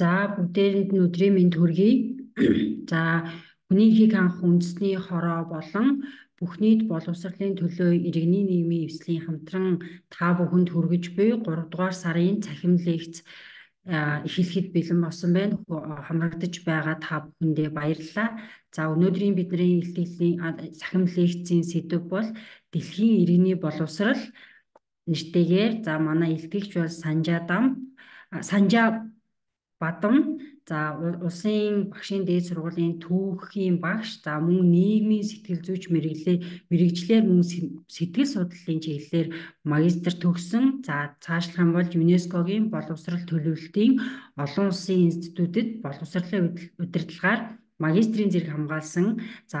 За бүгдээрэнд нь өдрийн мэнд хүргэе. За хүнийхийг анх үндэсний хороо болон бүхнийд боловсролын төлөө иргэний нийгмийн эвслийн хамтран та бүхэнд хүргэж буй 3 дугаар сарын цахим лекц эхлэхэд бэлэн болсон байна. Хамрагдаж байгаа та бүхэндээ баярлалаа. За өнөөдрийн бидний ихтгэлийн цахим лекцийн сэдэв бол дэлхийн иргэний боловсрол нэртэйгээр за манай ихтгэгч бол Санжаа Дам Санжаа Бадам за улсын багшийн дээд сургуулийн түүхийн багш за мөн нийгмийн сэтгэл зүйч мэрэгжлээ мэрэгжлэр мөн сэтгэл судлалын чиглэлээр магистр төгсөн за цаашлах юм бол ЮНЕСКОгийн боловсрал төлөвлөлтийн олон улсын институтэд боловсралтын удирдлагаар магистрийн зэрэг хамгаалсан за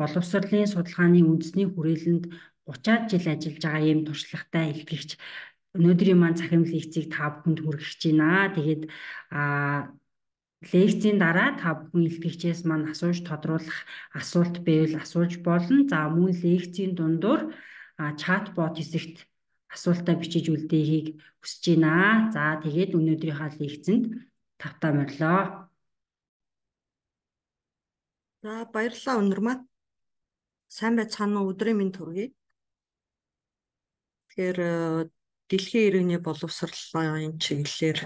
боловсралтын судалгааны үндэсний хүрээлэнд 30-аад жил ажиллаж байгаа ийм туршлагатай илтгэгч өнөөдрийн маань захирал лекцийг та бүхэнд хүргэж байна. Тэгээд а лекцийн дараа та бүхэн илтгэгчээс маань асууж тодруулах асуулт байвал асууж болно. За мөн лекцийн дундуур чат бот хэсэгт асуултаа бичиж үлдээхийг хүсэж байна. За тэгээд өнөөдрийнхөө лекцэнд тавтаа морилоо. За баярлалаа өнөрмат. Сайн байцгаана уу өдрийн минь төргий. Тэгэхээр дэлхийн иргэний боловсролын чиглэлээр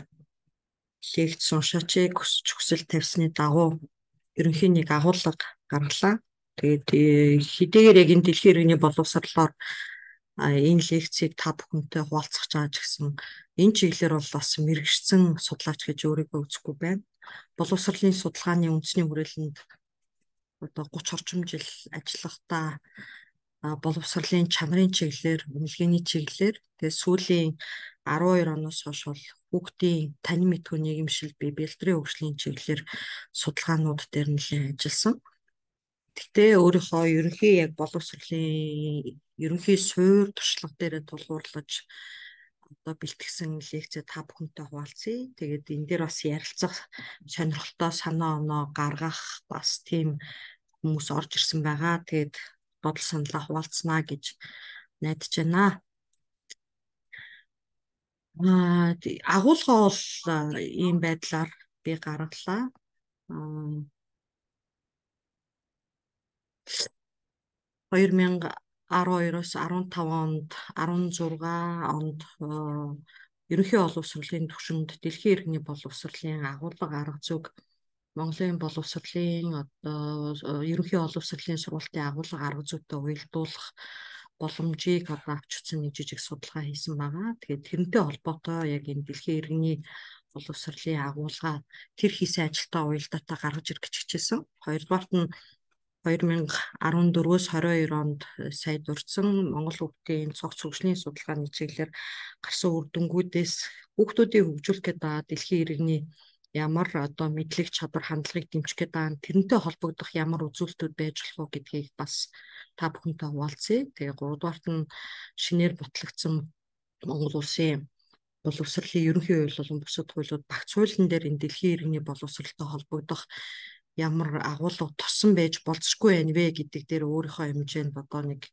лекц уншаачийг өсч хүсэл тавьсны дагуу ерөнхийн нэг агуулга гаргалаа. Тэгээд э, хэдийгээр яг энэ дэлхийн иргэний боловсролоор энэ лекцийг та бүхэнтэй хуваалцах чааж гэсэн энэ чиглэлээр бол бас мэрэгжсэн судлаач гэж өөрийгөө үзэхгүй байна. Боловсролын судалгааны үндэсний хүрээлэнд одоо 30 орчим жил ажиллахдаа боловсролын чанарын чиглэлээр үнэлгээний чиглэлээр тэгээ сүүлийн 12 оноос хойш бол хүүхдийн танин мэдхүүн нийгэмшил би бэлтрийн хөгжлийн чиглэлээр судалгаанууд дээр нэлээд ажилласан. Тэгтээ өөрийнхөө ерөнхий яг боловсролын ерөнхий суурь туршлага дээрээ тулгуурлаж одоо бэлтгэсэн лекцээ та бүхэнтэй хуваалцъя. Тэгээд энэ дээр бас ярилцах сонирхолтой санаа оноо гаргах бас тийм хүмүүс орж ирсэн байгаа. Тэгээд бодол саналаа хуваалцснаа гэж найдаж байна. Аа агуулгаа бол ийм байдлаар би гаргалаа. Аа 2012-оос 15 онд 16 онд ерөнхий боловсролын түвшинд дэлхийн иргэний боловсролын агуулга арга зүг Монголын боловсролын одоо ерөнхий боловсролын сургалтын агуулга арга зүйтэй уялдуулах боломжийг одоо авч утсан нэг жижиг судалгаа хийсэн байгаа. Тэгээд тэрнтэй холбоотой яг энэ дэлхийн иргэний боловсролын агуулга тэр хийсэн ажилтаа уялдаатаа гаргаж ирэх гэж хичээсэн. Хоёрдугаарт нь 2014-өөс 22 онд сая дурдсан Монгол хүүхдийн цогц хөгжлийн судалгааны чиглэлээр гарсан үр дүнгуудаас хүүхдүүдийг хөгжүүлэх гэдэг дэлхийн иргэний ямар одоо мэдлэг чадвар хандлагыг дэмжих гэдэг нь тэрнтэй холбогдох ямар үзүүлэлтүүд байж болох вэ гэдгийг бас та бүхэнтэй хуваалцъя. Тэгээ 3 дугаарт нь шинээр батлагдсан Монгол улсын боловсролын ерөнхий хууль болон бусад хуулиуд багц хуулийн дээр энэ дэлхийн иргэний боловсролтой холбогдох ямар агуулга туссан байж болзошгүй байв нэ гэдэг дээр өөрийнхөө хэмжээнд одоо нэг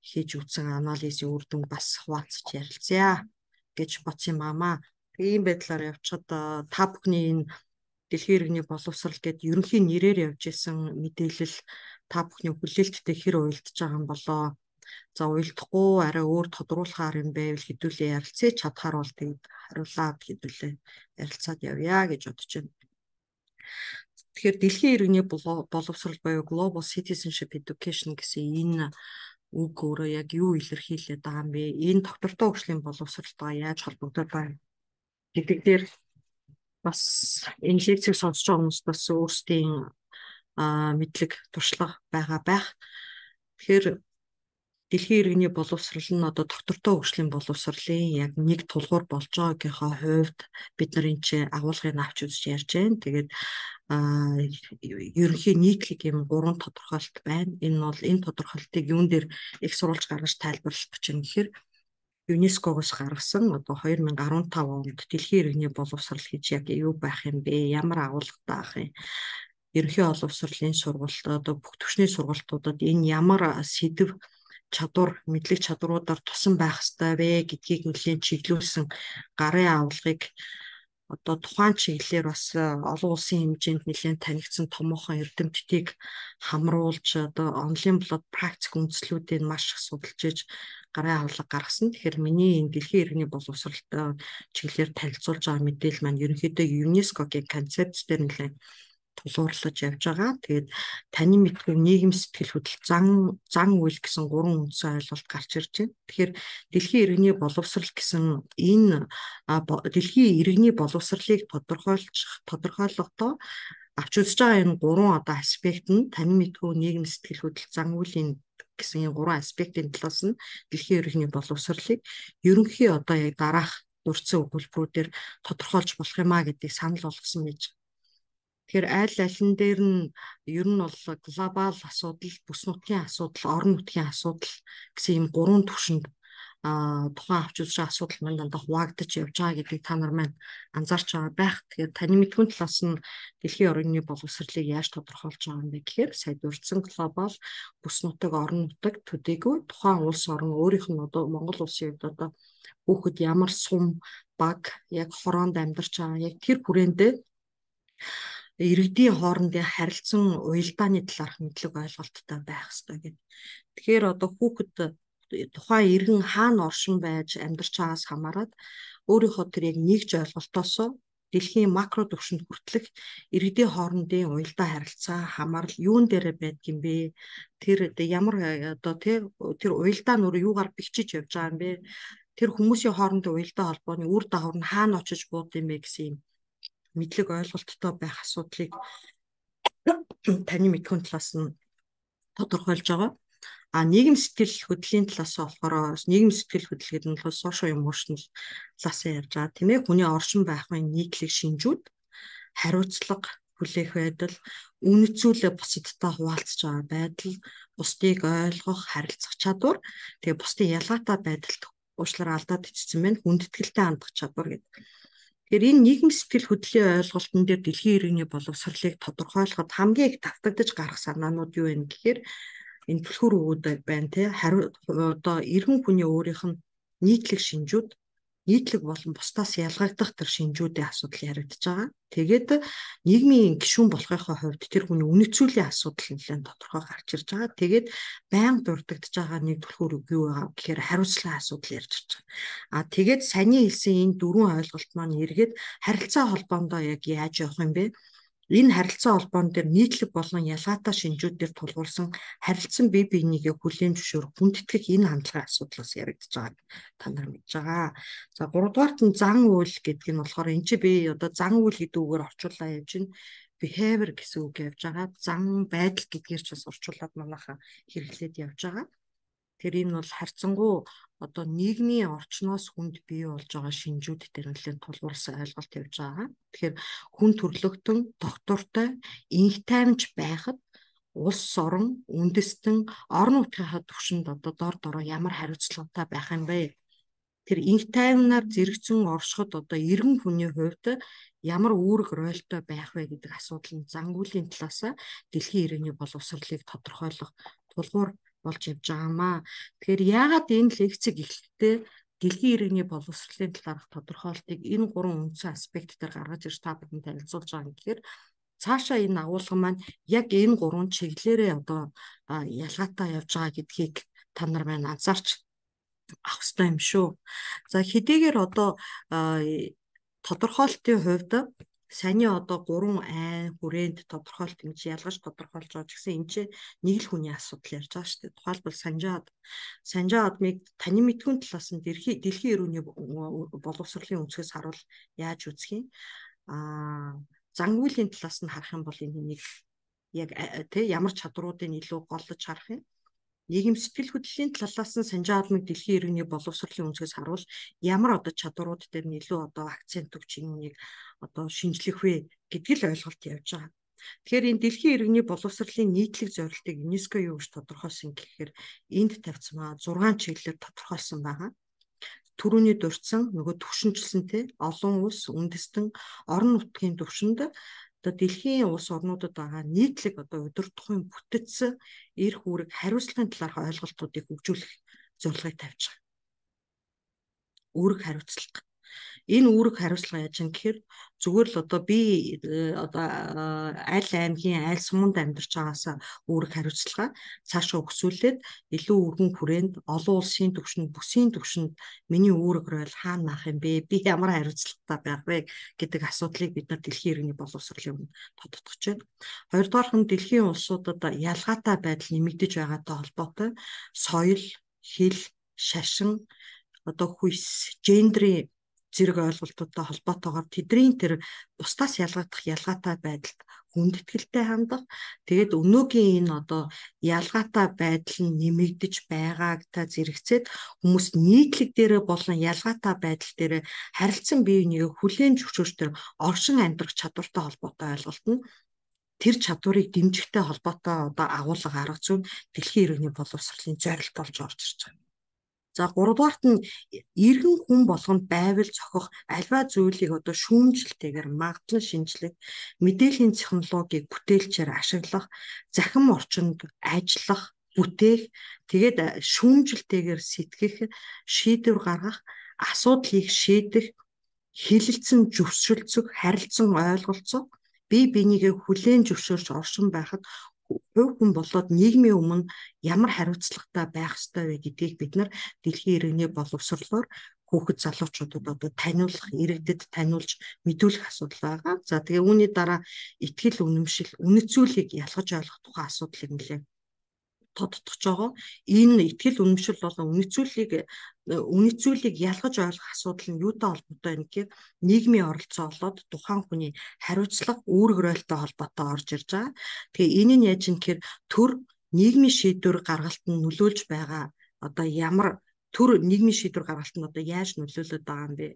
хийж үтсэн анализийн үр дүн бас хуваалцж ярилцъя гэж бодсон юм аа. Ийм байдлаар явчихад та бүхний энэ дэлхийн иргэний боловсрал гэд ерөнхий нэрээр явж исэн мэдээлэл та бүхний хүлээлттэй хэр уйлдж байгаа юм болоо. За уйлдахгүй арай өөр тодруулахаар юм байвал хэдүүлээ ярилцээ чадхаар бол тэгээд хариулаад хэдүүлээ ярилцаад явъя гэж бодож байна. Тэгэхээр дэлхийн иргэний боловсрал буюу Global Citizenship Education гэсэн энэ үг өөрөө яг юу илэрхийлээд байгаа юм бэ? Энэ доктортой хөгжлийн боловсралтаа яаж холбогдоод байна? гэдэг дээр бас энэ лекцийг сонсож байгаа хүмүүс бас өөрсдийн мэдлэг туршлага байгаа байх. Тэгэхээр дэлхийн иргэний боловсрал нь одоо доктортой хөгжлийн боловсралын яг нэг тулгуур болж байгаагийнхаа хувьд бид нар энэ чинь агуулгыг авч үзэж ярьж байна. Тэгээд аа ерөнхий нийтлэг юм гурван тодорхойлт байна. Энэ бол энэ тодорхойлтыг юун дээр их сурулж гаргаж тайлбарлах гэж байна. Гэхдээ ЮНЕСКО-гоос гаргасан одоо 2015 онд дэлхийн иргэний боловсрал гэж яг юу байх юм бэ? Ямар агуулгатай ах юм? Ерөнхий боловсролын сургалт одоо бүх түвшний сургалтуудад энэ ямар сэдв чадвар мэдлэг чадруудаар тусан байх хэрэгтэй вэ гэдгийг нэлээд чиглүүлсэн гарын авлагыг одоо тухайн чиглэлээр бас э, олон улсын хэмжээнд нэлээд танигдсан томоохон эрдэмтдийг хамруулж одоо онлайн блог практик үндслүүдийг маш их судалж иж гарын авлага гаргасан. Тэгэхээр миний энэ дэлхийн иргэний боловсролтой чиглэлээр танилцуулж байгаа мэдээлэл маань ерөнхийдөө ЮНЕСКОгийн концепц дээр нэлээд тулгуурлаж явж байгаа. Тэгээд таны мэдгүй нийгэм сэтгэл хөдлөл зан зан үйл гэсэн гурван үндсэн ойлголт гарч ирж байна. Тэгэхээр дэлхийн иргэний боловсрал гэсэн энэ дэлхийн иргэний боловсралыг тодорхойлж тодорхойлохдоо авч үзэж байгаа энэ гурван одоо аспект нь тамин мэдгүй нийгэм сэтгэл хөдлөл зан үйлийн гэсэн энэ гурван аспектийн талаас нь дэлхийн ерөнхий боловсролыг ерөнхий одоо яг дараах дурцсан өгүүлбэрүүдээр тодорхойлж болох юмаа гэдгийг санал болгосон гэж. Тэгэхээр аль алин дээр нь ер нь бол глобал асуудал, бүс нутгийн асуудал, орон нутгийн асуудал гэсэн ийм гурван түвшинд тухайн авч үзсэн асуудал маань дандаа хуваагдаж явж байгаа гэдгийг та нар маань анзаарч байгаа байх. Тэгэхээр таны мэдхүйн талаас нь дэлхийн орны боловсролыг яаж тодорхойлж байгаа юм бэ гэхээр сая дурдсан глобал бүс нутаг орон нутаг төдийгүй тухайн улс орн өөрийнх нь одоо Монгол улсын хувьд одоо хүүхэд ямар сум баг яг хороонд амьдарч байгаа яг тэр хүрээндээ иргэдийн хоорондын харилцан уялдааны талаарх мэдлэг ойлголттой байх хэрэгтэй гэдэг. Тэгэхээр одоо хүүхэд тухайн иргэн хаана оршин байж амьдарч байгаас хамаарат өөрийнхөө тэр яг нэгж ойлголтоосоо дэлхийн макро түвшинд хүртлэх иргэдийн хоорондын уялдаа харилцаа хамаарл юун дээрэ байдаг юм бэ? Тэр ямар э, одоо тэр уялдаа нүр юугаар бэхжиж явж байгаа юм бэ? Тэр хүмүүсийн хоорондын уялдаа холбооны үр дагавар нь хаана очиж бууд юм бэ гэсэн юм мэдлэг ойлголттой байх асуудлыг таны мэдхүйн талаас нь тодорхойлж байгаа. А нийгэм сэтгэл хөдлөлийн талаас болохоор нийгэм сэтгэл хөдлөлгээд нь бол social emotional талаасаа явж байгаа тийм ээ хүний оршин байхын нийтлэг шинжүүд хариуцлага хүлээх байдал үнэцүүлээ бусадтай хуваалцж байгаа байдал бусдыг ойлгох харилцах чадвар тэгээ бусдын ялгаатай байдалд уучлаар алдаад ичсэн мэн хүндэтгэлтэй хандах чадвар гэдэг. Тэгэхээр энэ нийгэм сэтгэл хөдлөлийн ойлголтон дээр дэлхийн иргэний боловсролыг тодорхойлоход хамгийн их давтагдж гарах санаанууд юу вэ гэхээр энэ түлхүүр өгөөд байна те хариу одоо иргэн хүний өөрийнх нь нийтлэг шинжүүд нийтлэг болон бусдаас ялгардаг тэр шинжүүдийн асуудал яригдж байгаа. Тэгээд нийгмийн гишүүн болохынхаа хувьд тэр хүний үнэцүүлийн асуудал нэлээд тодорхой гарч ирж байгаа. Тэгээд байн дурддагдж байгаа нэг түлхүүр юу байгаа гэхээр хариуцлага асуудал ярьж ирж байгаа. Аа тэгээд саний хэлсэн энэ дөрвөн ойлголт маань эргээд харилцаа холбоондоо яг яаж явах юм бэ? Энэ харилцаа холбоон дээр нийтлэг болон ялгаатай шинжүүд дээр тулгуурсан харилцсан бие биенийгээ хүлээн зөвшөөрөх хүндэтгэх энэ хандлагын асуудлаас яригдж байгааг та нар мэдж байгаа. За 3 дугаарт нь зан үйл гэдэг нь болохоор энэ чи би одоо зан үйл гэдэг үгээр орчууллаа юм чинь behavior гэсэн үг явж байгаа. Зан байдал гэдгээр ч бас орчуулад манайхаа хэрэглээд явж байгаа. Тэгэхээр энэ бол харьцангуй одоо нийгмийн орчноос хүнд бий болж байгаа шинжүүд дээр нэлээд тулгуурсан ойлголт явж байгаа. Тэгэхээр хүн төрлөختөн доктортой инх таймж байхад улс орон үндэстэн орон нутгийнхаа түвшинд одоо дор дороо ямар хариуцлагатай байх юм бэ? Тэр инх таймнаар зэрэгцэн оршиход одоо иргэн хүний хувьд ямар үүрэг ройлтой байх вэ гэдэг асуудал нь зангуулийн талаас дэлхийн ирээний боловсролыг тодорхойлох тулгуур болж явж байгаамаа. Тэгэхээр яагаад энэ лекцэг эхлэхдээ дэлхийн иргэний боловсролын талаарх тодорхойлтыг энэ гурван үндсэн аспект дээр гаргаж ирж та бүхэн танилцуулж байгаа юм гэхээр цаашаа энэ агуулга маань яг энэ гурван чиглэлээрээ одоо ялгаатай явж байгаа гэдгийг та нар маань анзаарч авах хэрэгтэй юм шүү. За хэдийгээр одоо тодорхойлтын хувьд саний одоо гурван айн хүрээнд тодорхойлт энэ чи ялгаж тодорхойлж байгаа ч гэсэн энэ чи нэг л хүний асуудал ярьж байгаа шүү дээ. Тухайлбал Санжаад Санжаа адмыг тань мэдхүйн талаас нь дэлхийн эрүүний боловсролын өнцгөөс харуул яаж үзэх юм? Аа зангуулийн талаас нь харах юм бол энэ нэг яг тэ ямар чадруудын илүү голлож харах юм нийгэм сэтгэл хөдлөлийн талаас нь Санжаа улмыг дэлхийн иргэний боловсролын үнцгээс харуул ямар одоо чадварууд дээр нэлээд одоо акцент өгч энэ үнийг одоо шинжлэх вэ гэдгэл ойлголт явж байгаа. Тэгэхээр энэ дэлхийн иргэний боловсролын нийтлэг зорилтыг ЮНЕСКО юу гэж тодорхойлсон гэхээр энд тавьцмаа 6 чиглэлээр тодорхойлсон байгаа. Төрөний дурдсан нөгөө төвшинчилсэн те олон улс үндэстэн орон нутгийн төвшөнд одоо дэлхийн улс орнуудад байгаа нийтлэг одоо өдөр тухайн бүтэцсэн эрх үүрэг хариуцлагын талаарх ойлголтуудыг хөгжүүлэх зорилгыг тавьж байгаа. Үүрэг хариуцлага энэ үүрэг хариуцлага яаж юм гэхээр зүгээр л одоо би э, одоо э, аль аймгийн аль суманд амьдарч байгаасаа үүрэг хариуцлага цаашаа өгсүүлээд илүү өргөн хүрээнд олон улсын түвшинд бүсийн түвшинд миний үүрэг рол хаана нах юм бэ би ямар хариуцлагатай байх вэ гэдэг асуудлыг бид нар дэлхийн иргэний боловсролын өмнө тодтогч байна. Хоёрдугаар нь дэлхийн улсуудад ялгаатай байдал нэмэгдэж байгаатай холбоотой соёл, хэл, шашин одоо хүйс, гендрийн зэрэг ойлголтуудтай холбоотойгоор тэдний тэр бусдаас ялгагдах ялгаатай байдалд хүндэтгэлтэй хандах. Тэгээд өнөөгийн энэ одоо ялгаатай байдал нь нэмэгдэж байгааг та зэрэгцээд хүмүүс нийтлэг дээрээ болон ялгаатай байдал дээрээ харилцсан бие биенийг хүлээн зөвшөөрч тэр оршин амьдрах чадвартай холбоотой ойлголт нь тэр чадварыг дэмжихтэй холбоотой одоо агуулга арга зүйн дэлхийн иргэний боловсролын зорилт болж орж ирж байгаа. За 3 дугаарт нь иргэн хүн болгонд байвал цохих альва зүйлийг одоо шүүмжлэлтэйгээр магадлан шинжлэх мэдээллийн технологиг бүтээлчээр ашиглах, захим орчинд ажиллах, бүтээх, тэгээд э, шүүмжлэлтэйгээр сэтгэх, шийдвэр гаргах, асуудлыг шийдэх, хилэлцэн зөвшөлдсөг, харилцан ойлголцох бие бинийгээ хүлээн зөвшөөрч оршин байхад хувь хүн болоод нийгмийн өмнө ямар хариуцлагатай байх ёстой вэ гэдгийг бид нар дэлхийн иргэний боловсрлоор хүүхэд залуучуудад одоо таниулах, иргэдэд таниулж мэдүүлэх асуудал байгаа. За тэгээ үүний дараа ихтгэл үнэмшил, үнэцүүлийг ялгаж ойлгох тухайн асуудлыг нэлээд тодтогч байгаа. Энэ ихтгэл үнэмшил болон үнэцүүлийг үнэцүүлийг ялгаж ойлгох асуудал нь юутай холбоотой байна гэхээр нийгмийн оролцоо болоод тухайн хүний хариуцлага үүрэг роольтой холбоотой орж ирж байгаа. Тэгээ энэ нь яаж юм гэхээр төр нийгмийн шийдвэр гаргалт нь нөлөөлж байгаа одоо ямар төр нийгмийн шийдвэр гаргалт нь одоо яаж нөлөөлөд байгаа юм бэ?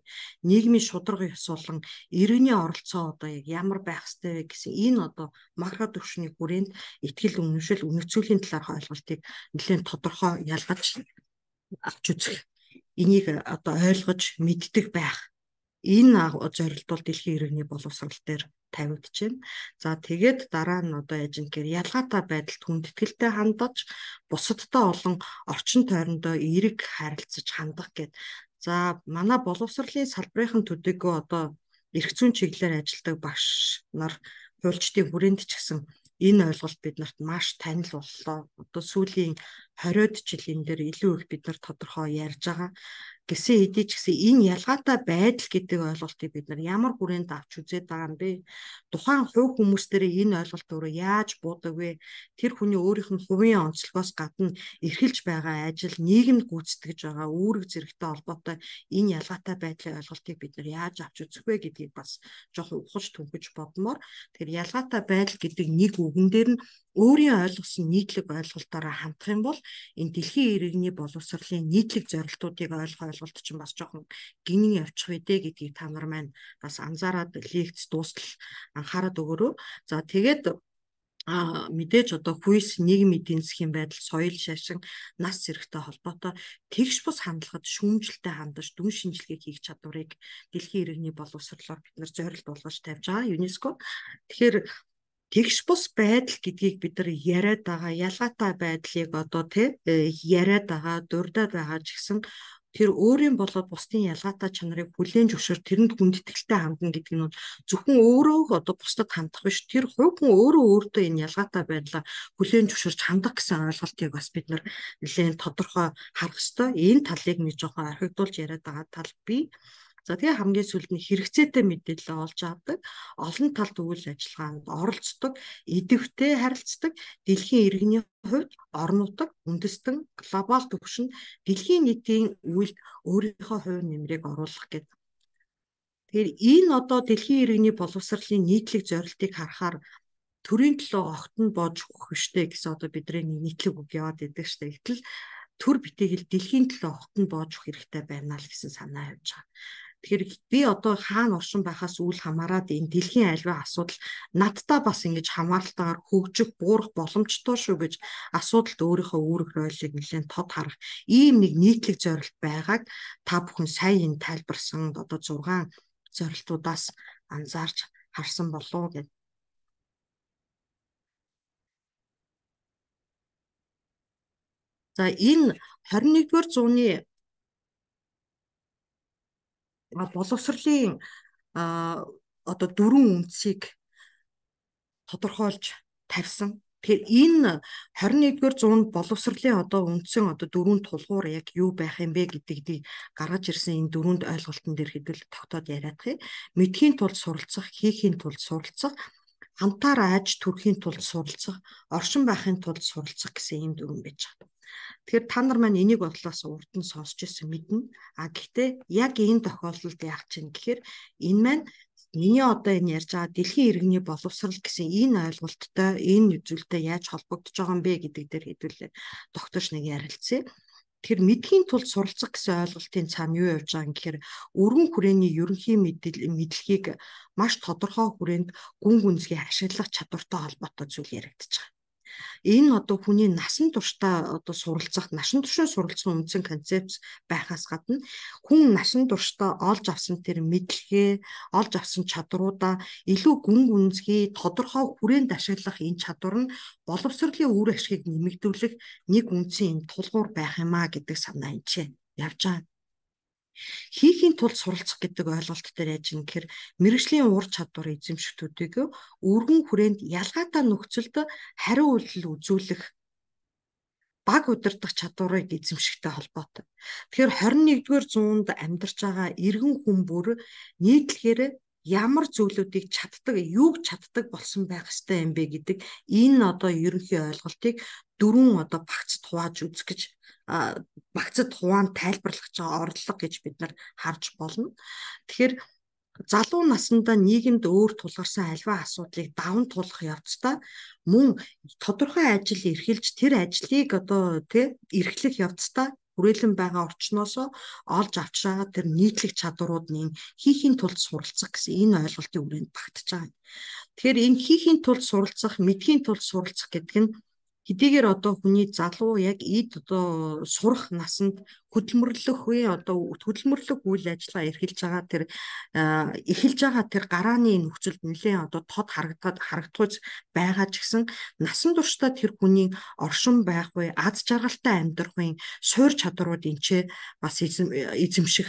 Нийгмийн шударга ёс болон иргэний оролцоо одоо яг ямар байх ёстой вэ гэсэн энэ одоо макро төвшний хүрээнд ихтгэл үнэмшил үнэцүүлийн талаарх ойлголтыг нэлээд тодорхой ялгаж авч үзэх энийг одоо ойлгож мэддэг байх. Энэ зорилт бол дэлхийн иргэний боловсрол дээр тавигдж байна. За тэгээд дараа нь одоо эжинкээр ялгаатай байдалд хүндэтгэлтэй хандаж бусадтай олон орчин тойрондоо эерэг харилцаж хандах гэд. За манай боловсролын салбарын төдийгөө одоо эрх зүйн чиглэлээр ажилладаг багш нар хуульчдын хүрээнд ч гэсэн энэ ойлголт бид нарт маш танил боллоо. Одоо сүүлийн 20-од жилийн дээр илүү их бид нар тодорхой ярьж байгаа гэсэн хэдий ч гэсэн энэ ялгаатай байдал гэдэг ойлголтыг бид нар ямар хүрээнд авч үзээд байгаа юм бэ? Тухайн хувь хүмүүс дээр энэ ойлголт өөрөө яаж буудаг вэ? Тэр хүний өөрийнх нь хувийн онцлогоос гадна эрхэлж байгаа ажил, нийгэмд гүйцэтгэж байгаа үүрэг зэрэгтэй холбоотой энэ ялгаатай байдлын ойлголтыг бид нар яаж авч үзэх вэ гэдгийг бас жоох ухаж түнхэж бодмоор тэр ялгаатай байдал гэдэг нэг үгэн дээр нь өөрийн ойлгосон нийтлэг ойлголтоороо хандах юм бол энэ дэлхийн иргэний боловсролын нийтлэг зорилтуудыг ойлгох ойлголт чинь бас жоохон гинэн явчих вэ дээ гэдгийг та нар маань бас анзаараад лекц дуустал анхаарат өгөөрөө. За тэгээд а мэдээж одоо хүйс нийгмийн эдийн засгийн байдал соёл шашин нас зэрэгтэй холбоотой тэгш бус хандлагад шүүмжлэлтэй хандаж дүн шинжилгээ хийх чадварыг дэлхийн иргэний боловсролоор бид нар зорилт болгож тавьж байгаа ЮНЕСКО. Тэгэхээр тэгш бус байдал гэдгийг бид нар яриад байгаа ялгаатай байдлыг одоо тий э, яриад байгаа дурдаад байгаа ч гэсэн тэр өөрийн болоод бусдын ялгаатай чанарыг бүлээн зөвшөөр тэрэнд хүндэтгэлтэй хандна гэдэг нь зөвхөн өөрөө одоо бусдад хандах биш тэр хувьхан өөрөө өөртөө энэ ялгаатай байдлаа бүлээн зөвшөөрч хандах гэсэн ойлголтыг бас бид нар нэлээд тодорхой харах ёстой. Энэ талыг нэг жоохон орхигдуулж яриад байгаа тал бий. За тэгээ хамгийн сүүлд нь хэрэгцээтэй мэдээлэл олж авдаг, олон талд үйл ажиллагаанд оролцдог, идэвхтэй харилцдаг, дэлхийн иргэний хувьд орон нутаг, үндэстэн, глобал түвшинд дэлхийн нийтийн үйлд өөрийнхөө хувь нэмрийг оруулах гэдэг. Тэгэхээр энэ одоо дэлхийн иргэний боловсролын нийтлэг зорилтыг харахаар төрийн төлөө огтон боож өгөх штэ гэсэн одоо бидний нийтлэг үг яваад идэг штэ. Гэтэл төр битээгэл дэлхийн төлөө огтон боож өгөх хэрэгтэй байна л гэсэн санаа явж байгаа. Тэгэхээр би одоо хаана оршин байхаас үл хамааран энэ дэлхийн альва асуудал надтай бас ингэж хамааралтайгаар хөгжих, буурах боломжтой шүү гэж асуудалд өөрийнхөө үүрэг ройлыг нэлээд тод харах ийм нэг нийтлэг зорилт байгааг та бүхэн сая энэ тайлбарсан одоо 6 зорилтуудаас анзаарч харсан болов гэдэг За энэ 21-р зууны боловсрлын одоо дөрвөн үндсийг тодорхойлж тавьсан. Тэгэхээр энэ 21-р зуунд боловсрлын одоо үндсэн одоо дөрвөн тулгуур яг юу байх юм бэ гэдгийг гаргаж ирсэн энэ дөрвөнд ойлголтын дээр хэдүүл тогтоод яриадахыг мэдхийн тулд суралцах, хийхийн тулд суралцах, хамтаар ааж төрхийн тулд суралцах, оршин байхын тулд суралцах гэсэн ийм дөрвөн байж байгаа. Тэгэхээр та нар маань энийг бодлоос урд нь сонсч ирсэн мэднэ. А гэхдээ яг энэ тохиолдолд яах чинь гэхээр энэ маань миний одоо энэ ярьж байгаа дэлхийн иргэний боловсрал гэсэн энэ ойлголттой энэ үзүүлэлтэд яаж холбогдож байгаа юм бэ гэдэг дээр хэдүүлээ докторш нэг ярилцъя. Тэгэхээр мэдхийн тулд суралцах гэсэн ойлголтын цаана юу явж байгаа юм гэхээр өргөн хүрээний ерөнхий мэдлэгийг маш тодорхой хүрээнд гүн гүнзгий ашиглах чадвартай холбоотой зүйл яригдчихэ энэ одоо хүний насан туршдаа одоо суралцах насан туршийн суралцсан үндсэн концепц байхаас гадна хүн насан туршдаа олж авсан тэр мэдлэгээ олж авсан чадруудаа илүү гүн гүнзгий тодорхой хүрээнд ашиглах энэ чадвар нь боловсролын үр ашгийг нэмэгдүүлэх нэг үндсэн юм тулгуур байх юмаа гэдэг санаа энэ чинь явж байгаа. Хийхийн тулд суралцах гэдэг ойлголт дээр яаж юм гэхээр мэрэгжлийн ур чадвар эзэмшигтүүдийг өргөн хүрээнд ялгаатай нөхцөлд хариу үйлдэл үзүүлэх баг удирдах чадварыг эзэмшигтэй холбоотой. Тэгэхээр 21-р зуунд амьдарч байгаа иргэн хүн бүр нийтлэгээр ямар зүйлүүдийг чаддаг, юуг чаддаг болсон байх хэвээр юм бэ гэдэг энэ одоо ерөнхий ойлголтыг дөрвөн одоо багцд хувааж үзэх гэж багцад хуваан тайлбарлах чаа орлого гэж бид нар харж болно. Тэгэхээр залуу насндаа нийгэмд өөр тулгарсан альва асуудлыг даван туулах явцдаа мөн тодорхой ажил эрхэлж тэр ажлыг одоо тий эрхлэх явцдаа хүрээлэн байгаа орчноос олж авч байгаа тэр нийтлэг чадваруудны хийхийн тулд суралцах гэсэн энэ ойлголтын үрээнд багтж байгаа. Тэгэхээр энэ хийхийн тулд суралцах, мэдхийн тулд суралцах гэдэг нь хэдийгээр одоо хүний залуу яг ид одоо сурах насанд хөдөлмөрлөх үе одоо хөдөлмөрлөх үйл ажиллагаа эрхэлж байгаа тэр эхэлж байгаа тэр гарааны нөхцөлд нэлээд одоо тод харагдаад харагдгуйж байгаа ч гэсэн насан туршдаа тэр хүний оршин байх үе аз жаргалтай амьдрах үе суурь чадрууд энд ч бас эзэмших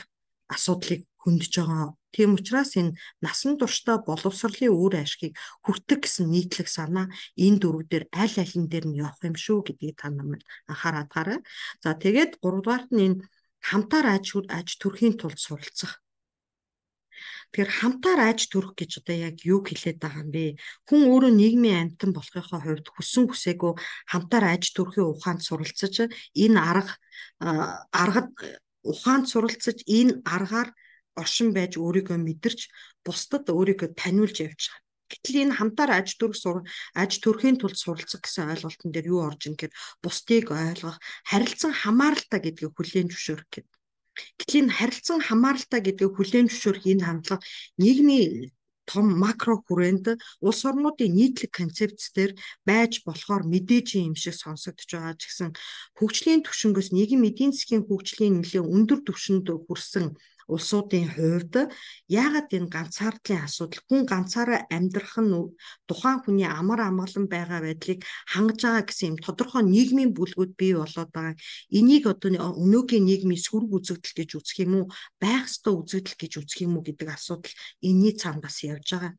асуудлыг хөндөж байгаа. Тийм учраас энэ насан туршдаа боловсролын үр ашгийг хүртэх гэсэн нийтлэг санаа энэ дөрөв дээр аль алин дээр нь явах юм шүү гэдгийг та намайг анхаараад гараа. За тэгээд 3 дугаарт нь энэ хамтаар аж аж төрхийн тулд суралцах Тэгэхээр хамтаар айж төрөх гэж одоо яг юу хэлээд байгаа юм бэ? Хүн өөрөө нийгмийн амьтан болохынхоо хувьд хүссэн хүсээгүй хамтаар айж төрхийн ухаанд суралцаж энэ арга аргад ухаанд суралцаж энэ аргаар оршин байж өөрийгөө мэдэрч бусдад өөрийгөө таниулж явж байгаа. Гэтэл энэ хамтаар аж төрх сур аж төрхийн тулд суралцах гэсэн ойлголтын дээр юу орж ин гэхээр бусдыг ойлгох, харилцан хамааралтай гэдгийг хүлээн зөвшөөрөх гэдэг. Гэтэл энэ харилцан хамааралтай гэдгийг хүлээн зөвшөөрөх энэ хандлага нийгмийн том макро хүрээнд улс орнуудын нийтлэг концепц төр байж болохоор мэдээж юм шиг сонсогдож байгаа ч гэсэн хөгжлийн түвшингөөс нийгэм эдийн засгийн хөгжлийн нэлээ өндөр түвшинд хүрсэн улсуудын хувьд яагаад энэ ганцаардлын асуудал хүн ганцаараа амьдрах нь тухайн хүний амар амгалан байгаа байдлыг хангаж байгаа гэсэн юм тодорхой нийгмийн бүлгүүд бий болоод байгаа. Энийг одоо өнөөгийн нийгмийн сөрөг үзэгдэл гэж үзэх юм уу? байх ёстой үзэгдэл гэж үзэх юм уу гэдэг асуудал энэний цаанд бас явж байгаа.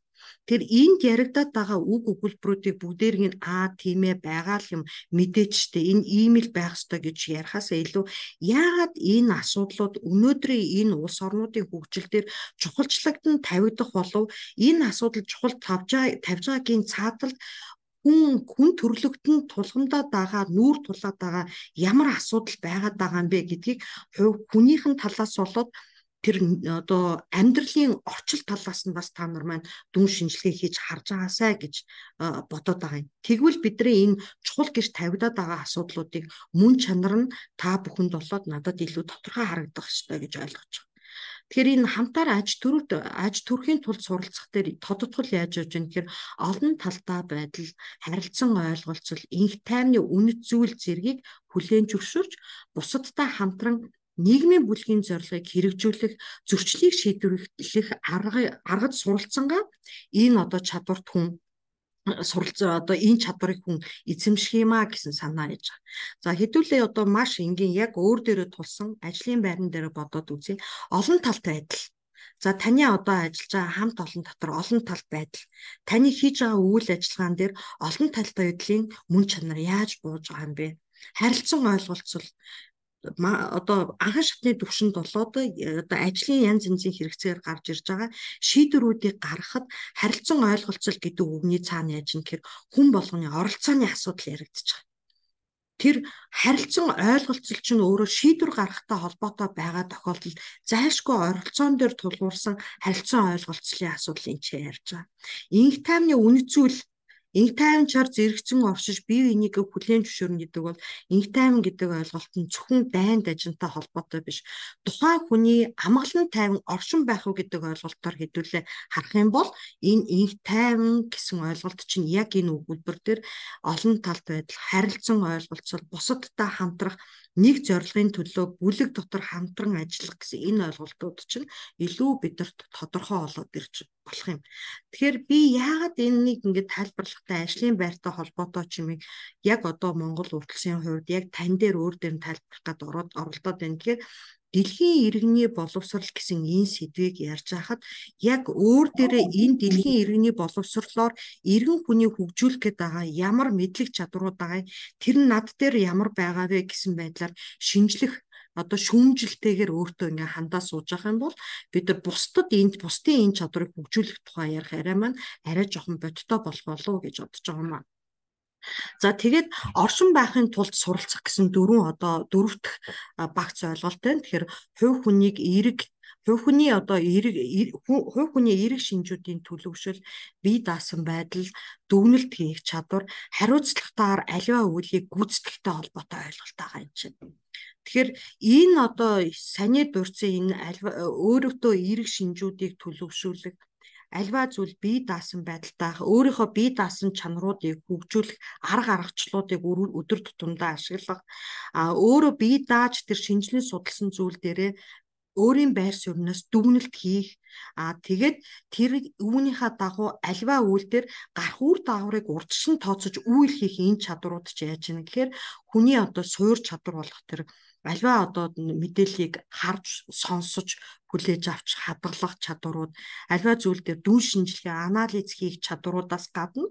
Тэр энд яригадаад байгаа үг өгүүлбэрүүдийг бүгдээрийг нь аа тийм ээ байгаа л юм мэдээч штэ энэ ийм л байх ёстой гэж ярихаас илүү яагаад энэ асуудлууд өнөөдрийн энэ улс орнуудын хөгжил дээр чухалчлагдсан тавигдах болов энэ асуудал чухал тавьж тавьж байгаагийн цааталд хүн хүн төрлөختн тулгамдаад байгаа нүүр тулаад байгаа ямар асуудал байгаад байгаа юм бэ гэдгийг хувь хүнийхэн талаас болоод тэр одоо амьдралын орчил талаас нь бас та нар маань дүн шинжилгээ хийж харж байгаасай гэж бодоод байгаа юм. Тэгвэл бидний энэ чухал гэж тавигдаад байгаа асуудлуудыг мөн чанар нь та бүхэнд болоод надад илүү тодорхой харагдах ёстой гэж ойлгож байна. Тэгэхээр энэ хамтаар аж төрөлд аж төрхийн тулд суралцах дээр тодотгол яаж явж байна гэхээр олон талдаа байдал харилцан ойлголцол инх таймны үнэт зүйл зэргийг хүлээн зөвшөөрч бусадтай хамтран нийгмийн бүлгийн зорилгыг хэрэгжүүлэх, зөрчлийг шийдвэрлэх арга аргад суралцсангаа энэ одоо чадварт хүн суралцаа одоо энэ чадварыг хүн эзэмших юм а гэсэн санаа яж байгаа. За хэдүүлээ одоо маш энгийн яг өөр дээрөө тулсан ажлын байран дээр бодоод үзье. Олон талтай адил. За таны одоо ажиллаж байгаа хамт олон дотор олон талт байдал, таны хийж байгаа үйл ажиллагаан дээр олон талт байдлын мөн чанар яаж бууж байгаа юм бэ? Харилцан ойлголцол, одоо анхан шатны төвшөнд болоод э, одоо ажлын янз янзын хэрэгцээр гарч ирж байгаа шийдвэрүүдийг гаргахад харилцан ойлголцол гэдэг үгний цаана яаж нэхэр хүн болгоны оролцооны асуудал яригдчих. Тэр харилцан ойлголцол чинь өөрөө шийдвэр гаргахтай холбоотой байгаа тохиолдолд зайлшгүй оролцоон дээр тулгуурсан харилцан ойлголцлын асуудал энэ ч ярьж байгаа. Инх таймны үнэ зүйл Инх тайван чар зэрэгцэн оршиж бие биенийг хүлээн зөвшөөрнө гэдэг бол инх тайван гэдэг ойлголт нь зөвхөн дайнд ажинтай холбоотой биш. Тухайн хүний амглан тайван оршин байх уу гэдэг ойлголтоор хэдүүлээ харах юм бол энэ инх тайван гэсэн ойлголт чинь яг энэ өгүүлбэр төр олон талд байдал харилцан ойлголцол бусадтай хамтрах нэг зорилгын төлөө бүлэг дотор хамтран ажиллах гэсэн энэ ойлголтууд чинь илүү бидэрт тодорхой болоод ирж болох юм. Тэгэхээр би яагаад энэнийг ингээд тайлбарлахтай ажлын байртай холбоотой ч юм яг одоо Монгол уртлын хувьд яг тань дээр өөр дээр нь тайлбарлах гэдэг оролдоод байна гэхээр дэлхийн иргэний боловсрал гэсэн энэ сэдвийг ярьж хахад яг өөр дээрээ энэ дэлхийн иргэний боловсрлоор иргэн хүнийг хөгжүүлэх гээд байгаа ямар мэдлэг чадварууд байгаа тэр нь над дээр ямар байгаа вэ гэсэн байдлаар шинжлэх одоо шүүмжилтэйгээр өөртөө ингээ хандаа сууж байгаа юм бол бид нар бусдад энд бусдын энэ чадварыг хөгжүүлэх тухай ярих арай маань арай жоохон бодиттой болох болов уу гэж бодож байгаа юм аа. За тэгээд оршин байхын тулд суралцах гэсэн дөрвөн одоо дөрөвт багц ойлголт байна. Тэгэхээр хувь хүнийг эрэг хувь хүний одоо эрэг хувь хүний эрэг шинжүүдийн төлөвшөл бие даасан байдал дүгнэлт хийх чадвар хариуцлагатаар аливаа үйлийг гүйцэтгэлтэй холбоотой ойлголт байгаа юм чинь. Тэгэхээр энэ одоо саний дурцсан энэ өөрөвдөө эрэг шинжүүдийг төлөвшүүлэх альва зүйл бие даасан байдалтайх өөрийнхөө бие даасан чанаруудыг хөгжүүлэх арга аргачлуудыг өдөр тутамдаа ашиглах а өөрөө бие дааж тэр шинжлэн судалсан зүйл дээрээ өөрийн байр сууринаас дүгнэлт хийх а тэгээд тэр үүнийхээ дагуу альва үйл дээр гарах үр дааврыг урдчин тооцож үйл хийх энэ чадрууд ч яаж юм гэхээр хүний одоо суур чадвар болох тэр альва одоо мэдээллийг харж сонсож хүлээж авч хадгалах чадварууд альва зүйл дээр дүүн шинжилгээ анализ хийх чадваруудаас гадна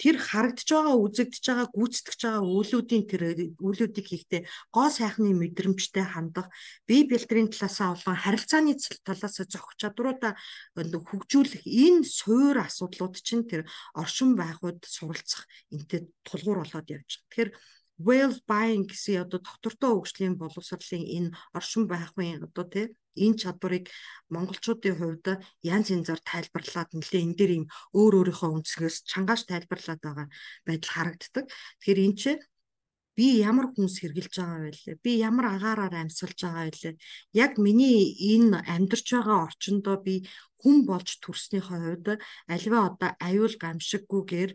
тэр харагдж байгаа үзэгдэж байгаа гүйцэтгэж байгаа үйлүүдийн тэр үйлүүдийг хийхдээ гоо сайхны мэдрэмжтэй хандах бие бэлтрийн талаасаа болон харилцааны талаас зохих чадваруудаа хөгжүүлэх энэ суур асуудлууд чинь тэр оршин байхуд суралцах энтэй тулгуур болоод явж байгаа. Тэгэхээр whale buying гэсэн одоо доктортой хөгжлийн боловсролын энэ оршин байхын одоо тий энэ чадварыг монголчуудын хувьд янз янзаар тайлбарлаад нэлээ энэ дээр юм өөр өөрийнхөө өнцгөөс чангааш тайлбарлаад байгаа байдал харагддаг. Тэгэхээр энэ чинь би ямар хүнс хэрглэж байгаа байлээ би ямар агаараар амьсгалж байгаа байлээ яг миний энэ амьдарч байгаа орчиндөө би хүн болж төрснийхөө хувьд альва одоо аюул гамшиггүйгээр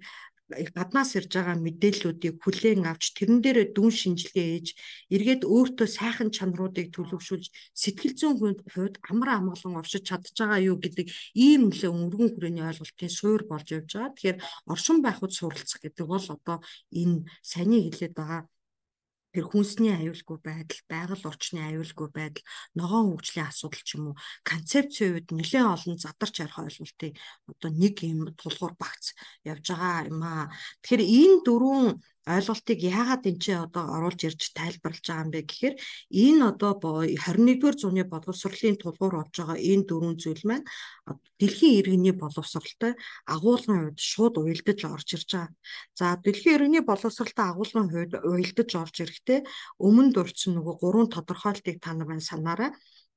гаднаас ирж байгаа мэдээллүүдийг хүлээн авч тэрэн дээрээ дүн шинжилгээ хийж эргээд өөртөө сайхан чанаруудыг төлөвшүүлж сэтгэл зүйн хувьд амар амгалан уршиж чадж байгаа юу гэдэг ийм нэлээ өнгөрөн хүрээний ойлголтын суур болж явж байгаа. Тэгэхээр оршин байхад суралцах гэдэг бол одоо энэ саний хэлээд байгаа тэр хүнсний аюулгүй байдал, байгаль орчны аюулгүй байдал, ногоон хөгжлийн асуудал ч юм уу концепцийн үед нэлээд олон задарч арих ойлголтыг одоо нэг юм тулгуур багц явж байгаа юм аа. Тэгэхээр энэ дөрвөн ойлголтыг яагаад энэ чинь одоо оруулж ирж тайлбарлаж байгаа юм бэ гэхээр энэ одоо 21-р зууны боловсролын тулгуур болж байгаа энэ дөрвөн зүйл маань дэлхийн иргэний боловсролтой агуулгын хувьд шууд уялдаж орж ирж байгаа. За дэлхийн иргэний боловсролтой агуулгын хувьд уялдаж орж ирэхдээ өмнө дурдсан нөгөө гурван тодорхойлтыг та нар маань санаарай.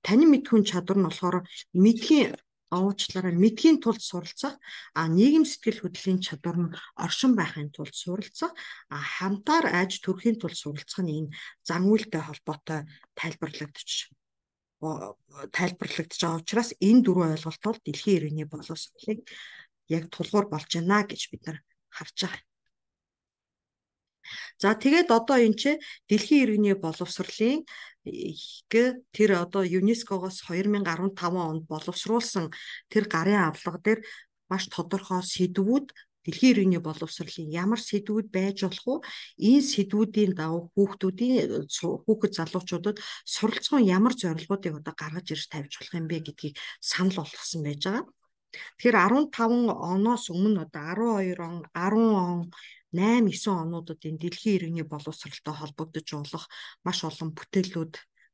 Таны мэдхүн чадвар нь болохоор мэдхийн уучлаарай мэдхийн тулд суралцах а нийгэм сэтгэл хөдлөлийн чадвар нь оршин байхын тулд суралцах а хамтаар аж төрхийн тулд суралцах нь энэ зан үйлтэй холбоотой тайлбарлагдаж тайлбарлагдж байгаа учраас энэ дөрвөн ойлголт бол дэлхийн иргэний боловсролыг яг тулгуур болж байна гэж бид нар харж байгаа. За тэгээд одоо энэ чи дэлхийн иргэний боловсролын э, тэр одоо ЮНЕСКОгоос 2015 онд боловсруулсан тэр гарын авлага дээр маш тодорхой сэдвүүд дэлхийн иргэний боловсролын ямар сэдвүүд байж болох вэ? Энэ сэдвүүдийн дагуу хүүхдүүдийн э, хүүхэд залуучуудад суралцсан ямар зорилгоодыг одоо гаргаж ирж тавьж болох юм бэ гэдгийг санал болгосон байж байгаа. Тэгэхээр 15 оноос өмнө одоо 12 он 10 он 8 9 онуудын дэлхийн иргэний боловсролтой холбогдож болох маш олон бүтээлүүд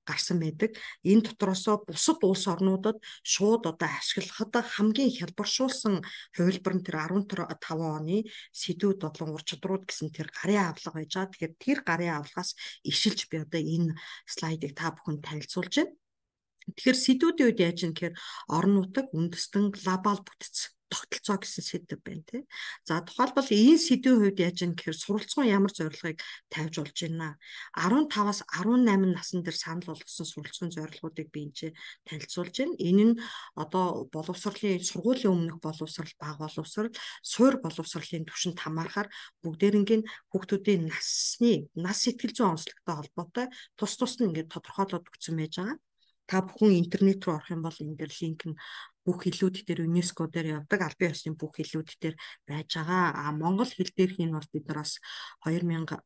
гарсан байдаг. Энэ дотроос бусад улс орнуудад шууд одоо ашиглахад хамгийн хялбаршуулсан хувилбар нь тэр 15 оны сэдвүүд бодлон ур чадрууд гэсэн тэр гарын авлага байж байгаа. Тэгэхээр тэр гарын авлагаас ишилж би одоо энэ слайдыг та бүхэнд танилцуулж байна. Тэгэхээр сэдвүүдийн үед яаж юм гэхээр орон нутаг үндэстэн глобал бүтц тогтолцоо гэсэн сэдв байна тий. За тухайлбал энэ сэдвийн хувьд яаж юм гэхээр суралцсан ямар зорилгыг тавьж болж байна. 15-аас 18 насн дээр санал болгосон суралцсан зорилгуудыг би энэ танилцуулж байна. Энэ нь одоо боловсролын сургуулийн өмнөх боловсрал, баг боловсрал, суур боловсролын түвшинд хамаарахаар бүгдээрингийн хүүхдүүдийн насны нас сэтгэл зүйн онцлогтой холбоотой тус тус нь ингээд тодорхойлоод өгсөн байж байгаа та бүхэн интернет руу орох юм бол энэ дээр линк нь бүх хэлүүд дээр ЮНЕСКО дээр явдаг албан ёсны бүх хэлүүд дээр байж байгаа. А монгол хэл дээрх энэ бол бид нар бас 2000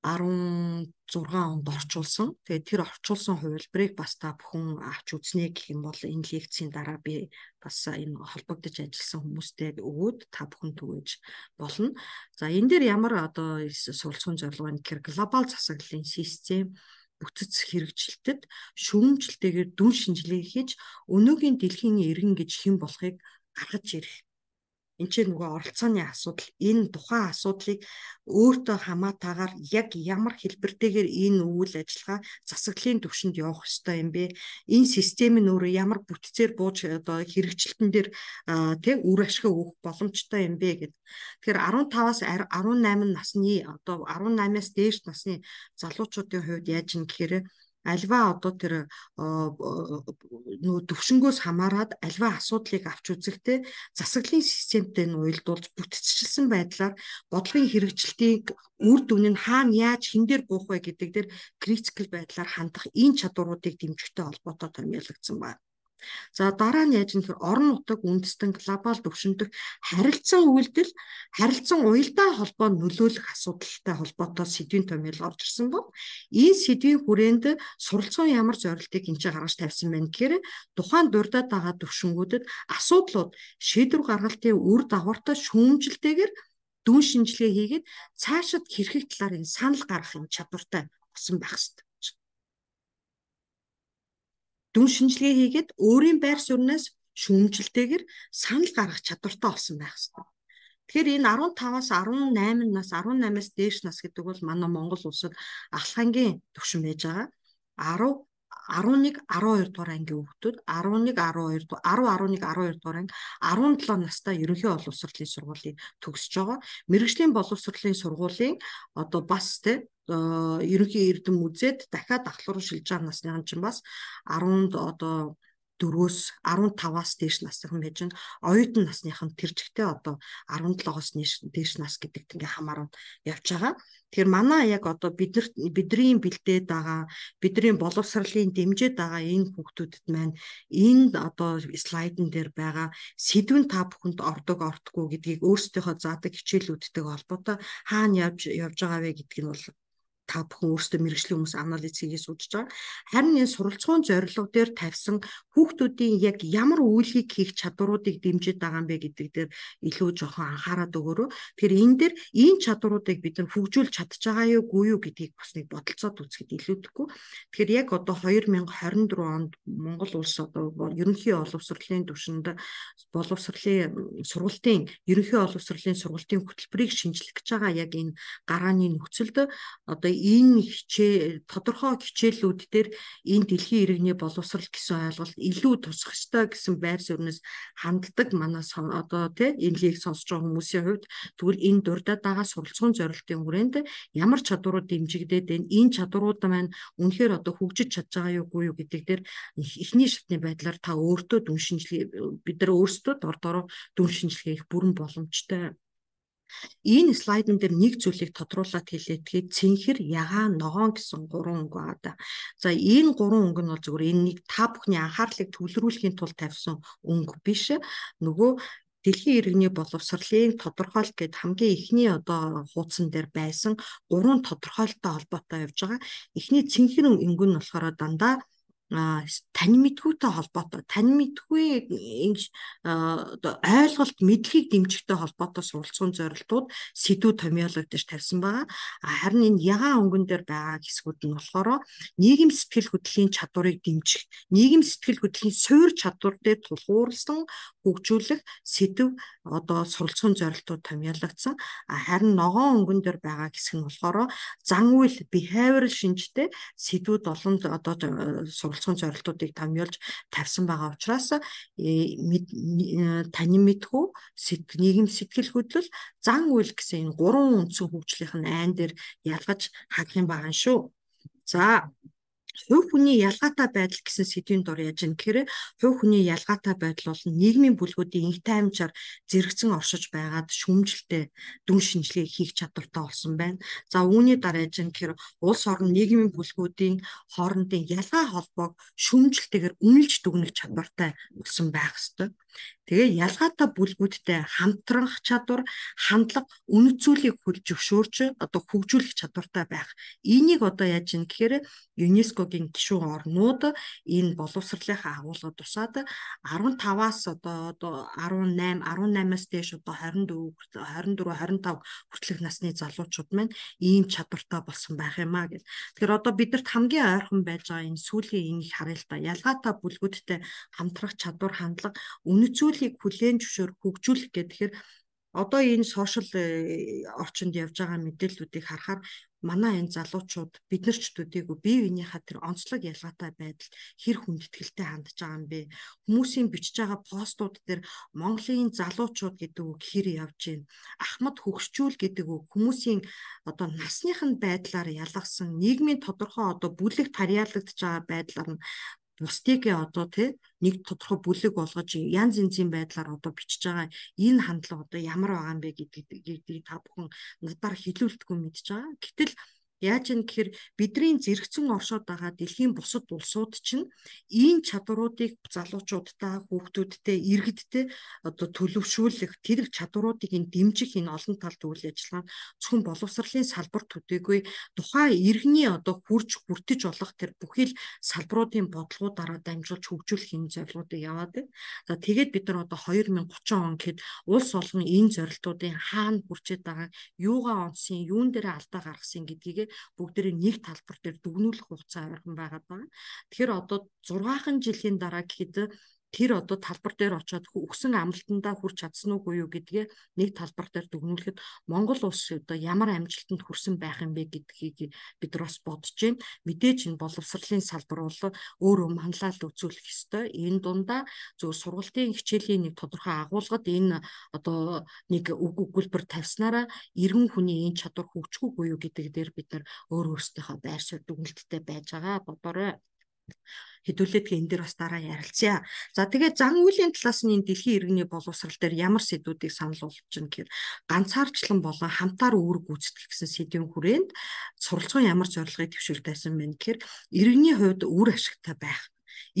16 онд орчуулсан. Тэгээд тэр орчуулсан хувилбарыг бас та бүхэн авч үзнэ гэх юм бол энэ лекцийн дараа би бас энэ холбогдож ажилласан хүмүүстэй өгөөд та бүхэн түгэж болно. За энэ дээр ямар одоо суралцсан зорилго байна гэхээр глобал засаглалын систем бүтц хэрэгжилтэд шүүмжлэлтэйгээр дүн шинжилгээ хийж өнөөгийн дэлхийн иргэн гэж хэн болохыг гаргаж ирэх энэ чинь нөгөө оролцооны асуудал энэ тухайн асуудлыг өөртөө хамаатаагаар яг ямар хэлбэртэйгээр энэ үйл ажиллагаа засаглалын түвшинд явах ёстой юм бэ энэ систем нь өөрөө ямар бүтцээр бууж одоо хэрэгжилтэн дээр тий үр ашиг өгөх боломжтой юм бэ гэд. Тэгэхээр 15-аас 18 насны одоо 18-аас дээш насны залуучуудын хувьд яаж юм гэхээр альва одоо тэр нөгөө төвшнгөөс хамаарат альва асуудлыг авч үзэхдээ засаглалын системтэй нь уялдуулж бүтцчилсэн байдлаар бодлогын хэрэгжилтийг үр дүн нь хаана яаж хин дээр буух вэ гэдэг дээр критикл байдлаар хандах энэ чадваруудыг дэмжихтэй холбоотой томьёологдсон байна. За дараа нь яаж нөхөр орон нутаг үндэстэн глобал төвшөндөх харилцан үйлдэл, харилцан уялдаа холбоо нөлөөлөх асуудалтай холбоотой сэдвийн томьёол орж ирсэн бол энэ сэдвийн хүрээнд суралцсан ямар зорилтыг энэ ч гаргаж тавьсан байна гэхээр тухайн дурдаад байгаа төвшнгүүдэд асуудлууд шийдвэр гаргалтын үр дагавартай шүүмжилтэйгээр дүн шинжилгээ хийгээд цаашид хэрхэх талаар энэ санал гаргах юм чадвартай болсон байх хэрэгтэй дүн шинжилгээ хийгээд өөрийн байр сууринаас шүүмжлтэйгээр санал гаргах чадвартай болсон байх хэрэгтэй. Тэгэхээр энэ 15-аас 18 нас 18-аас дээш нас гэдэг бол манай Монгол улсад ахлахангийн түвшин байж байгаа. 10 11 12 дугаар ангийн хүүхдүүд 11 12 10 11 12 дугаар анги 17 настай ерөнхий боловсролын сургуулийн төгсөж байгаа. Мэргэжлийн боловсролын сургуулийн одоо бас те э, ерөнхий эрдэм үзэд дахиад ахлууруу шилж байгаа насны хүмүүс бас 10-д одоо 4-өөс 15-аас дээш насны хүн байж гэн оюутан насных нь тэр жигтэй одоо 17-оос дээш нас гэдэгт ингээ хамаарна явж байгаа. Тэгэхээр манай яг одоо биднэрт бидний бэлдээд байгаа бидний боловсролын дэмжиж байгаа энэ хүүхдүүдэд маань энэ одоо слайдн дээр байгаа сэдвэн та бүхэнд ордог ортгүй гэдгийг өөрсдийнхөө заадаг хичээлүүдтэй холбоотой хаана явж явж байгаа вэ гэдг нь бол та бүхэн өөрсдөө мэрэгжлийн хүмүүс анализ хийгээ судалж байгаа. Харин энэ суралцгуун зорилго дээр тавьсан хүүхдүүдийн яг ямар үйлгийг хийх чадваруудыг дэмжиж байгаа юм бэ гэдэг дээр илүү жоохон анхаарат өгөөрөө. Тэгэхээр энэ дээр ийм чадваруудыг бид нар хөгжүүлж чадж байгаа юу, үгүй юу гэдгийг бас нэг бодолцоод үзэхэд илүүдэхгүй. Тэгэхээр яг одоо 2024 онд Монгол улс одоо ерөнхий олонсорлын түвшинд боловсролын сургалтын ерөнхий олонсорлын сургалтын хөтөлбөрийг шинжлэх гэж байгаа яг энэ гарааны нөхцөлд одоо энэ хичээ тодорхой хичээлүүд дээр энэ дэлхийн иргэний боловсрал гэсэн ойлголт илүү тусах ёстой гэсэн байр суурьнаас ханддаг манай одоо тий энэнийг сонсож байгаа хүмүүсийн хувьд тэгвэл энэ дурдаад байгаа суралцсан зорилтын хүрээнд ямар чадварууд дэмжигдээд байна энэ чадварууд маань үнэхээр одоо хөгжиж чадж байгаа юу үгүй юу гэдэг дээр эхний шатны байдлаар та өөртөө дүн шинжилгээ бид нар өөрсдөө дор дор дүн шинжилгээ их бүрэн боломжтой Энэ слайдн дээр нэг зүйлийг тодруулаад хэлээд тэгээд цэнхэр, ягаан, ногоон гэсэн гурван өнгө байгаа да. За энэ гурван өнгө нь бол зүгээр энэ нэг та бүхний анхаарлыг төвлөрүүлэхийн тулд тавьсан өнгө биш. Нөгөө Дэлхийн иргэний боловсролын тодорхойлт гэд хамгийн эхний одоо хуудсан дээр байсан гурван тодорхойлттой холбоотой явж байгаа. Эхний цэнхэр өнгө нь болохоор дандаа тань мэдгүйтэй холбоотой тань мэдгүй ингэж ойлголт мэдлэгийг дэмжихтэй холбоотой суралцсан зорилтууд сэдвүү томьёолог дээр тавьсан байгаа. Харин энэ ягаан өнгөн дээр байгаа хэсгүүд нь болохоор нийгэм сэтгэл хөдлөлийн чадварыг дэмжих, нийгэм сэтгэл хөдлөлийн суурь чадвар дээр тулгуурласан хөгжүүлэх сэдв одоо суралцсан зорилтууд томьёологдсон. Харин ногоон өнгөн дээр байгаа хэсэг нь болохоор зан үйл behavioral шинжтэй сэдвүүд олон одоо э, суралцсан зорилтуудыг зүйлийг томьёолж тавьсан байгаа учраас э, э, танин мэдхүү нийгэм сэтгэл хөдлөл зан үйл гэсэн энэ гурван үндсэн хөгжлийн айн дээр ялгаж хадах юм байгаа шүү. За хувь хүний ялгаатай байдал гэсэн сэдвийн дор яаж ин гэхээр хувь хүний ялгаатай байдал бол нийгмийн бүлгүүдийн их таймчаар зэрэгцэн оршиж байгаад шүмжэлтэй дүн шинжилгээ хийх чадвартай болсон байна. За үүний дараа яаж ин гэхээр улс орн нийгмийн бүлгүүдийн хоорондын ялгаа холбоог шүмжэлтэйгээр үнэлж дүгнэх чадвартай болсон байх ёстой. Тэгээ ялгаатай бүлгүүдтэй хамтранх чадвар, хандлага, үнэ цэнийг хөл зөвшөөрч одоо хөгжүүлэх чадвартай байх. Энийг одоо яаж юм гэхээр ЮНЕСКОгийн гишүүн орнууд энэ боловсролынхаа агуулгад тусаад 15-аас одоо 18, 18-аас дээш одоо 24, 24, 25 хүртэлх насны залуучууд маань ийм чадвартай болсон байх юм а гэл. Тэгэхээр одоо бидэрт хамгийн ойрхон байж байгаа энэ сүүлийн энэ их харалтаа ялгаатай бүлгүүдтэй хамтрах чадвар, хандлага, үнэ үнэцүүлийг хүлээн зөвшөөр хөгжүүлэх гэхээр одоо энэ сошиал э, орчинд явж байгаа мэдээллүүдийг харахаар манай энэ залуучууд бид нар ч төдийгүй бие биенийхээ тэр онцлог ялгаатай байдал хэр хүндэтгэлтэй хандж байгаа юм бэ хүмүүсийн бичиж байгаа постууд дээр Монголын залуучууд гэдэг үг хэр явж байна ахмад хөгшчүүл гэдэг үг хүмүүсийн одоо насных нь байдлаар ялгсан нийгмийн тодорхой одоо бүлэг тарьяалагдж байгаа байдлаар нь бусдыг одоо тий нэг тодорхой бүлэг болгож янз янзын байдлаар одоо бичиж байгаа энэ хандлага одоо ямар байгаа юм бэ гэдгийг та бүхэн надаар хилүүлдэггүй мэдж байгаа. Гэтэл Яаж юм гэхээр бидний зэрэгцэн оршоод байгаа дэлхийн бусад улсууд чинь ийм чадваруудыг залуучуудтай, хүүхдүүдтэй, иргэдтэй одоо төлөвшүүлэх, тэр чадваруудыг энэ дэмжих энэ олон талт үйл ажиллагаа зөвхөн боловсролын салбар төдийгүй тухайн иргэний одоо хурж хүртэж болох тэр бүхий л салбаруудын бодлогоудаараа дамжуулж хөгжүүлэх энэ зорилгуудыг яваад байна. За тэгээд бид нар одоо 2030 он гэхэд улс олон энэ зорилтуудын хаана хүрчээд байгаа, юугаа онцсон, юун дээр алдаа гаргасан гэдгийг бүгдээрээ нэг талбар дээр дүгнүүлэх хугацаа ойрхон байгаад байгаа. Тэгэхээр одоо 6 жилийн дараа гэхэд тэр одоо талбар дээр очиод өгсөн амлалтандаа хүрч чадсан уугүй юу гэдгээ нэг талбар дээр дүгнүүлэхэд Монгол улс одоо ямар амжилтанд хүрсэн байх юм бэ гэдгийг бид нар бас бодож байна. Мэдээж энэ боловсролын салбар бол өөрөө манлайлал үзүүлэх ёстой. Энэ дундаа зөв сургалтын хичээлийн нэг тодорхой агуулгад энэ одоо нэг үг өгүүлбэр тавьснараа иргэн хүний энэ чадвар хөгжихгүй юу гэдэг дээр бид нар өөр өөрсдийнхөө байр суурь дүгнэлттэй байж байгаа бодорой хэдүүлээдгээ энэ дээр бас дараа ярилцъя. За тэгээд зан үйлийн талаас нь энэ дэлхийн иргэний боловсрал дээр ямар сэдвүүдийг санал болгож байна гэхээр ганцаарчлан болон хамтаар үүрэг гүйцэтгэх гэсэн сэдвийн хүрээнд суралцсан ямар зорилгыг төвшүүлж байсан байна гэхээр иргэний хувьд үр ашигтай байх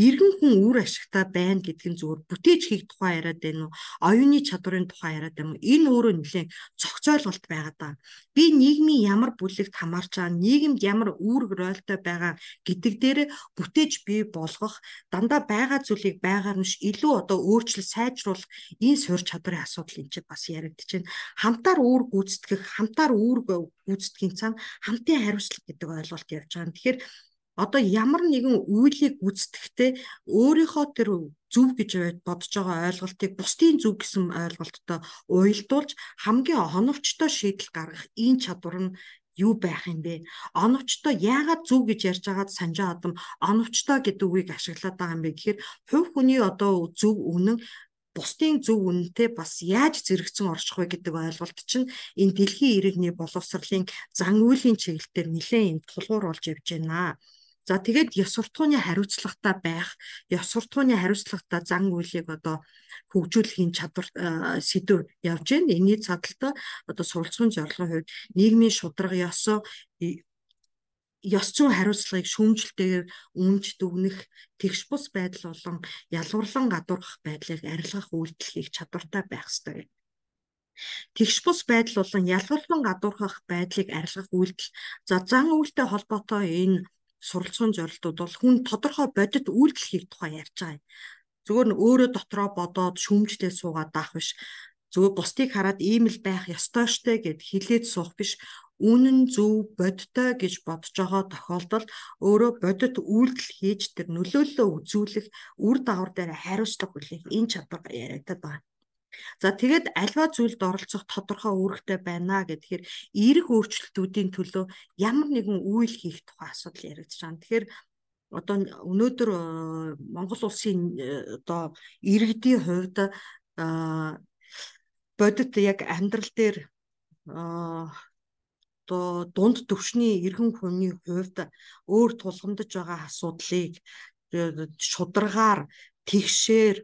иргэн хүн үр ашигтай байна гэдг нь зүгээр бүтээжхийг тухай яриад байна уу? Оюуны чадварын тухай яриад байна уу? Энэ өөрөө нэлээд цогцойлголт байгаад байна. Би нийгмийн ямар бүлэгт хамаарч байгаа, нийгэмд ямар үүрэг ройлтой байгаа гэдэг дээр бүтээж бий болгох, дандаа байгаа зүйлийг байгаар нь илүү одоо өөрчлөлт сайжруулах энэ суурь чадварын асуудал энэ чинь бас яригдчихэв. Хамтаар үүр гүйцэтгэх, хамтаар үүр гүйцэтгэхийн цаана хамтын хариуцлага гэдэг ойлголт явж байгаа. Тэгэхээр одоо ямар нэгэн үйлийг гүйцэтгэхдээ өөрийнхөө тэр зөв гэж бодож байгаа ойлголтыг бусдын зөв гэсэн ойлголттой уялдуулж хамгийн оновчтой шийдэл гаргах ийм чадвар нь юу байх юм бэ? Оновчтой яагаад зөв гэж ярьж байгаад санджаа одом оновчтой гэдэг үгийг ашиглаад байгаа юм бэ гэхээр хувь хүний одоо зөв үнэн бусдын зөв үнэтэй бас яаж зэрэгцэн орчих вэ гэдэг ойлголт чинь энэ дэлхийн иргэний боловсролын зан үйлийн чиглэлээр нэлээд юм тулгуур болж явж байна. За тэгээд ёс суртахууны хариуцлагатай байх, ёс суртахууны хариуцлагатай зан үйлийг одоо хөгжүүлэхийн чадвар э, сэдв явж байна. Энэний цадалтаа одоо суралцсан зорилгын хувьд нийгмийн шударга ёс э, ёс зүйн хариуцлагыг шүүмжлэлтэйгээр үнэмж дүгнэх, тэгш бус байдал болон ялварлан гадуурхах байдлыг арилгах үйлдэл хийх чадвартай байх ёстой гэв. Тэгш бус байдал болон ялгарлан гадуурхах байдлыг арилгах үйлдэл за зан үйлтэй холбоотой энэ суралцсан зорилтууд бол хүн тодорхой бодит үйлдэл хийх тухай ярьж байгаа юм. Зүгээр нь өөрөө дотроо бодоод шүүмжлээ суугаад даах биш. Зүгээр бусдыг хараад ийм л байх ёстой штэ гэд хилээд суух биш. Үнэн зөв бодтой гэж бодож байгаа тохиолдолд өөрөө бодит үйлдэл хийж тэр нөлөөллөө үзүүлэх, үр дагавар дээр хариуцлага хүлээх энэ чадвар яригадад байна. За тэгээд альва зүйлд оролцох тодорхой үүрэгтэй байна гэдгээр эерэг өөрчлөлтүүдийн төлөө ямар нэгэн үйл хийх тухай асуудал яригдж байгаа. Тэгэхээр одоо өнөөдөр э, Монгол улсын э, одоо иргэдийн хувьд э, бодит яг амьдрал дээр одоо дунд төвшний иргэн хүний хувьд өөр тулгамдж байгаа асуудлыг шударгаар тэгшээр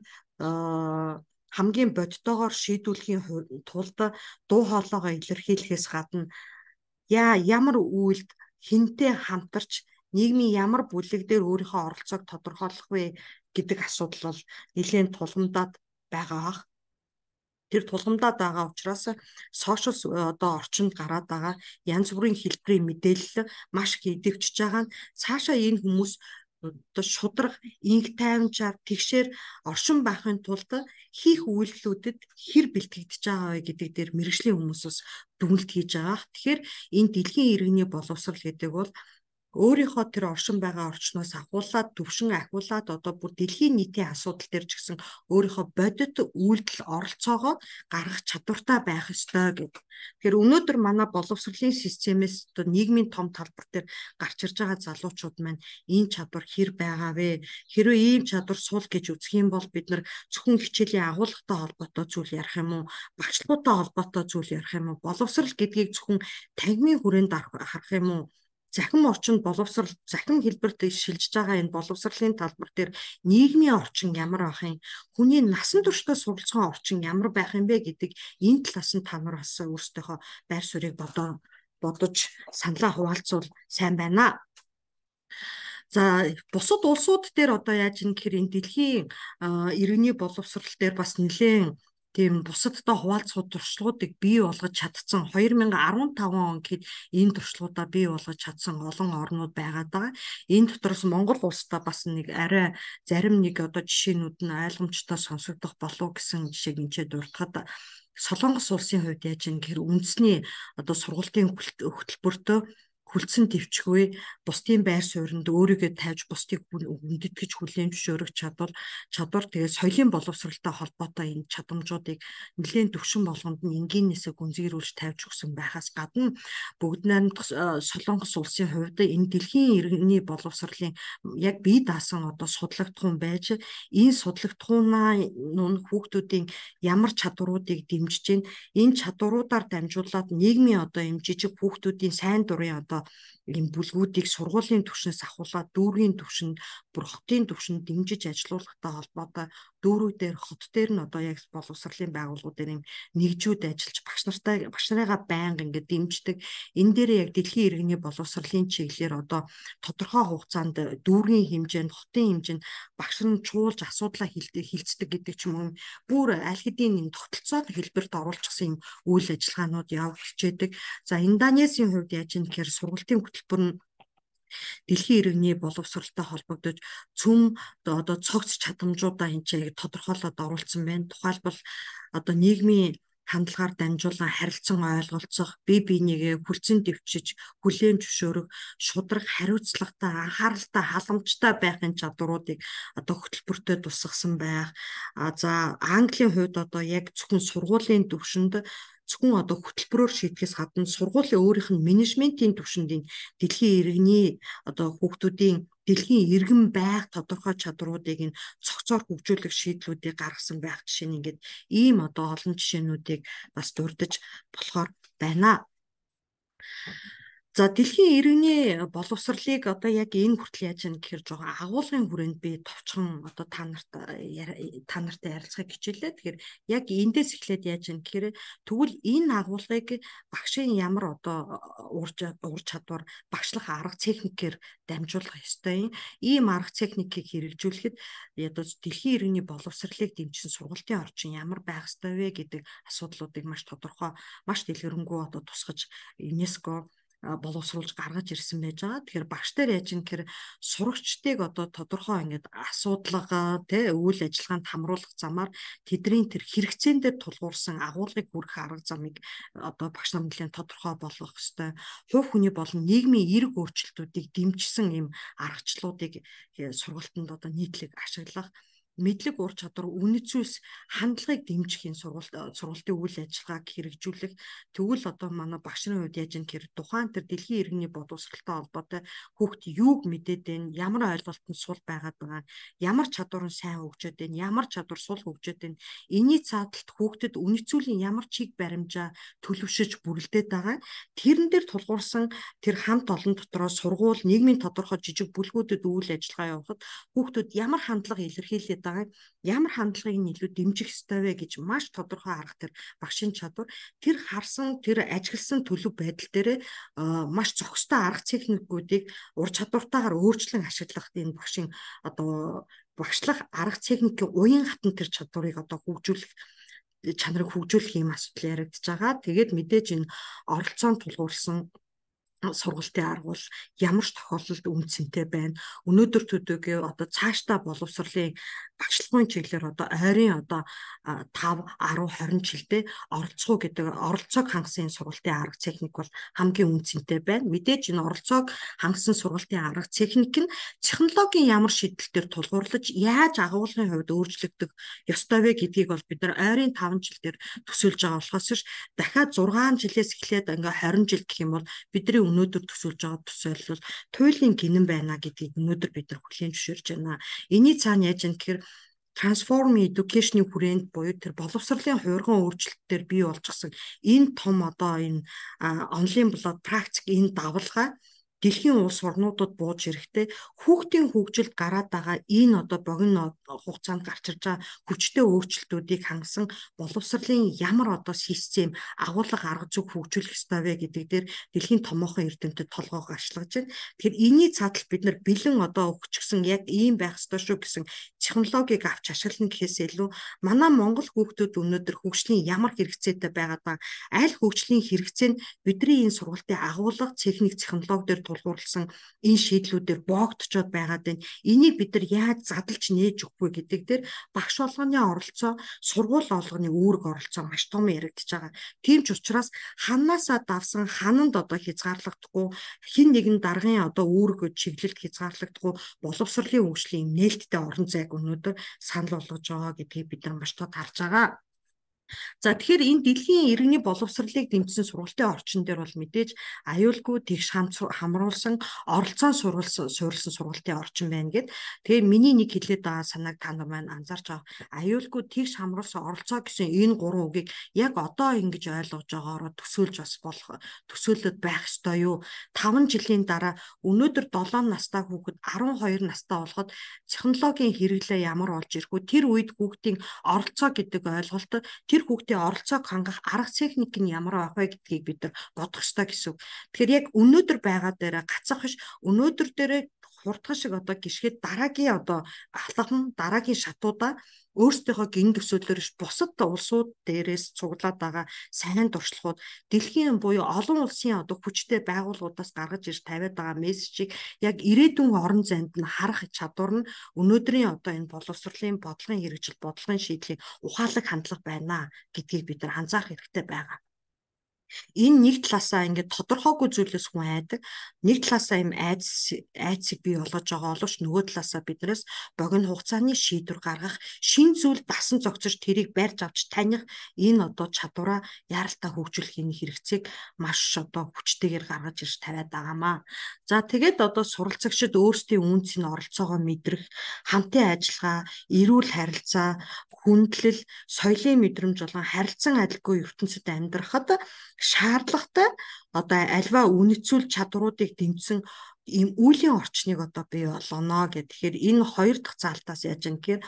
хамгийн бодтоогоор шийдвүлхийн тулд дуу хоолойгоо илэрхийлэхээс гадна яа ямар үйлд хинтээ хамтарч нийгмийн ямар бүлэг дээр өөрийнхөө оролцоог тодорхойлох вэ гэдэг асуудал бол нэлээд тулгамдаад байгаа ах. Тэр тулгамдаад байгаа учраас сошиал э, одоо орчинд гараад байгаа янз бүрийн хэлбэрийн мэдээлэл маш хэдэвчж байгаа нь цаашаа энэ хүмүүс одоо шудраг инх таймчаар тэгшээр оршин байхын тулд хийх үйлдэлүүдэд хэр бэлтгэж байгаа вэ гэдэг дээр мэрэгжлийн хүмүүсээс дүгнэлт хийж байгаа. Тэгэхээр энэ дэлхийн иргэний боловсрал гэдэг бол өөрийнхөө тэр оршин байгаа орчноос ахуулаад төвшин ахуулаад одоо бүр дэлхийн нийтийн асуудал дээр ч гэсэн өөрийнхөө бодит үйлдэл оролцоогоо гаргах чадвартай байх ёстой гэдэг. Тэгэхээр өнөөдөр манай боловсролын системээс одоо нийгмийн том талбар дээр гарч ирж байгаа залуучууд маань ийм чадвар хэр байгаа вэ? Хэрвээ ийм чадвар суул гэж үзэх юм бол бид нар зөвхөн хичээлийн агуулгатай холбоотой зүйл ярих юм уу? Багшлагуудтай холбоотой зүйл ярих юм уу? Боловсрал гэдгийг зөвхөн танхимын хүрээнд харах юм уу? захим орчинд боловсрал захим хэлбэр дэс шилжиж байгаа энэ боловсралтын талбар дээр нийгмийн орчин ямар байх юм хүний насан туршдаа суралцсан орчин ямар байх юм бэ гэдэг энэ талаас нь та нар бас өөрсдийнхөө байр суурийг бодоо бодож саналаа хуваалцвал сайн байна. За бусад улсууд дээр одоо яаж юм гэхээр энэ дэлхийн иргэний боловсрал дээр бас нэлээд тийм бусадтай хуваалцах туршлагуудыг бий болгож чадсан 2015 он гэхэд энэ туршлагуудаа бий болгож чадсан олон орнууд байгаад байгаа. Энэ дотроос Монгол улстай бас нэг арай зарим нэг одоо жишээнүүд нь ойлгомжтой сонсогдох болов гэсэн жишээг энэ дурдхад Солонгос улсын хувьд яаж нэг хэр үндэсний одоо сургалтын хөтөлбөртөө хүлцэн төвчгүй бусдын байр суурьнд өөрийгөө тавьж бусдыг үндэтгэж хүлээн зөвшөөрөх чадвар чадвар тэгээ соёлын боловсролтой холбоотой энэ чадамжуудыг нэлээд төвшин болгонд нь энгийнээсээ гүнзгийрүүлж тавьж өгсөн байхаас гадна бүгд найрамдах э, солонгос улсын хувьд энэ дэлхийн иргэний боловсролын яг бие даасан одоо судлагдхуун байж энэ судлагдхуунаа нүүн хүүхдүүдийн ямар чадваруудыг дэмжиж гин энэ чадваруудаар дамжуулаад нийгмийн одоо юм жижиг хүүхдүүдийн сайн дурын одоо か ийм бүлгүүдийг сургуулийн түвшнээс ахуулаад дүүргийн түвшин, бүр хотын түвшинд дэмжиж ажилуулгатай холбоотой дүүрүүдээр хот дээр нь одоо яг боловсролын байгууллагууд дээр юм нэгжүүд ажиллаж багш нартай багш нарыгаа байнга ингээд дэмждэг. Энэ дээр яг дэлхийн иргэний боловсролын чиглэлээр одоо тодорхой хугацаанд дүүргийн хэмжээнд, хотын хэмжээнд багш нар чуулж асуудлаа хилцдэг гэдэг ч юм уу. Бүр аль хэдийн энэ тогтолцоод хэлбэрт оруулчихсан юм үйл ажиллагаанууд явж хичээдэг. За Индонезийн хувьд яаж юм гэхээр сургалтын хөтөлбөр нь дэлхийн иргэний боловсролтой холбогдож цөм одоо цогц чадамжуудаа энэ чинь тодорхойлоод оруулсан байна. Тухайлбал одоо нийгмийн хандлагаар дамжуулан харилцан ойлголцох, бие бинийгээ хүлцэн дэвчиж, хүлээн зөвшөөрөх, шударга хариуцлагатай, анхааралтай, халамжтай байхын чадваруудыг одоо хөтөлбөртөө тусгасан байх. А за Английн хувьд одоо яг зөвхөн сургуулийн түвшинд зөвхөн одоо хөтөлбөрөөр шийдэхээс гадна сургуулийн өөрийнх нь менежментийн түвшинд энэ дэлхийн иргэний одоо хүүхдүүдийн дэлхийн иргэн байх тодорхой чадруудыг энэ цогцоор хөгжүүлэх шийдлүүдийг гаргасан байх жишээ нь ингээд ийм одоо олон жишээнүүдийг бас дурдж болохоор байна. За дэлхийн иргэний боловсрлыг одоо яг энэ хүртэл яаж яана гэхээр жоохон агуулгын хүрээнд би товчхон одоо та нарт та нартай ярилцахыг хичээлээ. Тэгэхээр яг эндээс эхлээд яаж яана гэхээр тэгвэл энэ агуулгыг багшийн ямар одоо урж урж чадвар багшлах арга техникээр дамжуулах ёстой юм. Ийм арга техникийг хэрэгжүүлэхэд одоо дэлхийн иргэний боловсрлыг дэмжих сургалтын орчин ямар байх ёстой вэ гэдэг асуудлуудыг маш тодорхой маш дэлгэрэнгүй одоо тусгаж ЮНЕСКО боловсруулж гаргаж ирсэн байж байгаа. Тэгэхээр багш нар яаж юм гэхээр сурагчдыг одоо тодорхой ингээд асуудлага тий үйл ажиллагаанд хамруулах замаар тэдний тэр хэрэгцээнд дээр тулгуурсан агуулгыг хүрэх арга замыг одоо багш нар нэлээд тодорхой болгох хэвээр хувь хүний болон нийгмийн эрг өөрчлөлтүүдийг дэмжсэн ийм аргачлалуудыг э, сургалтанд одоо нийтлэг ашиглах мэдлэг ур чадвар үнэцүүлс хандлагыг дэмжих энэ сургалт э, сургалтын үйл ажиллагааг хэрэгжүүлэх тэгвэл одоо манай багш нарын хувьд яаж юм хэрэг тухайн төр дэлхийн иргэний бодлосролтой холбоотой хүүхд юуг мэдээд байна ямар ойлголтод сул байгаад байгаа ямар чадвар нь сайн хөгжөөд байна ямар чадвар сул хөгжөөд байна энэний цааталт хүүхдэд үнэцүүлийн ямар чиг баримжаа төлөвшөж бүрэлдээд байгаа тэрэн дээр тулгуурсан тэр хамт олон дотроо сургууль нийгмийн тодорхой жижиг бүлгүүдэд үйл ажиллагаа явуулахад хүүхдүүд ямар хандлага илэрхийлээд дарааг ямар хандлагыг нь илүү дэмжих ёстой вэ гэж маш тодорхой арга төр багшийн чадвар тэр харсан тэр ажигласан төлөв байдал дээр маш зохистой арга техникүүдийг ур чадвартаагаар өөрчлөн ашиглах энэ багшийн одоо багшлах арга техникийн уян хатан тэр чадварыг одоо хөгжүүлэх чанарыг хөгжүүлэх юм асуудал яригдж байгаа. Тэгээд мэдээж энэ оролцоонд тулгуурсан сургалтын аргуул ямар ч тохиолдолд үнцэнтэй байна. Өнөөдөр төдөөгийн одоо цаашдаа боловсролын багшлагын чиглэлээр одоо ойрын одоо 5 10 20 жилдээ оролцоо гэдэг оролцоог хангасан сургалтын арга техник бол хамгийн үнцэнтэй байна. Мэдээж энэ оролцоог хангасан сургалтын арга техник нь технологийн ямар шийдэлтээр тулгуурлаж яаж агуулгын хувьд өөрчлөгдөх ёстой вэ гэдгийг бол бид нар ойрын 5 жилдэр төсөөлж байгаа болохоос ш дахиад 6 жилээс эхлээд ингээ 20 жил гэх юм бол бидний өнөөдөр төсөөлж байгаа төсөөл бол туйлын гинэн байна гэдгийг өнөөдөр бид нар хүлээн зөвшөөрч байна. Эний цаана яаж юм гэхээр transform education-ийн хүрээнд буюу тэр боловсролын хуурган өөрчлөлтөөр бий болчихсон энэ том одоо энэ онлайн блог практик энэ давалгаа дэлхийн улс орнуудад бууж ирэхдээ хүүхдийн хөгжилд гараад байгаа энэ одоо богино хугацаанд гарч ирж байгаа хүчтэй өөрчлөлтүүдийг хангасан боловсролын ямар одоо систем агуулга арга зүг хөгжүүлэх ёстой вэ гэдэг дээр дэлхийн томоохон эрдэмтэд толгоо гарчлаж байна. Тэгэхээр энэний цаатал бид нар бэлэн одоо өгчихсэн яг ийм байх ёстой шүү гэсэн технологиг авч ашиглана гэхээс илүү манай Монгол хүүхдүүд өнөөдөр хөгжлийн ямар хэрэгцээтэй байгаад байгаа аль хөгжлийн хэрэгцээ нь бидний энэ сургалтын агуулга техник технологи дээр тулгуурласан энэ шийдлүүдээр боогдчод байгаа даа. Энийг бид нар яаж задлж нээж өгөхгүй гэдэг дээр багш болгоны оролцоо, сургууль болгоны үүрэг оролцоо маш том яригдж байгаа. Тийм ч учраас ханаасаа давсан хананд одоо хязгаарлагдахгүй хин нэгэн даргын одоо үүрэг чиглэлд хязгаарлагдахгүй боловсролын хөгжлийн нээлттэй орон зайг өнөөдөр санал болгож байгаа гэдгийг бид нар маш тод харж байгаа. За тэгэхээр энэ дэлхийн иргэний боловсролыг дэмжсэн сургалтын орчин дээр бол мэдээж аюулгүй тэгш хамруулсан оролцоон сурвалсан суурилсан сургалтын орчин байна гэд. Тэгээ миний нэг хэлээд байгаа санааг та нар маань анзаарч авах. Аюулгүй тэгш хамруулсан оролцоо гэсэн энэ гурван үгийг яг одоо ингэж ойлгож байгаараа төсөөлж бас болох төсөөлөд байх ёстой юу? 5 жилийн дараа өнөөдөр 7 настай хүүхэд 12 настай болоход технологийн хэрэглээ ямар болж ирэх вэ? Тэр үед хүүхдийн оролцоо гэдэг ойлголт тэр хүүхдийн оролцоог хангах арга техник нь ямар байх вэ гэдгийг бид нар бодох ёстой гэсэн үг. Тэгэхээр яг өнөөдөр байгаа дээрээ гацах биш өнөөдөр дээрээ хурдхан шиг одоо гიშгэд дараагийн одоо алхам дараагийн шатуудаа өөрсдийнхөө гин төсөөллөөр бусад улсууд дээрээс цуглаад байгаа сайн туршлагууд дэлхийн буюу олон улсын одоо хүчтэй байгууллагуудаас гаргаж ирж тавиад байгаа мессежийг яг ирээдүйн орон зайд нь харах чадвар нь өнөөдрийн одоо энэ боловсролын бодлогын хэрэгжил бодлогын шийдлийн ухаалаг хандлага байна гэдгийг бид нар анзаарах хэрэгтэй байгаа. Энэ нэг талаасаа ингээд тодорхойгүй зүйлээс хүн айдаг. Нэг талаасаа им айдс айдсыг бий болгож байгаа боловч нөгөө талаасаа биднээс богино хугацааны шийдвэр гаргах, шин зүйл дасан зогцож тэрийг барьж авч таних энэ одоо чадвараа яралтай хөгжүүлэх энэ хэрэгцээг маш одоо хүчтэйгээр гаргаж ирж тавиад байгаамаа. За тэгээд одоо суралцагчид өөрсдийн үнц нь оролцоогоо мэдрэх, хамтын ажиллагаа, эрүүл харилцаа, хүндлэл, соёлын мэдрэмж болон харилцан адилгүй ертөнцид амьдрахад шаардлагатай одоо альва үнэтсүүл чадруудыг дэмжсэн ийм үүлийн орчныг одоо бий болгоно гэхээр энэ хоёр дахь залтаас яаж юм гэхээр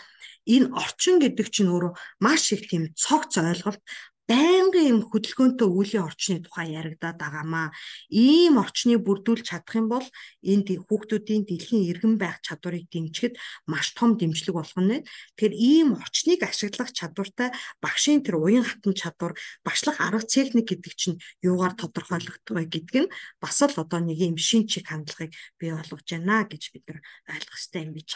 энэ орчин гэдэг чинь өөрөө маш их тийм цогц ойлголт байнгын юм хөдөлгөөнтэй үеийн орчны тухай яригадаад байгаамаа. Ийм орчныг бүрдүүлж чадах юм бол энэ хүүхдүүдийн дэлхийн иргэн байх чадварыг дэмжихэд маш том дэмжлэг болгоно. Тэгэхээр ийм орчныг ашиглах чадвартай багшийн тэр уян хатан чадвар, багшлах арга техник гэдэг чинь юугаар тодорхойлогддог вэ гэдг нь бас л одоо нэг юм шин чиг хандлагыг бий болгож байна гэж бид нар ойлгох хэрэгтэй юм бий.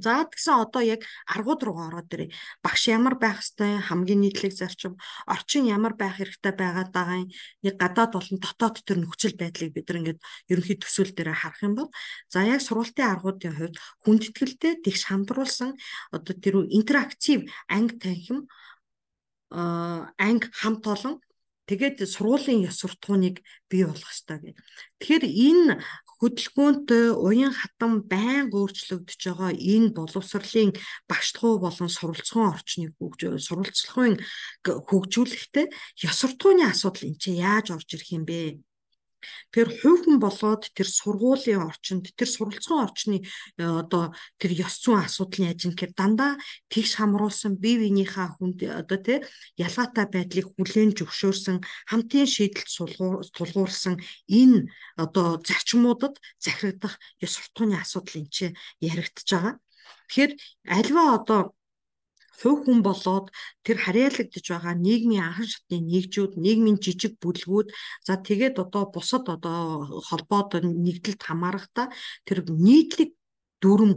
За тэгсэн одоо яг аргууд руугаа ороод ирээ. Багш ямар байх ёстой, хамгийн нийтлэг зарчим, орчин ямар байх хэрэгтэй байгаад байгаа юм. Нэг гадаад болон дотоод төр нөхцөл байдлыг бид нар ингээд ерөнхий төсөөл дээр харах юм бол за яг сургалтын аргуудын хувьд хүндэтгэлтэй тэгш хамдруулсан одоо тэр интерактив анги танхим а э, анги хамт олон Тэгээд сургуулийн ёс суртахууныг бий болох хэрэгтэй гэдэг. Тэгэхээр энэ хөдөлгөөнтэй уян хатан байнга өөрчлөгдөж байгаа энэ боловсролын багшлахуй болон суралцсан орчныг суралцлахын хөгжүүлэхдээ ёс суртахууны асуудал энэ чинь яаж орж ирэх юм бэ? Тэр хувийн болоод тэр сургуулийн орчинд тэр суралцсан орчны э, одоо тэр ёс зүйн асуудлын яжин гэхээр дандаа тэгш хамруулсан бие биенийхээ хүнд э, одоо тий ялгаатай байдлыг хүлээн зөвшөөрсөн хамтын шийдэлд тулгуурсан энэ одоо зарчмуудад захирагдах ёс суртахууны асуудал энэ чинь яригдчихэж байгаа. Тэгэхээр альва одоо хувь хүн болоод тэр харьяалагдж байгаа нийгмийн анхан шатны нэгжүүд, нийгмийн жижиг бүлгүүд за тэгээд одоо бусад одоо холбоод нэгдэлд хамаарахта тэр нийтлэг дүрм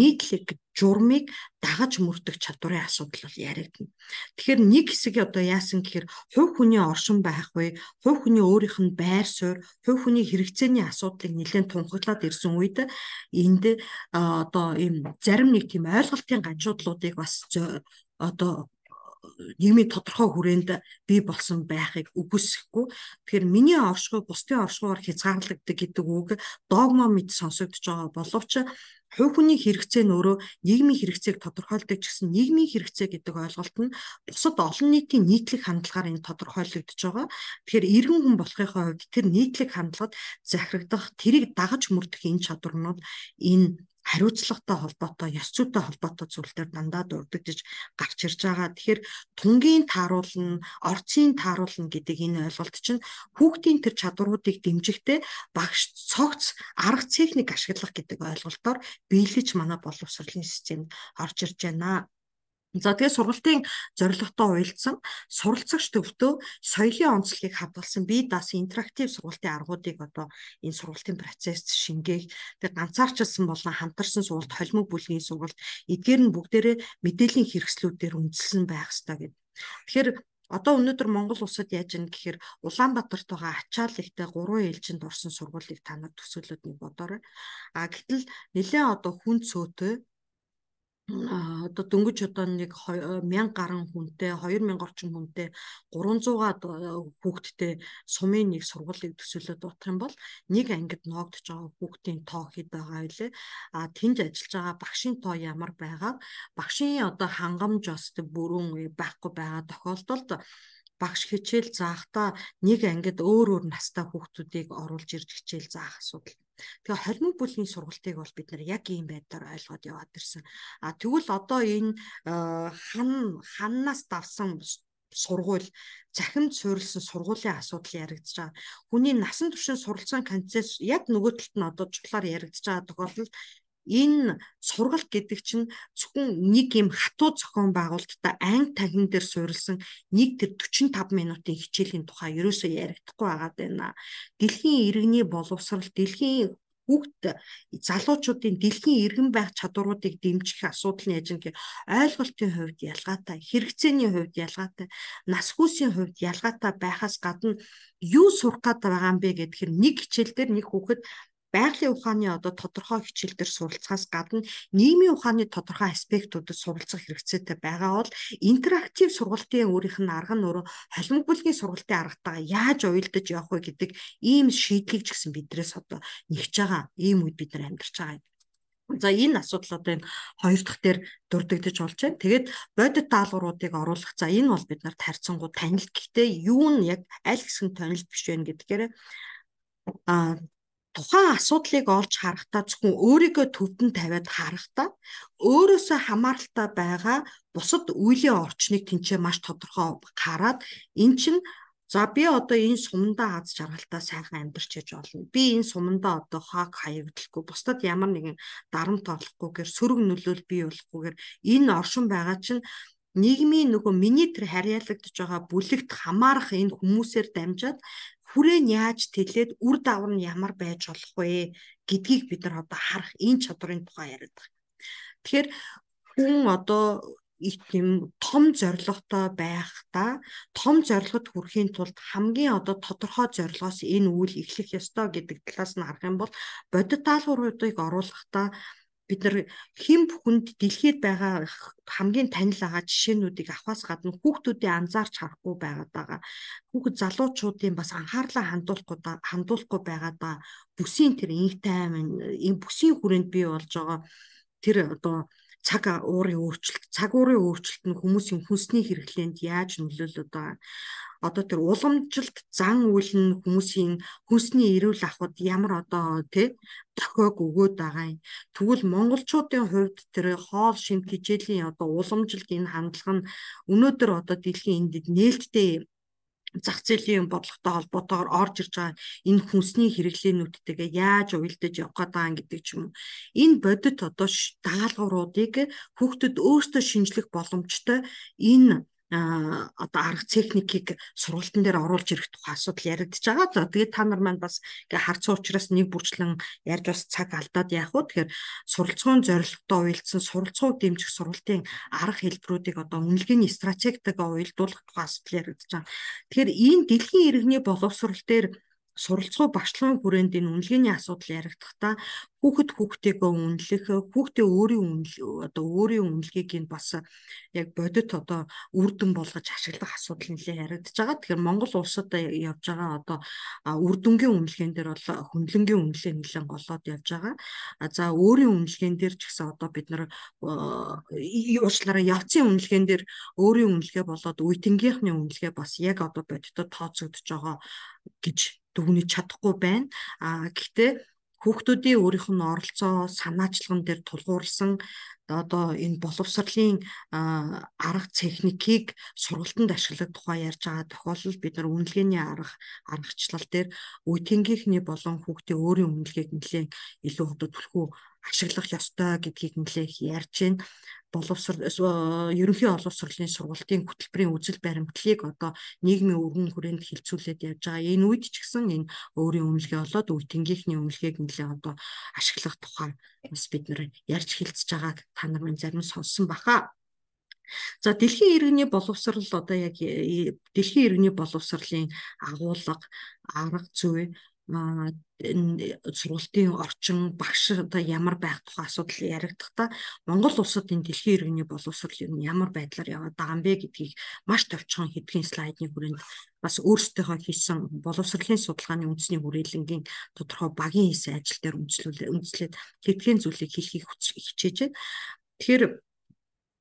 нийтлэг журмыг дагаж мөрдөх чадварын асуудал бол яригдана. Тэгэхээр нэг хэсэг одоо яасан гэхээр хувь хүний оршин байх вэ? Хувь хүний өөрийнх нь байр суурь, хувь хүний хэрэгцээний асуудлыг нэлээд тунхаглаад ирсэн үед энд одоо ийм зарим нэг тийм ойлголтын ганцуудлуудыг бас одоо нийгмийн тодорхой хүрээнд бий болсон байхыг үгүйсэхгүй. Тэгэхээр миний оршихуй бусдын оршихуйгаар хязгаарлагддаг гэдэг үг догма мэд сонсогдож байгаа боловч хувь хүний хэрэгцээ нь өөрөө нийгмийн хэрэгцээг тодорхойлдог ч гэсэн нийгмийн хэрэгцээ гэдэг ойлголт нь бусад олон нийтийн нийтлэг хандлагаар энэ тодорхойлогдож байгаа. Тэгэхээр иргэн хүн болохын хувьд тэр нийтлэг хандлагад захирагдах, тэрийг дагаж мөрдөх энэ чадварнууд энэ хариуцлагатай холбоотой, ёс зүйтэй холбоотой зүйлдер дандаа дурддагж гарч ирж байгаа. Тэгэхээр тунгийн тааруулна, орцын тааруулна гэдэг энэ ойлголт чинь хүүхдийн тэр чадваруудыг дэмжихдээ багш цогц арга техник ашиглах гэдэг ойлголтоор биелэж манай боловсролын системд орж ирж байна. За тэгээ сургалтын зорилготой уялдсан суралцагч төвдөө соёлын онцлогийг хадгалсан бие даас интерактив сургалтын аргуудыг одоо энэ сургалтын процесс шингээх тэг ганцаарчлсан болон хамтарсан сургалт холимог бүлгийн сургалт эдгээр нь бүгдээрээ мэдээллийн хэрэгслүүдээр үндэслэн байх ёстой гэдэг. Тэгэхээр Одоо өнөөдөр Монгол улсад яаж ин гэхээр Улаанбаатарт байгаа ачаалльтай гурван ээлжинд орсон сургуулийг та нар төсөөлөд нэг бодоорой. А гэтэл нэлээд одоо хүн цөөтэй одоо дөнгөж одоо нэг 1000 э, гаруй хүнтэй 2000 орчим хүнтэй 300-аад э, хүүхэдтэй сумын нэг сургуулийг төсөөлөд бодох юм бол нэг ангид ноогдож байгаа хүүхдийн тоо хэд байгаа вэ? А тэнд ажиллаж байгаа багшийн тоо ямар байгаа? Багшийн одоо хангамж бас бүрэн байхгүй байгаа тохиолдолд багш хичээл заахдаа нэг ангид өөр өөр настай хүүхдүүдийг оруулж ирж хичээл заах асуудал. Тэгээ холимог бүлийн сургалтыг бол бид нар яг ийм байдлаар ойлгоод яваад ирсэн. А тэгвэл одоо энэ э, хан ханнаас давсан сургууль захимд суурилсан сургуулийн асуудал яригдж байгаа. Хүний насан туршийн суралцсан концепц яг нөгөө талд нь одоо чухлаар яригдж байгаа тохиолдолд энэ сургалт гэдэг чинь зөвхөн нэг юм хатуу зохион байгуулалттай анги тагнан дээр суурилсан нэг тэр 45 минутын хичээлийн тухай ерөөсөө ярихдаггүй байгаад байна. Дэлхийн иргэний боловсрал, дэлхийн хүүхд залуучуудын дэлхийн иргэн байх чадваруудыг дэмжих асуудал нь яж ингээ ойлголтын хувьд ялгаатай, хэрэгцээний хувьд ялгаатай, нас хүсийн хувьд ялгаатай байхаас гадна юу сурах гэдэг байгаа юм бэ гэдгээр нэг хичээл дээр нэг хүүхэд байгалийн ухааны одоо тодорхой хичээл дээр суралцахаас гадна нийгмийн ухааны тодорхой аспектуудад суралцах хэрэгцээтэй байгаа бол интерактив сургалтын өөрийнх нь арга нь өөрөө холимог бүлгийн сургалтын аргатайгаа яаж уялдаж явах вэ гэдэг ийм шийдлийг ч гэсэн бидрээс одоо нэгж байгаа ийм үед бид нар амьдарч байгаа юм. За энэ асуудал одоо энэ хоёр дахь дээр дурддагдж болж байна. Тэгээд бодит даалгавруудыг оруулах. За энэ бол бид нарт харьцангуй танилт. Гэхдээ юу нь яг аль хэсэг нь танилт биш вэ гэдгээр а тухайн асуудлыг олж харахтаа зөвхөн өөрийгөө төвдөн тавиад харахтаа өөрөөсөө хамааралтай байгаа бусад үеийн орчныг тэнцээ маш тодорхой хараад эн чинь за би одоо энэ сумандаа аз жаргалтай сайхан амьдарч яж болно. Би энэ сумандаа одоо хааг хаягдлахгүй бусдад ямар нэгэн дарамт орлохгүйгээр сөрөг нөлөөл бий болохгүйгээр энэ оршин байгаа чинь нийгмийн нөгөө миний тэр харьяалагдж байгаа бүлэгт хамаарах энэ хүмүүсээр дамжаад хүрээн яаж тэлээд үр давар нь ямар байж болох вэ гэдгийг бид нар одоо харах энэ чадрын тухай яриад байгаа. Тэгэхээр хүн одоо их юм том зорилготой байхдаа том зорилгод хүрэхийн тулд хамгийн одоо тодорхой зорилгоос энэ үйл эхлэх ёстой гэдэг талаас нь харах юм бол бодит даалгавруудыг оруулахдаа бид нар хэн бүхэнд дэлхийд байгаа хамгийн танил байгаа жишээнүүдийг авахаас гадна хүүхдүүдийн анзаарч харахгүй байгаад байгаа. Хүүхэд залуучуудын бас анхаарлаа хандуулахгүй хандуулахгүй байгаад байгаа. Бүсийн тэр инх тайм энэ бүсийн хүрээнд бий болж байгаа тэр одоо цаг уурын өөрчлөлт цаг уурын өөрчлөлт нь хүмүүсийн хүнсний хэрэглээнд яаж нөлөөлөд байгаа одоо тэр уламжилт зан үйл нь хүмүүсийн хүнсний эрүүл ахуйд ямар одоо тий тохиог өгөөд байгаа юм. Тэгвэл монголчуудын хувьд тэр хоол шим хичээлийн одоо уламжилт энэ хандлага нь өнөөдөр одоо дэлхийн эндэд нээлттэй зах зээлийн бодлоготой холбоотойгоор орж ирж байгаа энэ хүнсний хэрэглээнүүдтэйгээ яаж уялдаж явах гэдэг гэдэг ч юм уу. Энэ бодит одоо даалгавруудыг хүүхдэд өөртөө шинжлэх боломжтой энэ Э, одоо арга техникийг сургалтын дээр оруулж ирэх тухай асуудал яригдж байгаа. За тэгээд та нар маань бас ингээ харцсан учраас нэг бүрчлэн ярьж бас цаг алдаад яах вэ? Тэгэхээр суралцгын зорилготой уялдсан суралцгыг дэмжих сургалтын арга хэлбэрүүдийг одоо үнэлгээний стратегитага уялдуулах тухай асуудал яригдж байгаа. Тэгэхээр энэ дэлхийн иргэний боловсрол дээр суралцгуй багшлагын хүрээнд энэ үнэлгээний асуудал яригдахдаа хүүхэд хүүхдтэйгөө үнэлэх, хүүхдээ өөрийн үнэл одоо өөрийн үнэлгээг нь бас яг бодит одоо үр дүн болгож ашиглах асуудал нэлээ яригдж байгаа. Тэгэхээр Монгол улсад явж байгаа одоо үр дүнгийн үнэлгээнд дэр бол хөндлөнгийн үнэлгээ нэлээд голоод явж байгаа. За өөрийн үнэлгээнд дэр ч гэсэн одоо бид нар уучлаараа явцын үнэлгээнд дэр өөрийн үнэлгээ болоод үетингийнхний үнэлгээ бас яг одоо бодитод тооцогдож байгаа гэж дүгнэж чадахгүй байна. А гэхдээ хүүхдүүдийн өөрийнх нь оролцоо санаачлан дээр тулгуурлсан одоо энэ боловсрлын арга техникийг сургалтанд ашиглах тухай ярьж байгаа тохиолдолд бид нар үнэлгээний арга аргачлал дээр үе тэнгийнхний болон хүүхдийн өөрийн үнэлгээг нэлээд илүү хөдөлгөхөө ашиглах ёстой гэдгийг нэлээх ярьж байна. Боловсрол э, э, ерөнхий олонсролын сургалтын хөтөлбөрийн үзэл баримтлалыг одоо нийгмийн өргөн хүрээнд хилцүүлээд явж байгаа. Энэ үед ч гэсэн энэ өөрийн өмнөлгөө олоод үетингийнхний өмнөлгийг нэлээ одоо ашиглах тухай бас бид нэр ярьж хилцэж байгааг та нар минь зарим сонсон баха. За дэлхийн иргэний боловсрал одоо яг э, дэлхийн иргэний боловсралын агуулга арга зүй Э, сургалтын орчин багш одоо ямар байх тухай асуудал яригдахдаа Монгол улсад энэ дэлхийн иргэний боловсрол ер нь ямар байдлаар яваад байгаа юм бэ гэдгийг маш товчхон хэдхэн слайдны хүрээнд бас өөрсдийнхөө хийсэн боловсролын судалгааны үндэсний хүрээлэнгийн тодорхой багийн хийсэн ажил дээр үндэслээд хэдхэн зүйлийг хэлхийг хичээж байна. Тэгэхээр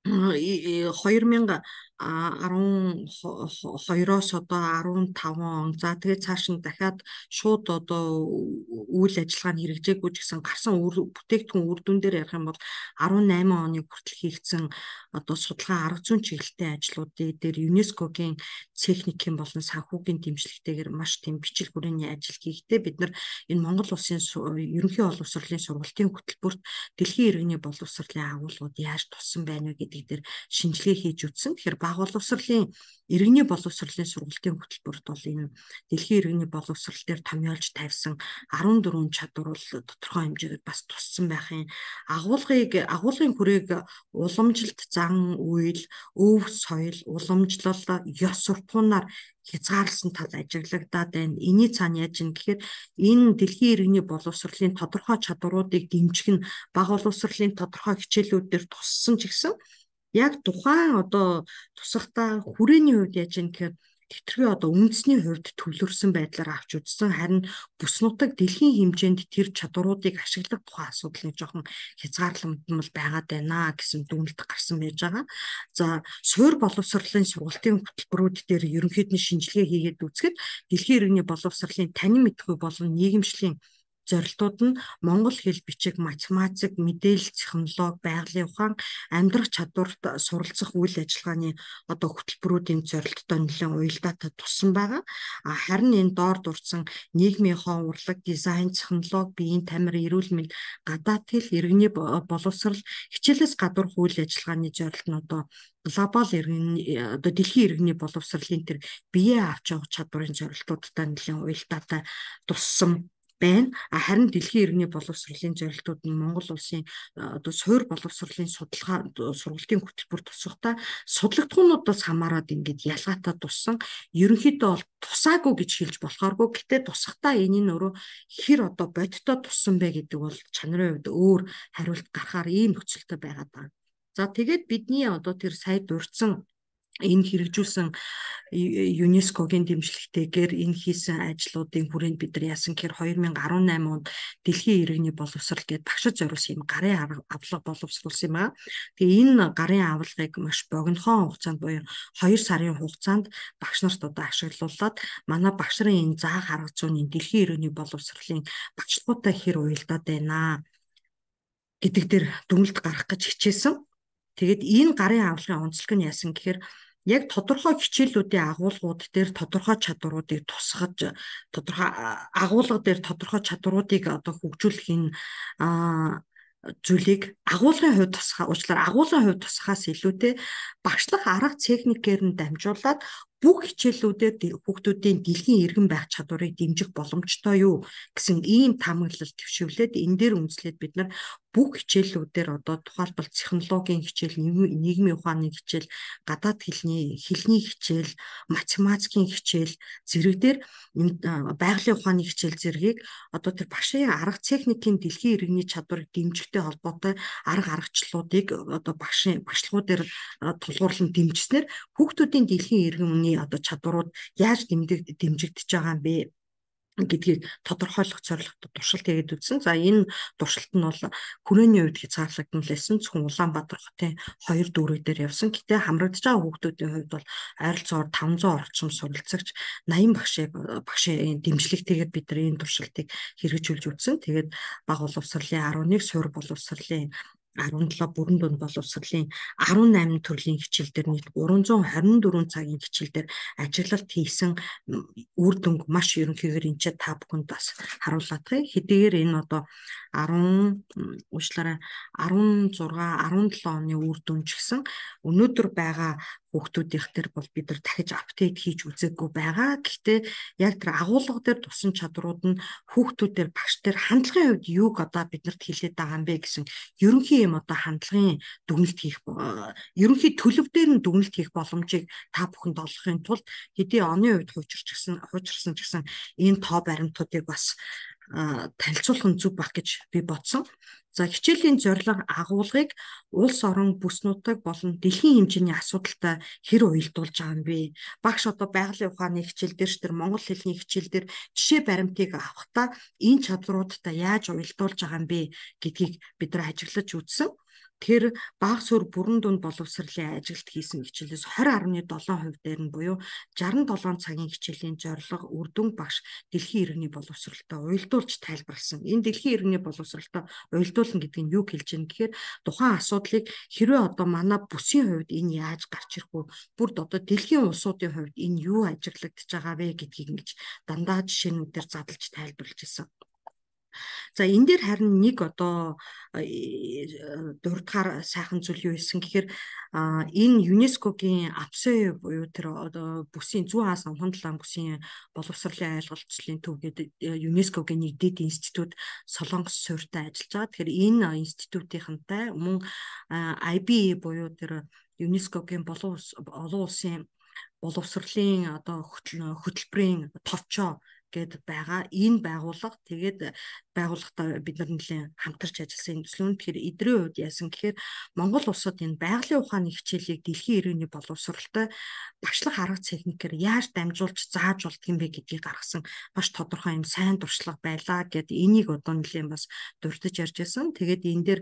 2000 12-оос одоо 15 он. За тэгээд цааш нь дахиад шууд одоо үйл ажиллагаа нь хэрэгжээгүй ч гэсэн гарсан бүтээгдэхүүн үр дүн дээр ярих юм бол 18 оны хүртэл хийгдсэн одоо судалгаа арга зүйн чиглэлтэй ажлуудыг дээр ЮНЕСКОгийн техникийн болон санхүүгийн дэмжлэгтэйгээр маш тийм бичил хүрээний ажил хийхдээ бид нар энэ Монгол улсын ерөнхий боловсролын сургалтын хөтөлбөрт дэлхийн иргэний боловсролын агуулгууд яаж туссан байна вэ гэдэг дээр шинжилгээ хийж үтсэн. Тэгэхээр боловсролын иргэний боловсролын сургалтын хөтөлбөрт бол энэ дэлхийн иргэний боловсрол дээр томьёолж тавьсан 14 чадвар бол тодорхой хэмжээгээр бас туссан байхын агуулгыг агуулгын хүрээг уламжилт зан үйл өв соёл уламжлал ёс суртахуунаар хязгаарласан тал ажиглагдаад байна. Эний цаана яаж юм гэхээр энэ дэлхийн иргэний боловсролын тодорхой чадваруудыг дэмжих нь баг боловсролын тодорхой хичээлүүд дээр туссан ч гэсэн яг тухайн одоо тусахтаа хүрээний үед яаж юм гэхээр тэтгэрийн одоо үндэсний хувьд төвлөрсөн байдлаар авч үзсэн харин бүс нутаг дэлхийн хэмжээнд тэр чадваруудыг ашиглах тухайн асуудал нэг жоохон хязгаарламт нь бол байгаад байна гэсэн дүгнэлт гарсан байж байгаа. За суур боловсролын сургалтын хөтөлбөрүүд дээр ерөнхийд нь шинжилгээ хийгээд үзэхэд дэлхийн иргэний боловсролын танин мэдхүй болон нийгэмшлийн зорилтууд нь монгол хэл бичиг, математик, мэдээлэл технологи, байгалийн ухаан, амьдрах чадварт суралцах үйл ажиллагааны одоо хөтөлбөрүүдийн зорилттой нэлээд уялдаатай туссан байгаа. А харин энэ доор дурдсан нийгмийн хоон урлаг, дизайн, технологи, биеийн тамир, эрүүл мэнд, гадаад хэл, иргэний боловсрал, хичээлээс гадуур үйл ажиллагааны зорилт нь одоо глобал иргэний одоо дэлхийн иргэний боловсролын тэр биеэ авч явах чадварын зорилтуудтай нэлээд уялдаатай туссан байна. Харин дэлхийн иргэний боловсролын зорилтууд нь Монгол улсын одоо суур боловсролын судалгаа сургалтын хөтөлбөр тусгахдаа судлагдхуунуудаас хамаарат ингээд ялгаатай туссан ерөнхийдөө бол тусаагүй гэж хэлж болохооргүй гэтээ тусахдаа энэ нь өөрөө хэр одоо бодиттой туссан бэ гэдэг бол чанарын хувьд өөр хариулт гарахаар ийм нөхцөлтэй байгаад байгаа. За тэгээд бидний одоо тэр сая дурдсан энэ хэрэгжүүлсэн ЮНЕСКОгийн дэмжлэгтэйгээр энэ хийсэн ажлуудын хүрээнд бид нар яасан гэхээр 2018 онд Дэлхийн иргэний боловсрал гэдээ багшид зориулсан юм гарын авлага боловсруулсан юм аа. Тэгээ энэ гарын авлагыг маш богинохон хугацаанд буюу 2 сарын хугацаанд багш нарт одоо ашиглуулад манай багш нарын энэ заах арга зүйн Дэлхийн иргэний боловсролын багшлуудаа хэр уялдаад байна гэдэг дээр дүгнэлт гаргах гэж хичээсэн. Тэгэд энэ гарын авлагын онцлог нь яасан гэхээр яг тодорхой хичээлүүдийн агуулгууд дээр тодорхой чадваруудыг тусгаж тодорхой агуулга дээр тодорхой чадваруудыг одоо хөгжүүлэх энэ зүйлийг агуулгын хувь тусгай уучлаар агуулгын хувь тусгаас илүүтэй багшлах арга техникээр нь дамжуулаад бүх хичээлүүдэд хүүхдүүдийн дэлхийн иргэн байх чадварыг дэмжих боломжтой юу гэсэн ийм таамаглал төвшүүлээд энэ дээр үндэслээд бид нар бүх хичээлүүдээр одоо тухайлбал технологийн хичээл, нийгмийн ухааны хичээл, гадаад хэлний хэлний хичээл, математикийн хичээл зэрэгдэр байгалийн ухааны хичээл зэргийг одоо тэр багшийн арга техникийн дэлхийн иргэний чадварыг дэмжихтэй холбоотой арга аргачлалуудыг одоо багшийн багшлгуудаар тулгуурлан дэмжснээр хүүхдүүдийн дэлхийн иргэн хүний одоо чадварууд яаж дэмжиг дэмжигдэж байгаа юм бэ гэдгийг тодорхойлох зорилготой туршилт хийгээд үзсэн. За энэ туршилт нь бол хүрээний үед хязгаарлагдсан лсэн зөвхөн Улаанбаатар хотын хоёр дүүрэг дээр явсан. Гэтэ хамрагдж байгаа хүүхдүүдийн хувьд бол ойролцоогоор 500 орчим суралцагч 80 багшээ багшийн э, дэмжлэгтэйгээр бид нар энэ туршилтыг хэрэгжүүлж үзсэн. Тэгээд баг боловсролын 11 суур боловсролын 17 бүрэн дунд боловсролын 18 төрлийн хичээл дээр нийт 324 цагийн хичээл дээр ажиглалт хийсэн үр дүнг маш ерөнхийдөө энэ ч та бүхэнд бас харуулдаг. Хэдийгээр энэ одоо 10 уучлаарай 16 17 оны үр дүн ч гэсэн өнөөдөр байгаа хүүхдүүдийнх төр бол бид нар дахиж апдейт хийж үзээгүй байгаа. Гэхдээ яг тэр агуулга дээр тусан чадрууд нь хүүхдүүд төр багш төр хандлагын хувьд юуг одоо биднэрт хилээд байгаа юм бэ гэсэн ерөнхий юм одоо хандлагын дүгнэлт хийх ерөнхий төлөв дээр нь дүгнэлт хийх боломжийг та бүхэнд олохын тулд хэдий оны үед хуучирч гисэн хуучирсан ч гэсэн энэ тоо баримтуудыг бас танилцуулах нь зүг баг гэж би бодсон. За хичээлийн зорилго агуулгыг улс орон бүс нутаг болон дэлхийн хэмжээний асуудалтай хэр уялдуулж байгаа юм бэ? Багш одоо байгалийн ухааны хичээл дээр тэр Монгол хэлний хичээл дээр жишээ баримтыг авахдаа энэ чадваруудтай яаж уялдуулж байгаа юм бэ гэдгийг бид нар ажиглаж үзсэн тэр баг суурь бүрэн дунд боловсролын ажилт хийсэн хичээлээс 20.7% дээр нь буюу 67 цагийн хичээлийн зорилго үрдүн багш дэлхийн иргэний боловсролтой уялдуулж тайлбарлсан. Энэ дэлхийн иргэний боловсролтой уялдуулна гэдэг нь юу хэлж байна гэхээр тухайн асуудлыг хэрвээ одоо манай бүсийн хувьд энэ яаж гарч ирэх вэ? Бүрд одоо дэлхийн улсуудын хувьд энэ юу ажиглагдж байгаа вэ гэдгийг ингэж дандаа жишээнүүдээр задлж тайлбарлаж ирсэн. За энэ дээр харин нэг одоо э, дурдгаар сайхан зүйл юу исэн гэхээр энэ ЮНЕСКОгийн АПСО буюу тэр одоо бүсийн зүүн хаас номхон талаан бүсийн боловсролын ойлголцлын төвгээд ЮНЕСКОгийн э, нэгдээд институт Солонгос суурьтай ажиллаж байгаа. Тэгэхээр энэ э, институтийнхантай мөн IBE буюу тэр ЮНЕСКОгийн болон олон улсын боловсролын одоо хөтөлбөрийн товчоо гэд байгаа энэ байгууллага тэгээд байгууллагатай бид нар нэлийн хамтарч ажилласан энэ төслөөр тэгэхээр эдрийн хувьд яасан гэхээр Монгол улсад энэ байгалийн ухааны хичээлийг дэлхийн иргэний боловсролтой багшлах арга техникээр яаж дамжуулж зааж болдг юм бэ гэдгийг гаргасан маш тодорхой юм сайн туршлага байлаа гэд энийг одоо нэлийн бас дурдж ярьж байсан тэгээд энэ дээр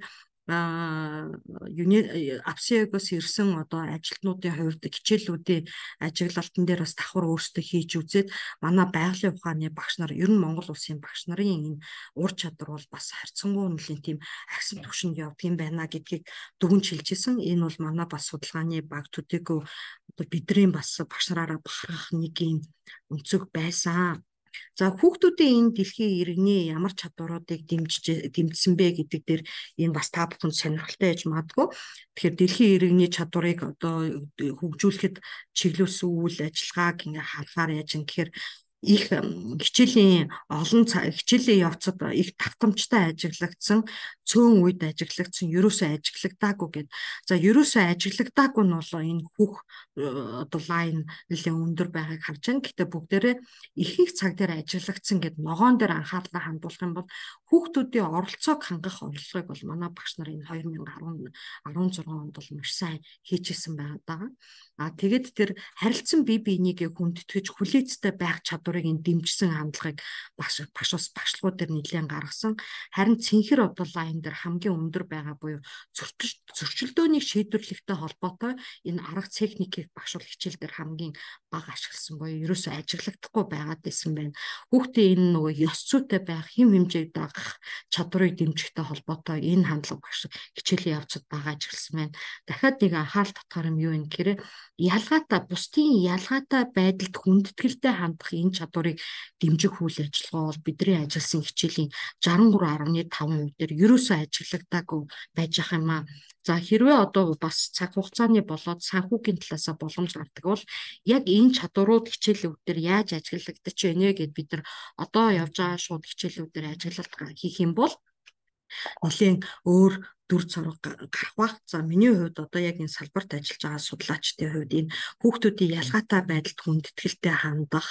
Э, э, апсиагоос ирсэн одоо ажилтнуудын хувьд хичээлүүдийн ажиглалтан дээр бас давхар өөрсдөө хийж үзээд манай байгалийн ухааны багш нар ер нь Монгол улсын багш нарын энэ ур чадвар бол бас харьцангуй нэлийн тийм агсан түвшинд явдгийн байна гэдгийг дүгэн шилжсэн. Энэ бол манай бас судалгааны баг төдийгүй одоо бидний бас багш нараараа бахархах нэг юм өнцөг байсан За хүүхдүүдийн энэ дэлхийн иргэний ямар чадваруудыг дэмжиж дэмжсэн бэ гэдэг дээр энэ бас та бүхэн сонирхолтой яж магадгүй. Тэгэхээр дэлхийн иргэний чадварыг одоо э, хөгжүүлэхэд чиглүүлсэн үйл ажиллагааг ингээ харахаар яаж юм гэхээр их хичээлийн олон хичээлийн явцад их давтамжтай ажиглагдсан цөөн үед ажиглагдсан ерөөсөө ажиглагдаагүй гэд. За ерөөсөө ажиглагдаагүй нь бол энэ хөх э, одоо лайн нэлээд өндөр байгааг харж байна. Гэтэ бүгдээрээ их их цаг дээр ажиглагдсан гэд ногоон дээр анхаарлаа хандуулах юм бол хүүхдүүдийн оролцоог хангах оролцоог бол манай багш нар энэ 2010 16 онд бол маш сайн хийчихсэн байгаа. А тэгэд тэр харилцан бие биенийгээ хүндэтгэж хүлээцтэй байх чадвар чадварыг энэ дэмжсэн хандлагыг багш багш ус багшлгууд дээр нэлээд гаргасан. Харин цэнхэр бодлоо энэ дээр хамгийн өндөр байгаа буюу зөрчилдөөнийг шийдвэрлэхтэй холбоотой энэ арга техникийг багш ул хичээл дээр хамгийн бага ашигласан буюу ерөөсөө ажиглагдахгүй байгаад байсан байна. Хүүхдээ энэ нөгөө ёс зүйтэй байх, хэм хэмжээг дагах чадварыг дэмжихтэй холбоотой энэ хандлага багш хичээлийн явцад бага ажигласан байна. Дахиад нэг анхаарал татгаар юм юу юм гэхээр ялгаатай бусдын ялгаатай байдалд хүндэтгэлтэй хандах энэ чадварыг дэмжих үйл ажиллагаа бол бидний ажилласан хичээлийн 63.5% дээр ерөөсөө ажиглагдаагүй байж ах юм аа. За хэрвээ одоо бас цаг хугацааны болоод санхүүгийн талаасаа боломж гардаг бол яг энэ чадварууд хичээлүүдээр яаж ажиглагдаж байна гэд бид нар одоо явж байгаа шууд хичээлүүдээр ажиглалт хийх юм бол нэлээд өөр дүр зураг гарах бах. За миний хувьд одоо яг энэ салбарт ажиллаж байгаа судлаачдын хувьд энэ хүүхдүүдийн ялгаатай байдалд хүндэтгэлтэй хандах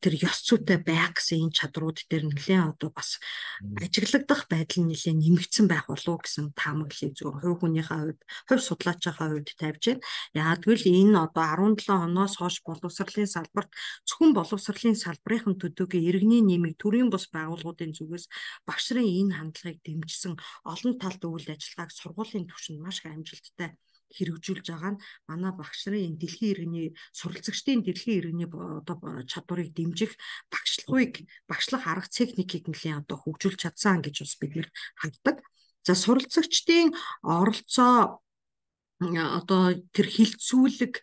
тэр ёс зүйтэй байх гэсэн энэ чадрууд дээр нэлээд одоо бас ажиглагдах байдал нь нэлээд нэмэгдсэн байх болов гэсэн таамаглалыг зөвхөн хувь хүнийхээ хувьд, хувь судлаачийнхаа хувьд тавьж байна. Яагтвэл энэ одоо 17 оноос хойш боловсролын салбарт зөвхөн боловсролын салбарын төдөөгийн иргэний нэмийг төрийн бус байгууллагуудын зүгээс багш нарын энэ хандлагыг дэмжсэн олон талд үйл ажиллагааг сургуулийн түвшинд маш их амжилттай хэрэгжүүлж байгаа нь манай багш нарын энэ дэлхийн иргэний суралцагчдын дэлхийн иргэний одоо чадварыг дэмжих багшлахыг багшлах арга техникийг нэлээд одоо хөгжүүлж чадсан гэж бас бид нэр ханддаг. За суралцагчдын оролцоо одоо тэр хилцүүлэг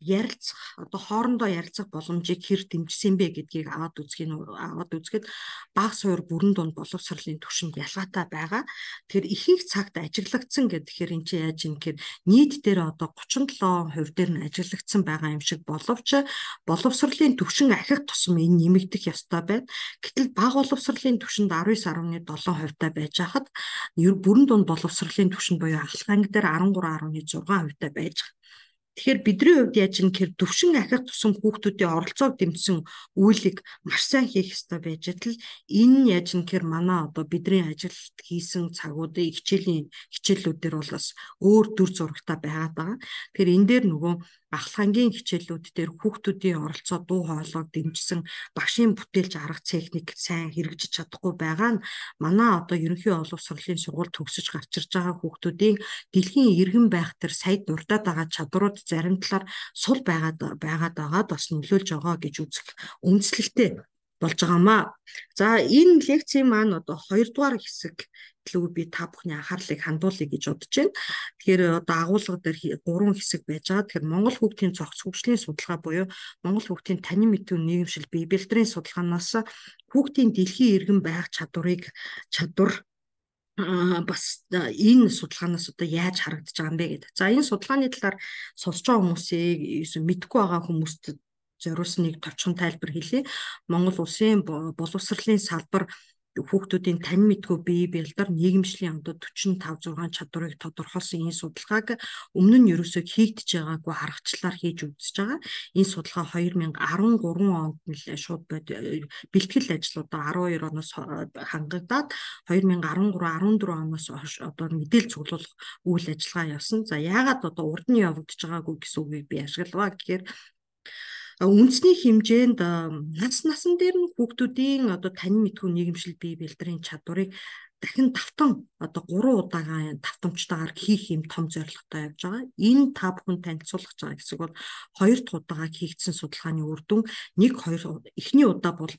ярилцах одоо хоорондоо ярилцах боломжийг хэр дэмжсэн бэ гэдгийг аваад үзэх нь аваад үзэхэд баг суур бүрэн дунд боловсролын түвшинд ялгаатай байгаа. Тэгэхээр ихэнх цагт ажиглагдсан гэхээр эн чинь яаж юм гэхээр нийт дээр одоо 37% дээр нь ажиглагдсан байгаа юм шиг боловч боловсролын түвшин ахих тусам энэ нэмэгдэх ёстой байна. Гэтэл баг боловсролын түвшинд 19.7% та байж хахад бүрэн дунд боловсролын түвшин буюу ахлах анги дээр 13.6% та байж байгаа. Тэгэхээр бидний хувьд яаж нэхэр төвшин ахих тусам хүүхдүүдийн оролцоог дэмжсэн үйлийг маш сайн хийх ёстой байж адил энэ нь яаж нэхэр манай одоо бидний ажилд хийсэн цагуудын хичээлийн хичээлүүдээр бол бас өөр төр зурагтай байгаад байгаа. Тэгэхээр энэ дээр нөгөө ахлахангийн хичээлүүд дээр хүүхдүүдийн оролцоо дуу хоолойг дэмжсэн багшийн бүтээлч арга техник сайн хэрэгжиж чадахгүй байгаа нь манай одоо ерөнхий олонсорлын сургууль төгсөж гарч ирж байгаа хүүхдүүдийн дэлхийн иргэн байх төр сая дурдаад байгаа чадрууд зарим талаар сул байгаад байгаад байгаад бас нөлөөлж байгаа гэж үзэх үндэслэлтэй болж байгаамаа. За энэ лекцийн маань одоо 2 дугаар хэсэг төлөв би та бүхний анхаарлыг хандуулъя гэж бодож байна. Тэгэхээр одоо агуулга дээр гурван хэсэг байж байгаа. Тэгэхээр Монгол хүүхдийн цогц хөгжлийн судалгаа буюу Монгол хүүхдийн танин мэдүү нийгэмшил бие бэлтрийн судалгаанаас хүүхдийн дэлхийн иргэн байх чадварыг чадвар бас э, энэ судалгаанаас одоо яаж харагдаж байгаа юм бэ гэдэг. За энэ судалгааны талаар сонсож байгаа хүмүүсийг мэдгүй байгаа хүмүүст зориулсныг товчхон тайлбар хийлье. Монгол улсын боловсролын салбар хүүхдүүдийн тань мэдгүй бие биелдэр нийгэмшлийн амдад 45 6 чадварыг тодорхойлсон энэ судалгааг өмнө нь ерөөсөө хийгдэж байгаагүй харгачлаар хийж үзэж байгаа. Энэ судалгаа 2013 онд шууд э, бэлтгэл ажлуудаа 12 оноос э, хангагдаад 2013 14 оноос одоо мэдээлэл цуглуулах үйл ажиллагаа явсан. За яагаад одоо урд нь явагдаж байгаагүй гэсэн үгийг би ашиглаваа гэхээр үндэсний хэмжээнд нас насан дээр нь хүүхдүүдийн одоо танин мэдхүү нийгэмшил бие бэлтрийн чадварыг дахин давтан одоо 3 удаагаа давтамжтайгаар хийх юм том зорилготой явж байгаа. Энэ та бүхэн танилцуулах гэж байгаа хэсэг бол 2 дахь удаагаа хийгдсэн судалгааны үр дүн 1 2 эхний удаа бол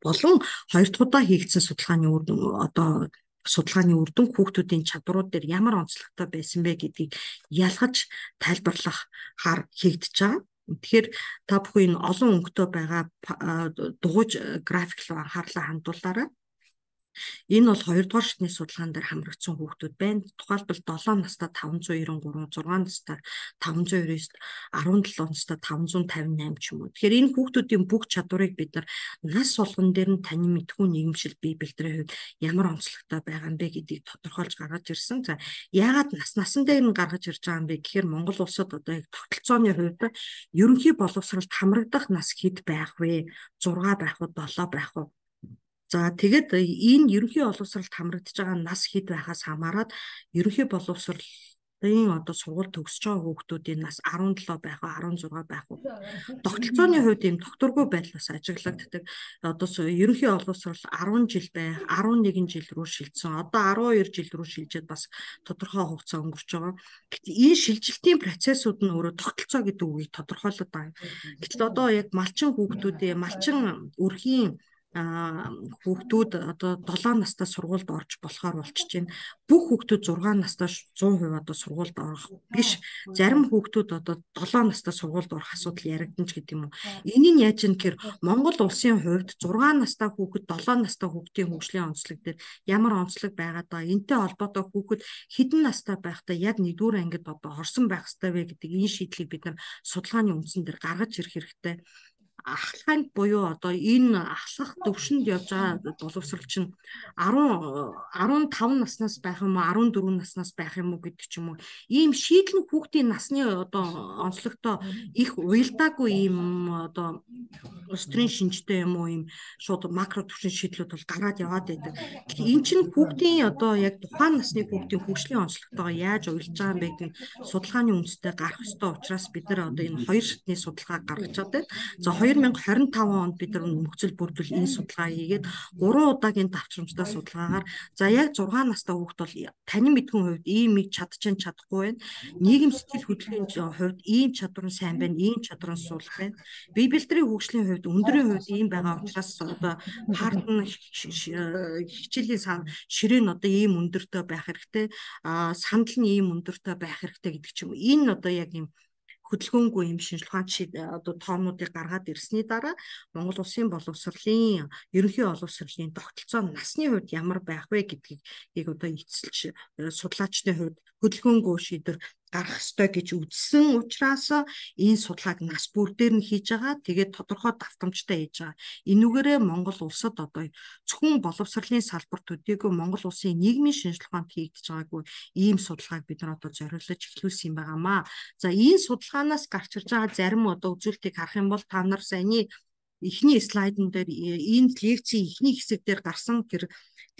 болон 2 дахь удаа хийгдсэн судалгааны үр дүн одоо судалгааны үр дүн хүүхдүүдийн чадварууд дээр ямар онцлогтой байсан бэ гэдгийг ялгаж тайлбарлах хар хийгдэж байгаа. Тэгэхээр та бүхэн олон өнгөтэй байгаа дугуйж э, график руу анхаарлаа хандуулаарай. Энэ бол 2 дугаар шатны судалгаан дээр хамрагдсан хүүхдүүд байна. Тухайлбал 7 настай 593, 6 настай 509, 17 настай 558 ч юм уу. Тэгэхээр энэ хүүхдүүдийн бүх чадварыг бид нар нас болгон дээр нь танин мэдхүү нийгэмшил бий бэлтрэх үед ямар онцлогтой байгаа юм бэ гэдгийг тодорхойлж гаргаж ирсэн. За яагаад нас насан дээр нь гаргаж ирж байгаа юм бэ гэхээр Монгол улсад одоо яг тогтолцооны хувьд ерөнхий боловсролд хамрагдах нас хэд байх вэ? 6 байх уу, 7 байх уу? За тэгэд э, энэ ерөнхий боловсролд хамрагдаж байгаа нас хэд байхаас хамаарат ерөнхий боловсрол Тэн одоо сургууль төгсөж байгаа хүүхдүүдийн нас 17 байх уу 16 байх уу. Тогтолцооны хувьд ийм докторгүй байдлаас ажиглагддаг. Одоо ерөнхий олонсрол 10 жил байх, 11 жил рүү шилжсэн. Одоо 12 жил рүү шилжээд бас тодорхой хугацаа өнгөрч байгаа. Гэтэл энэ шилжилтийн процессууд нь өөрөө тогтолцоо гэдэг үгийг тодорхойлоод байгаа юм. Гэтэл одоо яг малчин хүүхдүүдээ малчин өрхийн хүүхдүүд одоо 7 настай сургуульд орж болохоор болчихж байна. Бүх хүүхдүүд 6 настай 100% одоо сургуульд орох биш. Зарим хүүхдүүд одоо 7 настай сургуульд орох асуудал яригдан ч гэдэг юм уу. Энийг яаж юм гэхээр Монгол улсын хувьд 6 настай хүүхэд 7 настай хүүхдийн хөгжлийн онцлог дээр ямар онцлог байгаад байгаа. Энтэй холбоотой хүүхэд хэдэн настай байхдаа яг нэгдүгээр ангид одоо хорсон байх ёстой вэ гэдэг энэ шийдлийг бид нар судалгааны үндсэн дээр гаргаж ирэх хэрэгтэй ахлаханд буюу одоо энэ ахлах төвшөнд явж байгаа боловсролч нь 10 15 наснаас байх юм уу 14 наснаас байх юм уу гэдэг ч юм уу ийм шийдлэн хүүхдийн насны одоо онцлогтой их уйлдаагүй ийм одоо устрын шинжтэй юм уу ийм шууд макро түвшин шийдлүүд бол гараад яваад байдаг. Тэгэхээр эн чинь хүүхдийн одоо яг тухайн насны хүүхдийн хөгжлийн онцлогтойгоо яаж уйлж байгаа юм бэ гэдэг судалгааны үндэстэй гарах ёстой учраас бид нар одоо энэ хоёр шатны судалгаа гаргаж чаддаг. За хоёр 2025 онд бид нар нөхцөл бүрдэл энэ судалгаа хийгээд 3 удаагийн давчрамжтай судалгаагаар за яг 6 настай хүүхд бол танин мэдхэн хувьд ийм нэг чадчихын чадахгүй байна. Нийгэм сэтгэл хөдлөлийн хувьд ийм чадвар нь сайн байна, ийм чадвар нь суулгах байна. Библиэтрийн хөгжлийн хувьд өндрийн хувьд ийм байгаа учраас одоо партн хичээлийн сан ширээ нь одоо ийм өндөртэй байх хэрэгтэй. Аа сандал нь ийм өндөртэй байх хэрэгтэй гэдэг ч юм. Энэ одоо яг ийм хөдөлгөөнгүй юм шинжилгээ ухаан э, одоо тоонуудыг гаргаад ирсний дараа Монгол улсын боловсролын ерөнхий боловсролын тогтолцоо насны хувьд ямар байх вэ гэдгийг яг одоо эцэлж э, судлаачдын хувьд хөдөлгөөнгөө шийдвэр гарах ёстой гэж үзсэн учраас энэ судалгааг нас бүрдээр нь хийж байгаа. Тэгээд тодорхой давтамжтай хийж байгаа. Энүүгээрээ Монгол улсад одоо зөвхөн боловсролын салбарт төдийгүй Монгол улсын нийгмийн шинжилгээ ухаанд хийгдэж байгаагүй ийм судалгааг бид нар одоо зориулж эхлүүлсэн юм байнамаа. За энэ судалгаанаас гарч ирж байгаа зарим одоо үзүүлэлтийг харах юм бол та нар саяны эхний слайдн дээр энэ лекцийн эхний хэсэг дээр гарсан тэр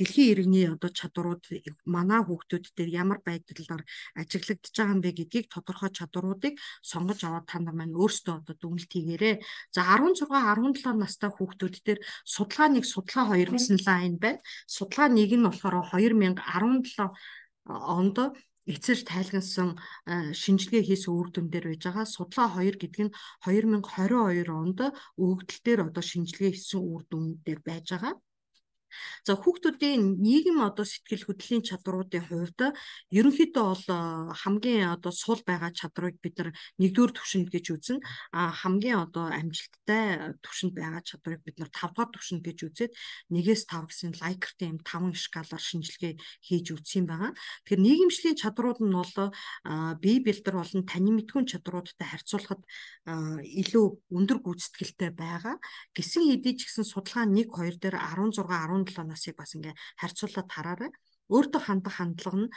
дэлхийн иргэний одоо чадварууд манай хүүхдүүд дээр ямар байдлаар ажиглагдж байгаа юм бэ гэдгийг тодорхой чадваруудыг сонгож аваад та нар маань өөрсдөө одоо дүгнэлт хийгээрэй. За 16 17 настай хүүхдүүд дээр судалгаа нэг судалгаа хоёр гэсэн лайн байна. Судалгаа нэг нь болохоор 2017 онд эцэж тайлгансан шинжилгээ хийсэн үр дүн дээр байж байгаа. Судлаа 2 гэдэг нь 2022 онд өгөгдөл дээр одоо шинжилгээ хийсэн үр дүн дээр байж байгаа. За хүүхдүүдийн нийгэм одоо сэтгэл хөдлөлийн чадруудын хувьд ерөнхийдөө бол хамгийн одоо сул байгаа чадрыг бид нар нэгдүгээр түвшинд гэж үзэн а хамгийн одоо амжилттай түвшинд байгаа чадрыг бид нар тавдугаар түвшинд гэж үзээд нэгээс 5 гэсэн лайкертэй юм таван шкалаар шинжилгээ хийж үзсэн байгаа. Тэгэхээр нийгэмшлийн чадрууд нь бол бие бэлдэр болон танин мэдхүйн чадруудтай харьцуулахад илүү өндөр гүйцэтгэлтэй байгаа. Гисэн хэдий ч гэсэн судалгаа 1 2 дээр 16 17 17 насыг бас ингээ харьцуулаад хараарай. Өөртөө хандах хандлага нь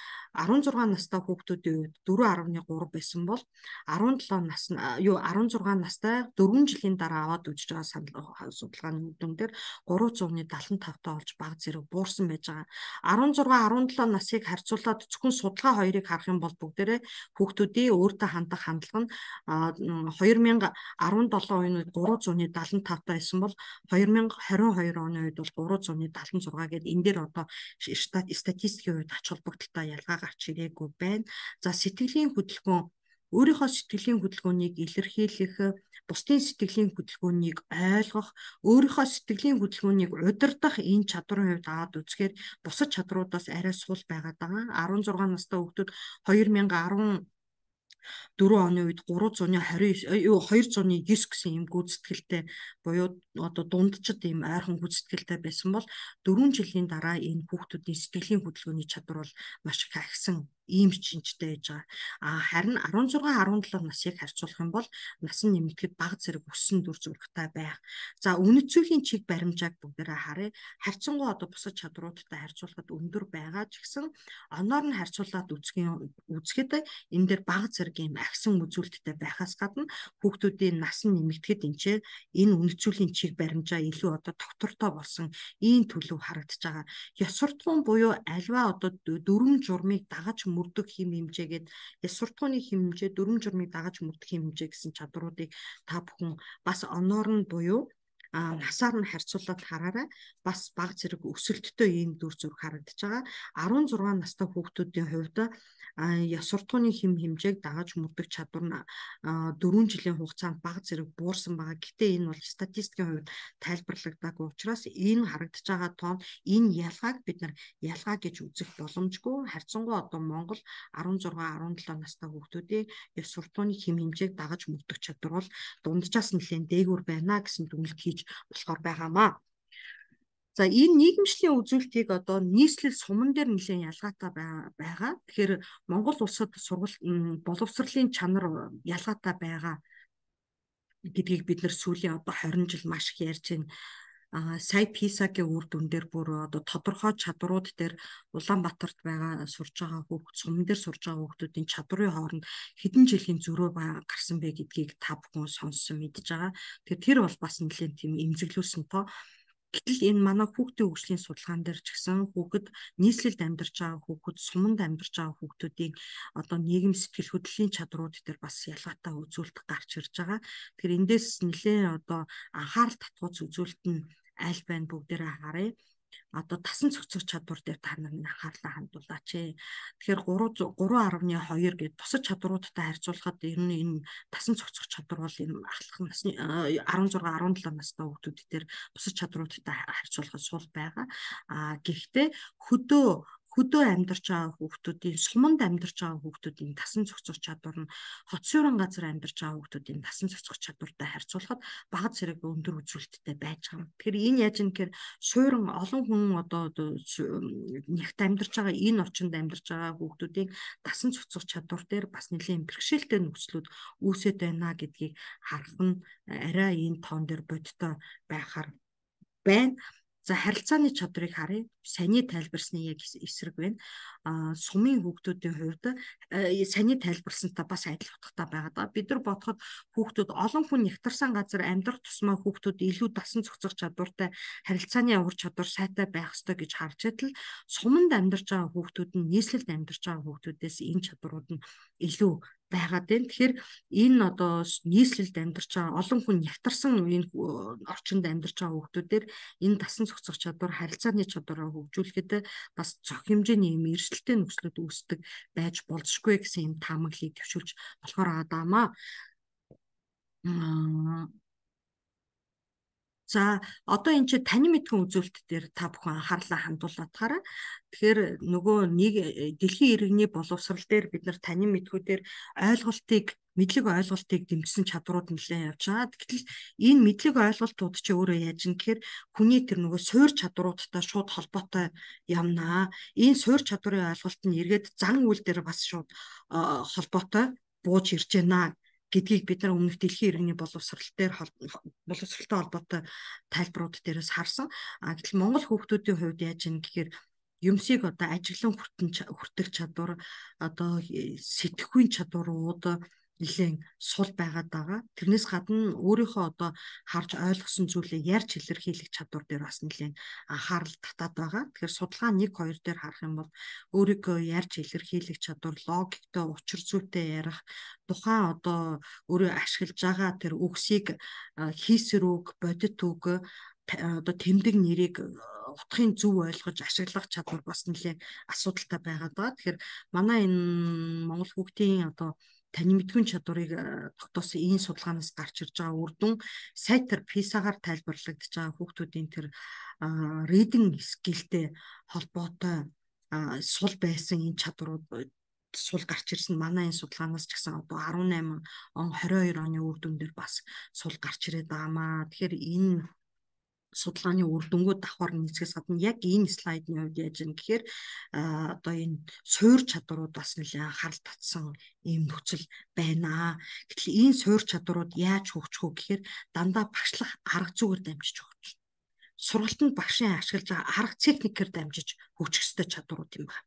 16 настай хүүхдүүдийн үед 4.3 байсан бол 17 нас юу 16 настай 4 жилийн дараа аваад үжиж байгаа судалгааны үндэмдэр 375 та олж баг зэрэг буурсан байж байгаа. 16 17 насыг харьцуулаад зөвхөн судалгаа хоёрыг харах юм бол бүгдээрээ хүүхдүүдийн өөртөө хандах хандлага нь 2017 оны 375 та байсан бол 2022 оны үед бол 376 гээд энэ дээр одоо статистик кисгийн үед ач холбогдолтой ялгаа гарч ирээгүй байна. За сэтгэлийн хөдөлгөөн өөрийнхөө сэтгэлийн хөдөлгөөнийг илэрхийлэх, бусдын сэтгэлийн хөдөлгөөнийг ойлгох, өөрийнхөө сэтгэлийн хөдөлгөөнийг удирдах энэ чадрын хувьд аваад үзэхэд бусад чадруудаас арай суул байгаад байгаа. 16 настай хүүхдүүд 2010 4 оны үед 329 юу 209 гэсэн юм гүйцэтгэлтэй буюу одоо дундчд ийм ойрхон гүцэтгэлтэй байсан бол 4 жилийн дараа энэ хүүхдүүдийн сэтгэлийн хөдөлгөөний чадвар бол маш их агсан ийм шинжтэй байж байгаа. А харин 16 17 насыг харьцуулах юм бол нас нь нэмэгдэхэд бага зэрэг өссөн дүр зурагтай байх. За үнэт цэвлийн чиг баримжааг бүгдээрээ харъя. Харьцангуй одоо бусад чадруудтай харьцуулахад өндөр байгаа ч гэсэн оноор нь харьцуулаад үзгийн үзэхэд энэ дээр бага зэрэг ийм агсан үзүүлэлттэй байхаас гадна хүүхдүүдийн нас нь нэмэгдэхэд энэ энэ үнэт үзүүлийн чиг баримжаа илүү одоо доктортой болсон ийм төлөв харагдаж байгаа. Ёс суртахуун буюу альва одоо дүрм журмыг дагаж мөрдөх хим хэмжээгээд ёс суртахууны хэмжээ дүрм журмыг дагаж мөрдөх хим хэмжээ гэсэн чадруудыг та бүхэн бас оноор нь буюу а насаар нь харьцуулаад хараарай бас баг зэрэг өсөлттэй ийм дүр зураг харагдаж байгаа 16 настай хүүхдүүдийн хувьд ёс суртахууны хэм хэмжээг дагаж мөрдөх чадвар нь 4 жилийн хугацаанд бага зэрэг буурсан байгаа. Гэхдээ энэ бол статистикийн хувьд тайлбарлагдаагүй учраас энэ харагдаж байгаа тоон энэ ялгааг бид нар ялгаа гэж үзэх боломжгүй. Харьцангуй одоо Монгол 16 17 настай хүүхдүүдийн ёс суртахууны хэм хэмжээг дагаж мөрдөх чадвар бол дунджаас нэлээд дээгүүр байна гэсэн дүгнэлт хийж болохоор байгаамаа. За энэ нийгэмшлийн үзүүлэлтийг одоо нийслэл суман дээр нэлээд ялгаатай байгаа. Тэгэхээр Монгол улсад сургал боловсролын чанар ялгаатай байгаа гэдгийг бид нэр сүүлийн одоо 20 жил маш их ярьж байна. А сая писагийн үр дүн дээр бүр одоо тодорхой чадрууд дээр Улаанбаатарт байгаа сурж байгаа хүүхд суман дээр сурж байгаа хүүхдүүдийн чадрын хооронд хэдэн жилийн зөрөө гарсан бэ гэдгийг та бүхэн сонссон мэдж байгаа. Тэгэхээр тэр бол бас нэлээд тийм эмзэглүүлсэн тоо. Гэтэл энэ манай хүүхдийн хөгжлийн судалгаан дээр ч гэсэн хүүхэд нийслэлд амьдарч байгаа хүүхэд, суманд амьдарч байгаа хүүхдүүдийн одоо нийгэм сэтгэл хөдлөлийн чадрууд дээр бас ялгаатай үзүүлэлт гарч ирж байгаа. Тэгэхээр эндээс нэлээ одоо анхаарал татгууц үзүүлэлт нь аль байна бүгдээрээ харъя одоо тасан цогцох чадвар дээр та нар минь анхаарлаа хандуулаач ээ. Тэгэхээр 3.2 гээд бусад чадваруудтай харьцуулахад ер нь энэ тасан цогцох чадвар бол энэ ахлах насны 16 17 настай хүүхдүүд дээр бусад чадваруудтай харьцуулахад сул байгаа. А гэхдээ хөдөө хөдөө амьдарч байгаа хүүхдүүдийн суманд амьдарч байгаа хүүхдүүдийн тасан цогцох чадвар нь хот шуурын газар амьдарч байгаа хүүхдүүдийн тасан цогцох чадвартай харьцуулахад багад зэрэг өндөр үзүүлэлттэй байж байгаа юм. Тэгэхээр энэ яаж юм гэхээр шуурын олон хүн одоо нягт амьдарч байгаа энэ орчинд амьдарч байгаа хүүхдүүдийн тасан цогцох чадвар дээр бас нэлээд бэрхшээлтэй нөхцлүүд үүсэж байна гэдгийг харах нь арай энэ тоон дээр бодиттой байхаар байна. За харилцааны чадрыг харъя. Саний тайлбарсны яг эсрэг байна. А сумын хүүхдүүдийн хувьд э, саний тайлбарласантай бас адил утгатай байгаа да. Бид нар бодоход хүүхдүүд олон хүн нэгтарсан газар амьдрах тусмаа хүүхдүүд илүү дасан зохицох чадвартай харилцааны ур чадвар сайтай байх ёстой гэж харж адил суманд амьдарч байгаа хүүхдүүд нь нийслэлд амьдарч байгаа хүүхдүүдээс энэ чадварууд нь илүү байгаад байна. Тэгэхээр энэ одоо нийслэлд амьдарч байгаа олон хүн нягтарсан энэ орчинд амьдарч байгаа хүмүүсдэр энэ дасан зохицох чадвар, харилцааны чадвараа хөгжүүлэхэд э, бас цог хэмжээний юм эрсдэлтэй нөхцлүүд үүсдэг байж болзошгүй гэсэн юм таамаглалыг төвшүүлж болохоор байгаа даамаа За одоо эн чинь тань мэдхэн үзүүлэлт дээр та бүхэн анхаарлаа хандуулаад таараа. Тэгэхээр нөгөө нэг э, дэлхийн иргэний боловсрал дээр бид нар тань мэдхүүдээр ойлголтыг мэдлэг ойлголтыг дэмжсэн чадварууд нэлээд явж байгаа. Гэтэл энэ мэдлэг ойлголтууд чи өөрөө яаж юм гэхээр хүний тэр нөгөө суур чадваруудтай шууд холбоотой явнаа. Энэ суур чадварын ойлголт нь эргээд зан үйл дээр бас шууд э, холбоотой бууж ирж байна гэдгийг бид нар өмнөх дэлхийн иргэний боловсрал дээр боловсралтай холбоотой тайлбарууд дээрээс харсан. А гэтэл Монгол хүүхдүүдийн хувьд яаж юм гэхээр юмсыг одоо ажиглан хүртэн хүртэх чадвар одоо э, сэтгхүйн чадварууд нэлээд сул байгаад байгаа. Тэрнээс гадна өөрийнхөө одоо харж ойлгосон зүйлээ ярьж илэрхийлэх чадвар дээр бас нэлээд анхаарал татаад байгаа. Тэгэхээр судалгаа 1 2 дээр харах юм бол өөрийгөө ярьж илэрхийлэх чадвар, логиктэй, учир зүйтэй ярих, тухайн одоо өөрөө ашиглаж байгаа тэр үгсийг хийсэр үг, бодит үг одоо тэмдэг нэрийг утгын зөв ойлгож ашиглах чадвар бас нэлээд асуудалтай байгаад байгаа. Тэгэхээр манай энэ Монгол хүүхдийн одоо тань мэдгүн чадварыг э, тогтоосон энэ судалгаанаас гарч ирж байгаа үр дүн сайтар PISA-гаар тайлбарлагдж байгаа хүүхдүүдийн тэр э, reading skill-тэй холбоотой э, сул байсан энэ чадварууд сул гарч ирсэн манай энэ судалгаанаас ч гэсэн одоо 18 он 22 оны үр дүн дээр бас сул гарч ирээд байгаамаа. Тэгэхээр энэ судалгааны үр дүнгууд давхар нэгсгээс гадна яг энэ слайдны хувьд яаж юм гэхээр одоо энэ суур чадварууд бас нэлээ анхаарал татсан ийм нөхцөл байна. Гэтэл энэ суур чадварууд яаж хөгжих вэ гэхээр дандаа багшлах арга зүгээр дамжиж хөгжих. Сургалтанд багшийн ашиглаж байгаа арга техникээр дамжиж хөгжих ёстой чадварууд юм байна.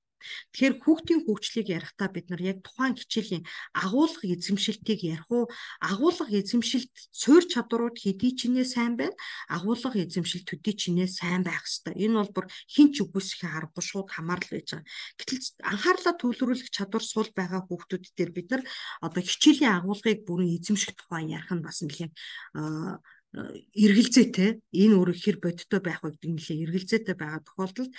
Тэгэхээр хүүхдийн хөгжлийг ярихдаа бид нар яг тухайн хичээлийн агуулга эзэмшилтийг ярих уу, агуулга эзэмшилт суурь чадварууд хэдий чинээ сайн байна, агуулга эзэмшилт төдий чинээ сайн байх ёстой. Энэ бол бүр хин ч үгүйсэх аргагүй шууд хамаарл байж байгаа. Гэтэл анхаарлаа төвлөрүүлэх чадвар сул байгаа хүүхдүүд дээр бид нар одоо хичээлийн агуулгыг бүрэн эзэмших тухай ярих нь бас нэлээд эргэлзээтэй энэ өөр хэр бодиттой байх вэ гэдэг нэлээ эргэлзээтэй байгаа тохиолдолд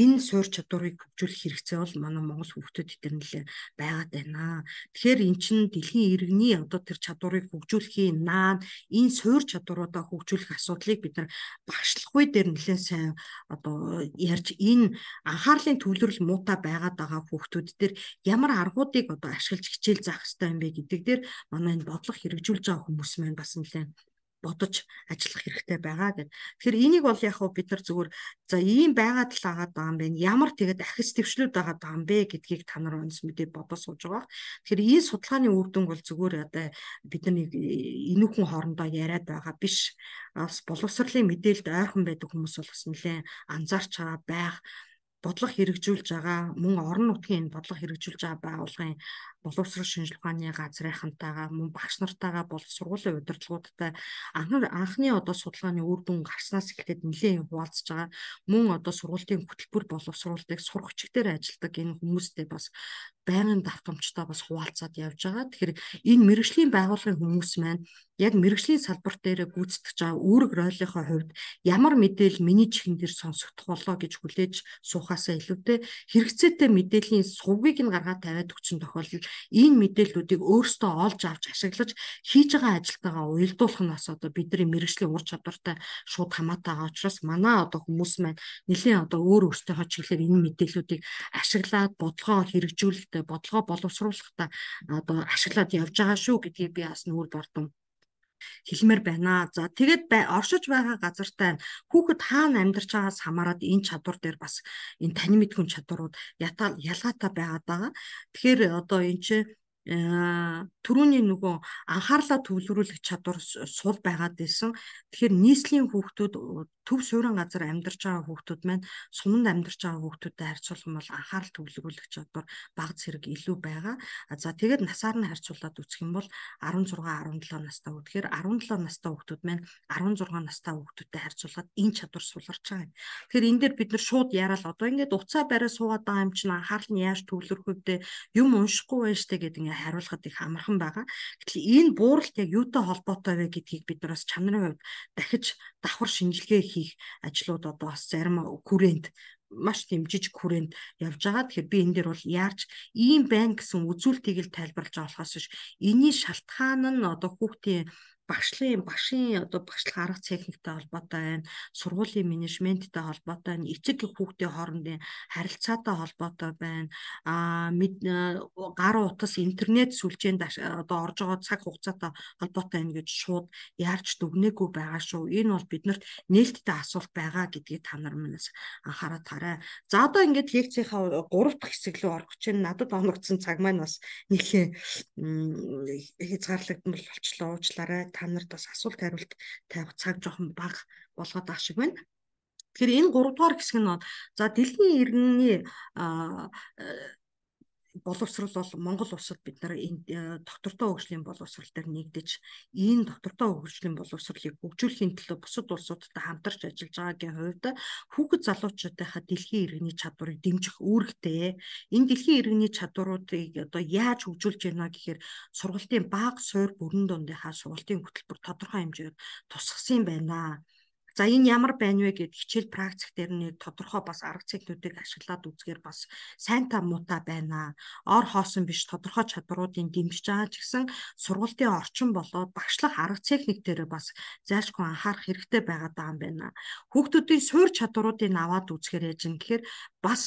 энэ суур чадварыг хөгжүүлэх хэрэгцээ бол манай Монгол хүүхдүүдтэй нэлээ байгаад байна. Тэгэхээр эн чинь дэлхийн иргэний одоо тэр чадварыг хөгжүүлэхийн наад энэ суур чадваруудаа хөгжүүлэх асуудлыг бид нар багшлахгүй дээр нэлээ сайн одоо ярьж энэ анхаарлын төвлөрөл муутай байгаад байгаа хүүхдүүд дээр ямар аргуудыг одоо ашиглаж хичээл заах хэрэгтэй юм бэ гэдэг дээр манай энэ бодлого хэрэгжүүлж байгаа хүмүүс маань бас нэлээ бодож ажиллах хэрэгтэй байгаа гэд. Тэгэхээр энийг бол яг бид нар зүгээр за ийм байgadл агаад байгаа юм бэ? Ямар тэгэд ахис төвчлүүд агаад байгаа юм бэ гэдгийг та нар өнс мэдээ бодож сууж байгаа. Тэгэхээр энэ судалгааны үр дүнг бол зүгээр одоо бид нар энүүхэн э, хоорондоо яриад байгаа биш. Бас боловсролын мэдээлэлд ойрхон байдаг хүмүүс бол бас нэлээд анзаарч байгаа байх бодлого хэрэгжүүлж байгаа мөн орон нутгийн энэ бодлого хэрэгжүүлж байгаа байгууллагын боловсрол шинжилгээ ухааны газрынхантайгаа мөн багш нартайгаа бол сургуулийн удирдлагуудтай анхны одоо судалгааны үр дүн гарснаас эхлээд нэлээд хуваалцж байгаа. Мөн одоо сургуулийн хөтөлбөр боловсруулалтыг сурах чигтээр ажилладаг энэ хүмүүстэй бас байнгын давтамжтай бас хуваалцаад явж байгаа. Тэгэхээр энэ мэрэгжлийн байгууллагын хүмүүс маань яг мэрэгжлийн салбар дээр гүйцэтгэж байгаа үүрэг ройлийнхоо хувьд ямар мэдээлэл миний чихэн дээр сонсогдох болоо гэж хүлээж суухаасаа илүүтэй хэрэгцээтэй мэдээллийн сувгийг нь гаргаад тавиад өгчн тохиолдолд энэ мэдээллүүдийг өөрсдөө олж авч ашиглаж хийж байгаа ажилтайгаа уялдуулах нь бас одоо бидний мэрэгжлийн ур чадвартай шууд хамаатай байгаа учраас манай одоо хүмүүс маань нэлийн одоо өөр өөртөө чиглэлээр энэ мэдээллүүдийг ашиглаад бодлогоо хэрэгжүүлэхдээ бодлогоо боловсруулахдаа одоо ашиглаад явж байгаа шүү гэдгийг би бас нүүр дордсон хэлмээр байна. За тэгэд оршиж байгаа газартай хүүхэд хаана амьдарч байгаас хамаарат энэ чадвар дээр бас энэ тань мэдхүн чадварууд ятал ялгаатай байгаад байгаа. Тэгэхээр э, одоо энэ чинь э, төрүүний нөгөө анхаарлаа төвлөрүүлэх чадвар сул байгаад байсан. Тэгэхээр нийслэлийн хүүхдүүд төв суурин газар амьдарч байгаа хүүхдүүд маань суманд амьдарч байгаа хүүхдүүдтэй харьцуулах юм бол анхаарал төвлөрүүлэх чадвар бага зэрэг илүү байгаа. За тэгээд насаар нь харьцуулаад үзэх юм бол 16 17 настай хүүхдээр 17 настай хүүхдүүд маань 16 настай хүүхдүүдтэй харьцуулахад энэ чадвар суларч байгаа юм. Тэгэхээр энэ дээр бид нар шууд яраал одоо ингээд уцаа барай суугаад байгаа юм чинь анхаарал нь яаж төвлөрөх вэ? Юм уншихгүй байж тээ гэдэг ингээд хариулахад их амархан байгаа. Гэтэл энэ бууралт яг юутай холбоотой вэ гэдгийг бид нараас чанарын хувьд дахиж давхар шинжилгээ хийх ажлууд одоо бас зарим хүрээнд маш дэмжиж хүрээнд явж байгаа. Тэгэхээр би энэ дээр бол яарч ийм байна гэсэн үзүүлэлтийг л тайлбарлаж болохоос биш. Энийн шалтгаан нь одоо хүүхдийн багшлын багшийн одоо багшлах арга техниктэй холбоотой байна, сургуулийн менежменттэй холбоотой байна, эцэг гэх хүүхдийн хоорондын харилцаатай холбоотой байна. Аа э, гар утас, интернет сүлжээнд одоо орж байгаа цаг хугацаатай холбоотой байна гэж шууд яарч дүгнээгүй байгаа шүү. Энэ бол биднэрт нээлттэй асуулт байгаа гэдгийг та нар манаас анхаараад хараа. За одоо ингээд лекцийнхаа 3 дахь хэсэг рүү орох чинь надад оногдсон цаг маань бас нэлээ хязгаарлагдсан болчлоо уучлаарай та нарт бас асуулт хариулт тавих цаг жоохон бага болгоод байгаа шиг байна. Тэгэхээр энэ 3 дугаар хэсэг нь за дэлхийн иргэний боловсрол бол Монгол улсад бид нар энэ доктортой хөгжлийн боловсрол дээр нэгдэж энэ доктортой хөгжлийн боловсролыг хөгжүүлэхийн төлөө бусад улсуудтай хамтарч ажиллаж байгаагийн хувьд хүүхэд залуучуудынхаа дэлхийн иргэний чадварыг дэмжих үүрэгтэй. Энэ дэлхийн иргэний чадваруудыг одоо яаж хөгжүүлж байна гэхээр сургалтын бага суурь бүрэн дундынхаа сургалтын хөтөлбөр тодорхой хэмжээгээр тусгасан байна. За энэ ямар байна вэ гэд хичээл практик дээр нэг тодорхой бас арга техникүүдийг ашиглаад үзгээр бас сайн та муута байна аа. Ор хоосон биш тодорхой чадваруудын дэмжиж байгаа ч гэсэн сургуулийн орчин болоод багшлах арга техник дээр бас зайлшгүй анхаарах хэрэгтэй байгаад байгаа юм байна. Хүүхдүүдийн суурь чадваруудыг аваад үзэхээр яаж юм гэхээр бас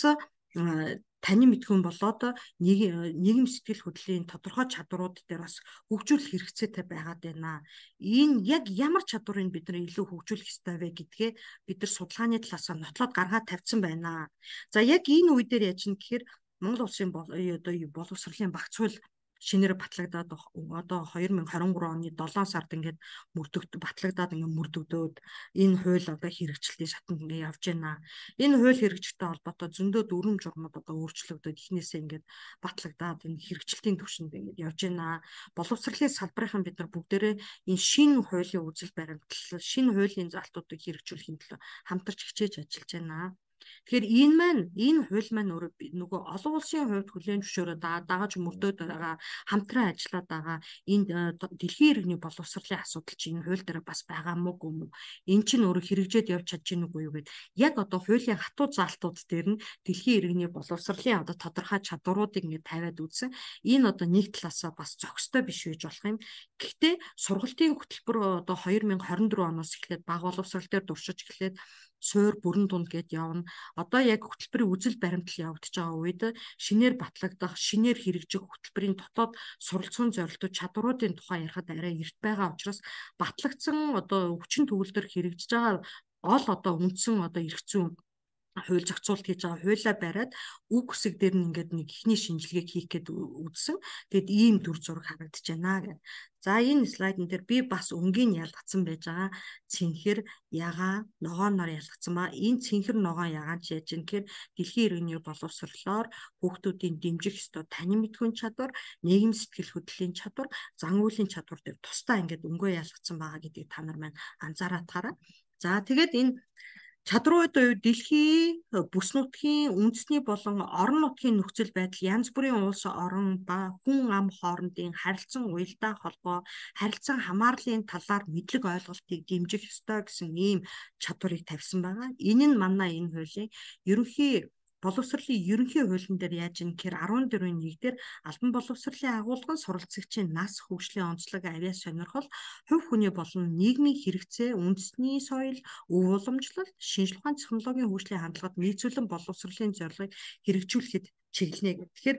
танин мэдхүүн болоод нэг нийгэм сэтгэл хөдлөлийн тодорхой чадварууд дээр бас хөгжүүлэх хэрэгцээтэй байгаад байна. Энэ яг ямар чадварыг бид нар илүү хөгжүүлэх ёстой вэ гэдгээ бид нар судалгааны талаасаа нотлоод гаргаад тавьсан байна. За яг энэ үе дээр яаж юм гэхээр Монгол улсын одоо боловсролын багц хууль шинээр батлагдаад одоо 2023 оны 7 сард ингээд мөрдөгд батлагдаад ингээд мөрдөгдөөд энэ хууль одоо хэрэгжилтийн шатанд ингээд явж байна. Энэ хууль хэрэгжилттэй холбоотой зөндөө дүрм журмууд одоо өөрчлөгдөд эхнээсээ ингээд батлагдаад энэ хэрэгжилтийн түвшинд ингээд явж байна. Боловсролын салбарынхан бид нар бүгдээрээ энэ шинэ хуулийн үзэл баримтлал, шинэ хуулийн залтуудыг хэрэгжүүлэхийн төлөө хамтарч хичээж ажиллаж байна. Тэгэхээр энэ маань энэ хууль маань нөгөө олон улсын хувьд хүлээн зөвшөөрөд байгаа дагаж мөрдөөд байгаа хамтран ажиллаад байгаа энэ дэлхийн иргэний боловсролын асуудал чинь энэ хууль дээр бас байгаа мөг юм уу? Эн чинь өөрө хэрэгжээд явж чадж гин үгүй юу гэд яг одоо хуулийн хатуу заалтууд дээр нь дэлхийн иргэний боловсролын одоо тодорхой чадваруудыг ингэ тавиад үзсэн. Энэ одоо нэг талаасаа бас зохистой биш үеж болох юм. Гэхдээ сургалтын хөтөлбөр одоо 2024 оноос эхлээд баг боловсрол дээр дуршиж эхлээд суур бүрэн дунд гэд явна. Одоо яг хөтөлбөрийн үзэл баримтлал явагдаж байгаа үед шинээр батлагдах, шинээр хэрэгжих хөтөлбөрийн дотоод суралцсан зорилтууд чадваруудын тухай ярихад арай эрт байгаа учраас батлагдсан одоо өвчин төгөл төр хэрэгжиж байгаа ол одоо үндсэн одоо эргэцүү хууль зохицуулт хийж байгаа хуулаа бариад үг хэсэг дээр нь ингээд нэг ихний шинжилгээг хийх гээд үзсэн. Тэгэд ийм төр зураг харагдаж байна гэх. За энэ слайдн дээр би бас өнгийн ялгцсан байж байгаа цэнхэр ягаа ногооноор ялгцсан ба энэ цэнхэр ногоон ягаан ч яаж юм гэхээр дэлхийн иргэний боловсрлоор хүүхдүүдийн дэмжих ёстой танин мэдхүйн чадвар, нийгэм сэтгэл хөдлөлийн чадвар, зан үйлийн чадвар дээр тусдаа ингээд өнгөө ялгцсан байгаа гэдгийг та нар маань анзаараад таараа. За тэгээд энэ Чадрын үед уу дэлхийн бүс нутгийн үндэсний болон орон нутгийн нөхцөл байдал янз бүрийн улс орон ба хүн ам хоорондын харилцан уялдаа холбоо харилцан хамаарлын талаар мэдлэг ойлголтыг дэмжих ёстой гэсэн ийм чадварыг тавьсан байгаа. Энэ нь манай энэ хуулийн ерөнхий боловсролын ерөнхий хуулийн дээр яаж ин гэхээр 14-ийн 1-дэр албан боловсролын агуулгын суралцагчийн нас хөгжлийн онцлог авяас сонирхол хувь хүний болон нийгмийн хэрэгцээ үндэсний соёл өв уламжлал шинжилгээ технологийн хөгжлийн хандлагад нийцүүлэн боловсролын зорилгыг хэрэгжүүлэхэд чиглэнэ гэх. Тэгэхээр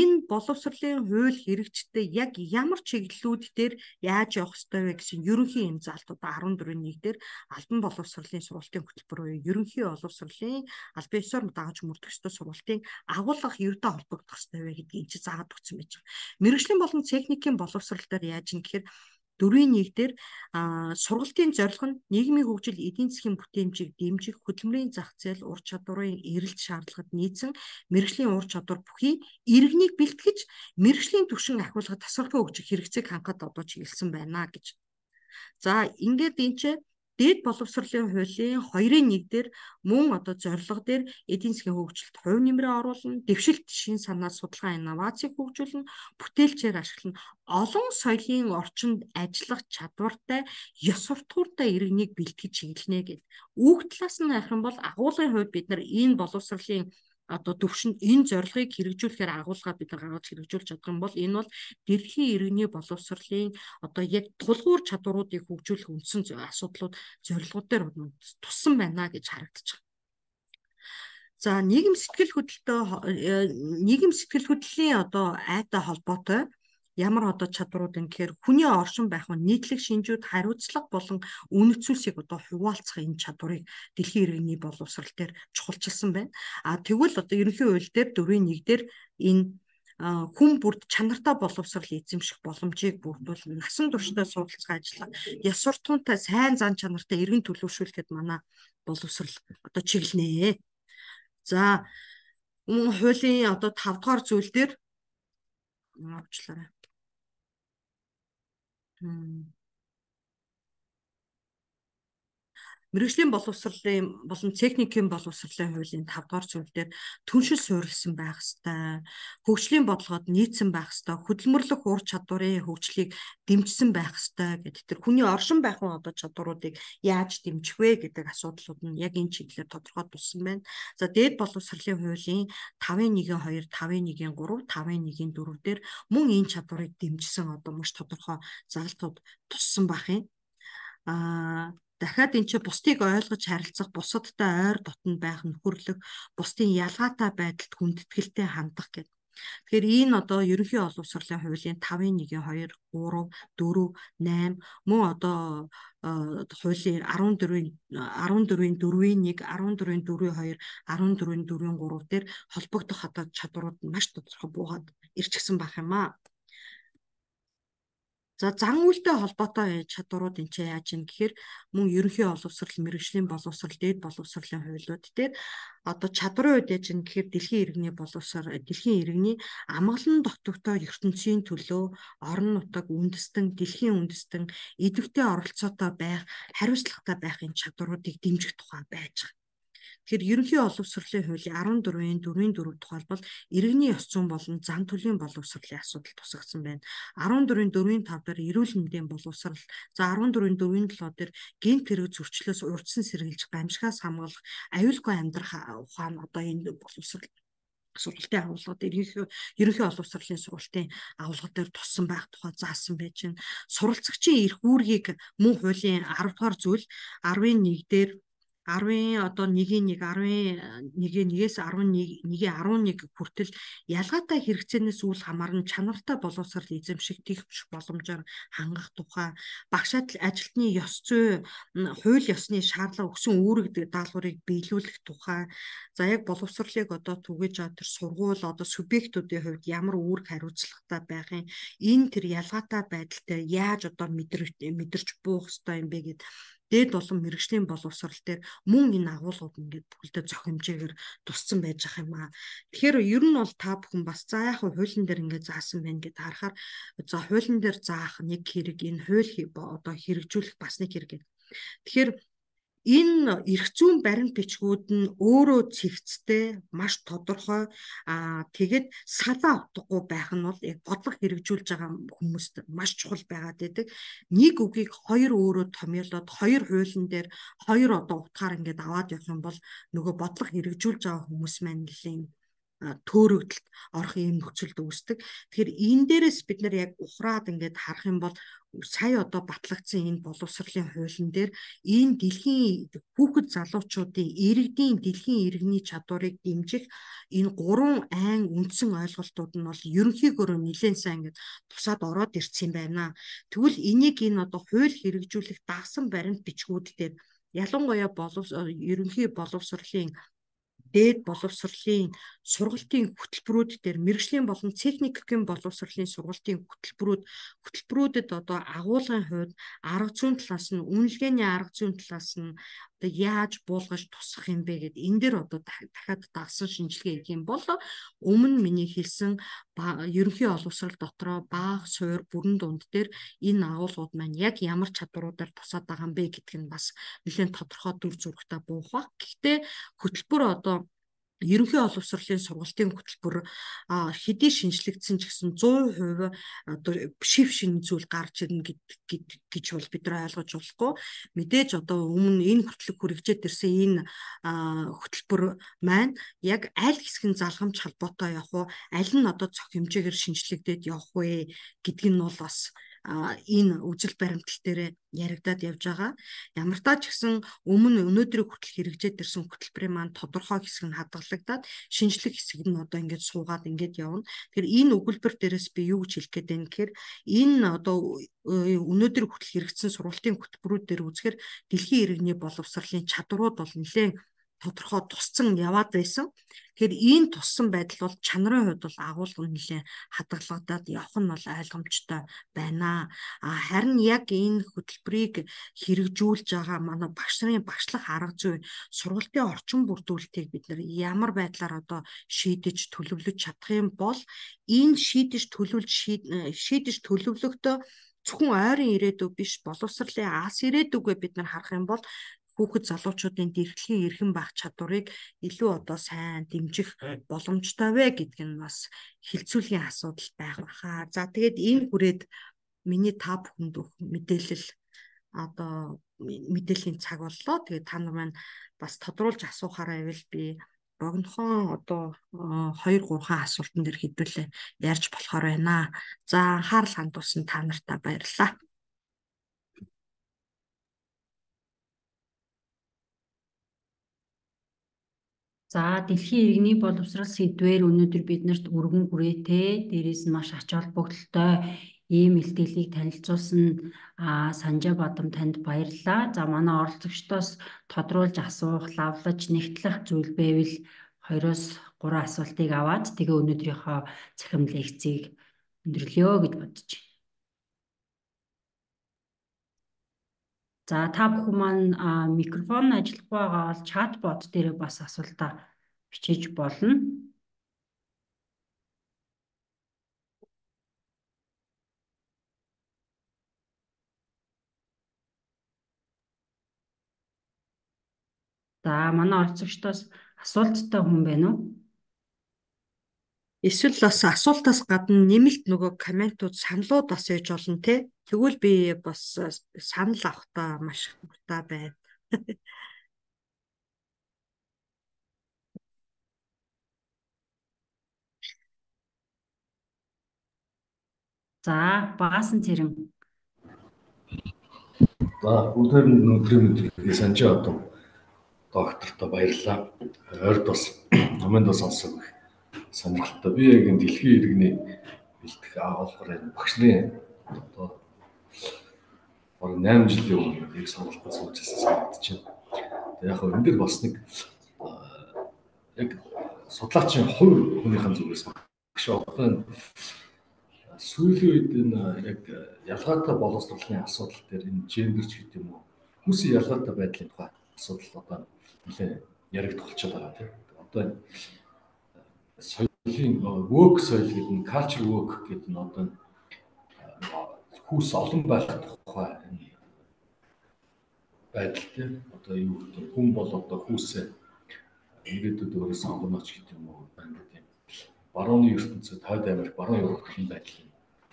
энэ боловсролын хууль хэрэгжтээ яг ямар чиглэлүүд дээр яаж явах ёстой вэ гэсэн ерөнхий юм залтуудаа 14-ийн 1 дээр албан боловсролын сургалтын хөтөлбөр буюу ерөнхий боловсролын албан ёсоор дагаж мөрдөх ёстой сургалтын агуулга юутай холбогдох ёстой вэ гэдгийг чи заагаад өгсөн байж байгаа. Мэргэжлийн болон техникийн боловсрол дээр яаж юм гэхээр дөрвийн нэг дээр сургалтын зорилго нь нийгмийн хөгжил эдийн засгийн бүтээмжийг дэмжих хөдөлмөрийн зах зээл ур чадварын эрэлт шаардлагад нийцэн мэрэгжлийн ур чадвар бүхий иргэнийг бэлтгэж мэрэгжлийн түвшин ахиулахад тасалбар өгчих хэрэгцээг хангахад одоо чиглэсэн байна гэж. За ингээд энэ чинь дээд боловсролын хуулийн 2-ын 1 дээр мөн одоо зорилго дээр эдийн засгийн хөгжилд хувь нэмрээ оруулна, дэвшилт шин санаа судалгаа инновацийг хөгжүүлнэ, бүтээлчээр ашиглана. Олон соёлын орчинд ажиллах чадвартай ёс суртахууртай иргэнийг бэлтгэж чиглэнэ гэдэг. Үг талаас нь харах юм бол агуулгын хувьд бид нар энэ боловсролын одоо төвшөнд энэ зорилгыг хэрэгжүүлэхээр агуулга бид нар гаргаж хэрэгжүүлж чадах юм бол энэ бол дэлхийн иргэний боловсролын одоо яг тулгуур чадваруудыг хөгжүүлэх үндсэн асуудлууд зорилгууд дээр туссан байна гэж харагдчих. За нийгэм сэтгэл хөдлөлтөө э, нийгэм сэтгэл хөдлөлийн одоо айтай холбоотой ямар одоо чадварууд юм гэхээр хүний оршин байх нь нийтлэг шинжүүд хариуцлага болон үнэцүүлсийг одоо хуваалцах энэ чадварыг дэлхийн иргэний боловсрал дээр чухалчилсан байна. А тэгвэл одоо ерөнхий хууль дээр 4.1 дээр энэ хүн бүрд чанартай боловсрал эзэмших боломжийг бүрдүүл насан туршдаа суралцах ажиллагаа яс суртахуунтай сайн зан чанартай иргэн төлөвшүүлэхэд манай боловсрал одоо чиглэнэ. За мөн хуулийн одоо 5 дугаар зүйл дээр авчлаарай. Mm. мэрэгжлийн боловсролын болон техникийн боловсролын хуулийн 5 дугаар зүйл дээр түншил суурилсан байх хэвээр хөгжлийн бодлогод нийцсэн байх хэвээр хөдөлмөрлөх ур чадварын хөгжлийг дэмжсэн байх хэвээр гэдэг тэр хүний оршин байхын одоо чадваруудыг яаж дэмжих вэ гэдэг асуудлууд нь яг энэ чиглэлээр тодорхой болсон байна. За дээд боловсролын хуулийн 5.1.2, 5.1.3, 5.1.4 дээр мөн энэ чадварыг дэмжсэн одоо маш тодорхой залтууд туссан бах юм. Аа дахиад эн чинь бусдыг ойлгож харилцах, бусадтай ойр дотно байх нөхөрлөг, бусдын ялгаатай байдалд хүндэтгэлтэй хандах гэдэг. Тэгэхээр энэ одоо ерөнхий олонсорлын хуулийн 5.1.2, 3, 4, 8 мөн одоо э, хуулийн 14-ийн 14-ийн 4-ийн 1, 14-ийн 4-ийн 2, 14-ийн 4-ийн 3 дээр холбогдох одоо чадварууд маш тодорхой буугаад ирчихсэн байх юм аа. За зан үйлтэй холбоотой чадварууд энэ ч яаж юм гэхээр мөн ерөнхий боловсрал, мэрэгжлийн боловсрал, дээд боловсралтын хувилууд тийм одоо чадварын үед яаж юм гэхээр дэлхийн иргэний боловсрал, э, дэлхийн иргэний амглан дотогтой ертөнцийн төлөө орон нутаг үндэстэн, дэлхийн үндэстэн идэвхтэй оролцоотой байх, хариуцлагатай байхын чадваруудыг дэмжих тухай байж байгаа. Тэгэхээр ерөнхий боловсролын хуулийн 14-ийн 4-ийн 4 тухайлбал иргэний ёс зүйн болон зан төлөвийн боловсролын асуудал тусагдсан байна. 14-ийн 4-ийн 5 дээр эрүүл мэндийн боловсрол, за 14-ийн 4-ийн 7 дээр гинт хэрэг зөрчлөөс урдсан сэргийлж гамшигаас хамгаалах, аюулгүй амьдрах ухаан одоо энэ боловсрол сургалтын агуулгад ерөнхий ерөнхий олонсролын сургалтын агуулгад дээр туссан байх тухай заасан байж байна. Суралцагчийн эрх үүргийг мөн хуулийн 10 дугаар зүйл 10-ын 1 дээр 10-ийн одоо 1-ийг 10-ийн 1-ээс 11 1-11 хүртэл ялгаатай хэрэгцээнээс үл хамааран чанартай боловсрал эзэмших тэгвч боломжоор хангах тухай багш ажилтны ёс зүй хууль ёсны шаардлага өгсөн үүрэг даалгаврыг биелүүлэх тухай за яг боловсралыг одоо түгэж байгаа тэр сургууль одоо субъектуудын хувьд ямар үүрэг хариуцлагатай байхын энэ тэр ялгаатай байдалтай яаж одоо мэдэрч мэдэрч буух ёстой юм бэ гэд дээд болон мэрэгжлийн боловсрал дээр мөн энэ агуулгууд ингээд бүгдээ зөх хэмжээгээр тусцсан байж байгаа юм аа. Тэгэхээр ер нь бол та бүхэн бас за яг хуулийн дээр ингээд заасан байна гэдээ харахаар за хуулийн дээр заах нэг хэрэг энэ хууль одоо хэрэгжүүлэх бас нэг хэрэг гэдэг. Тэгэхээр энэ эрх зүйн баримт бичгүүд нь өөрөө цэгцтэй маш тодорхой аа тэгэд салаа утгагүй байх нь бол яг бодлого хэрэгжүүлж байгаа хүмүүст маш чухал байгаад байдаг. Нэг үгийг хоёр өөрөө томьёолоод хоёр хуулийн дээр хоёр одоо утгаар ингээд аваад явах юм бол нөгөө бодлого хэрэгжүүлж байгаа хүмүүс маань нэлийн төөрөгдөлд орох юм нөхцөлд үүсдэг. Тэгэхээр энэ дээрээс бид нар яг ухраад ингээд харах юм бол сая одоо батлагдсан энэ боловсролын хуулийн дээр энэ дэлхийн хүүхэд залуучуудын иргэдийн дэлхийн иргэний чадварыг дэмжих энэ гурван айн үндсэн ойлголтууд нь бол ерөнхийдөө нэлээд сайн ингээд тусаад ороод ирсэн юм байна. Тэгвэл энийг энэ одоо хууль хэрэгжүүлэх дагсан баримт бичгүүд дээр ялангуяа боловс ерөнхий боловсролын дээд боловсролын сургалтын хөтөлбөрүүд дээр мэрэгжлийн болон техникийн боловсролын сургалтын хөтөлбөрүүд хөтөлбөрүүдэд одоо агуулгын хувьд арга зүйн талаас нь үнэлгээний арга зүйн талаас нь тэг яаж буулгаж тусах юм бэ гэд энэ дээр одоо дахиад дагсан шинжилгээ хийх юм бол өмнө миний хэлсэн ерөнхий олонсрал дотроо баах суур бүрэн дунд дээр энэ агуулгууд маань яг ямар чадваруудаар тусаад байгаа юм бэ гэдг нь бас нэлээд тодорхой дүр зурагтай буух баг. Гэхдээ хөтөлбөр одоо ерөнхий олонсорлын сургалтын хөтөлбөр хэдий шинжлэгдсэн ч гэсэн 100% одоо шив шинэ зүйл гарч ирнэ гэж бол бид нар ойлгож болохгүй мэдээж одоо өмнө энэ хөтлөг хүрэгжээд ирсэн энэ хөтөлбөр маань яг аль хэсгийн залгамж холбоотой явах уу аль нь одоо цог хэмжээгээр шинжлэгдээд явах вэ гэдг нь бол бас энэ үжил баримтал дээр яригадад явж байгаа. Ямар та ч гэсэн өмнө өнөөдрийг хүртэл хэрэгжээд ирсэн хөтөлбөрийн маань тодорхой хэсэг нь хадгалагдаад шинжлэх хэсэг нь одоо ингээд суугаад ингээд явна. Тэгэхээр энэ өгүүлбэр дээрээс би юу гэж хэлэх гээд байна гэхээр энэ одоо өнөөдөр хүртэл хэрэгжсэн сургалтын хөтөлбөрүүд дээр үзэхээр дэлхийн иргэний боловсролын чадрууд бол нэлээд тодорхой туссан яваад байсан. Тэгэхээр ийм туссан байдал бол чанарын хувьд бол агуулга нэлээ хадгалагдаад явах нь бол ойлгомжтой байна. А харин яг энэ хөтөлбөрийг хэрэгжүүлж байгаа манай багш нарын багшлах арга зүй сургалтын орчин бүрдүүлэлтийг бид нэр ямар байдлаар одоо шийдэж төлөвлөж чадах юм бол энэ шийдэж төлөвлөж э, шийдэж төлөвлөхдөө зөвхөн ойрын ирээдүй биш боловсролын аас ирээдүйгээ бид нар харах юм бол хүүхэд залуучуудын дэрхлийн эрхэм багц чадварыг илүү одоо сайн дэмжих боломжтой вэ гэдг нь бас хилцүүлгийн асуудал байх баха. За тэгээд энэ хүрээд миний та бүхэнд өгөх мэдээлэл одоо мэдээллийн цаг боллоо. Тэгээд та нар маань бас тодруулж асуухаараа ивэл би богинохон одоо 2 3 асуултан дээр хэдүүлээ ярьж болохоор байна. За анхаарал хандуулсан та нартаа баярлалаа. За дэлхийн иргэний боловсрал сэдвээр өнөөдөр биднэрт өргөн хүрээтэй дээрээс нь маш ач холбогдолтой ийм илтгэлийг танилцуулсан Санжаа Бадам танд баярлалаа. За манай оролцогчдоос тодруулж асуух, лавлаж, нэгтлэх зүйл байвал хоёроос гурван асуултыг аваад тэгээ өнөөдрийнхөө цахимлын хэсгийг өндөрлөё гэж бодож байна. За та бүхэн маань микрофон ажиллахгүй байгаа бол чатбот дээрээ бас асуултаа бичиж болно. За манай оролцогчдоос асуулттай хүн байна уу? Эсвэл бас асуултаас гадна нэмэлт нөгөө комментууд саналууд бас ээж болно те. Тэгвэл би бас э, санал авахдаа маш их дуртай байна. За, баасан цэрэн. За, бүгдээр нь өнөөдрийн мэдрэлээ санджаа одоо доктортой баярлалаа. Ойрд бас намайг бас сонсог сонирхолтой. Би яг энэ дэлхийн иргэний бэлтгэх агуулгаар энэ багш нарын одоо баг 8 жилийн өмнө яг сонголтод суулжсэн санагдчихэв. Яг хөө энэ дэр бас нэг яг судлаачийн хувь хүнийхэн зүгээс багш одоо сүүлийн үед энэ яг ялгаатай боловсруулалтын асуудал дээр энэ гендерч гэдэг юм уу хүмүүсийн ялгаатай байдлын тухай асуудал одоо нэлээд яригдчихж байгаа тийм. Одоо соёлын э, work соёл гэдэг нь culture work гэдэг нь одоо э, хүүс олон байх тухай байдал тийм одоо юу гэдэг хүн бол одоо хүүсээ ирээдүйд өөрөө сонгоноч гэдэг юм уу байна тийм барууны ертөнцид хойд Америк баруун Европын байдал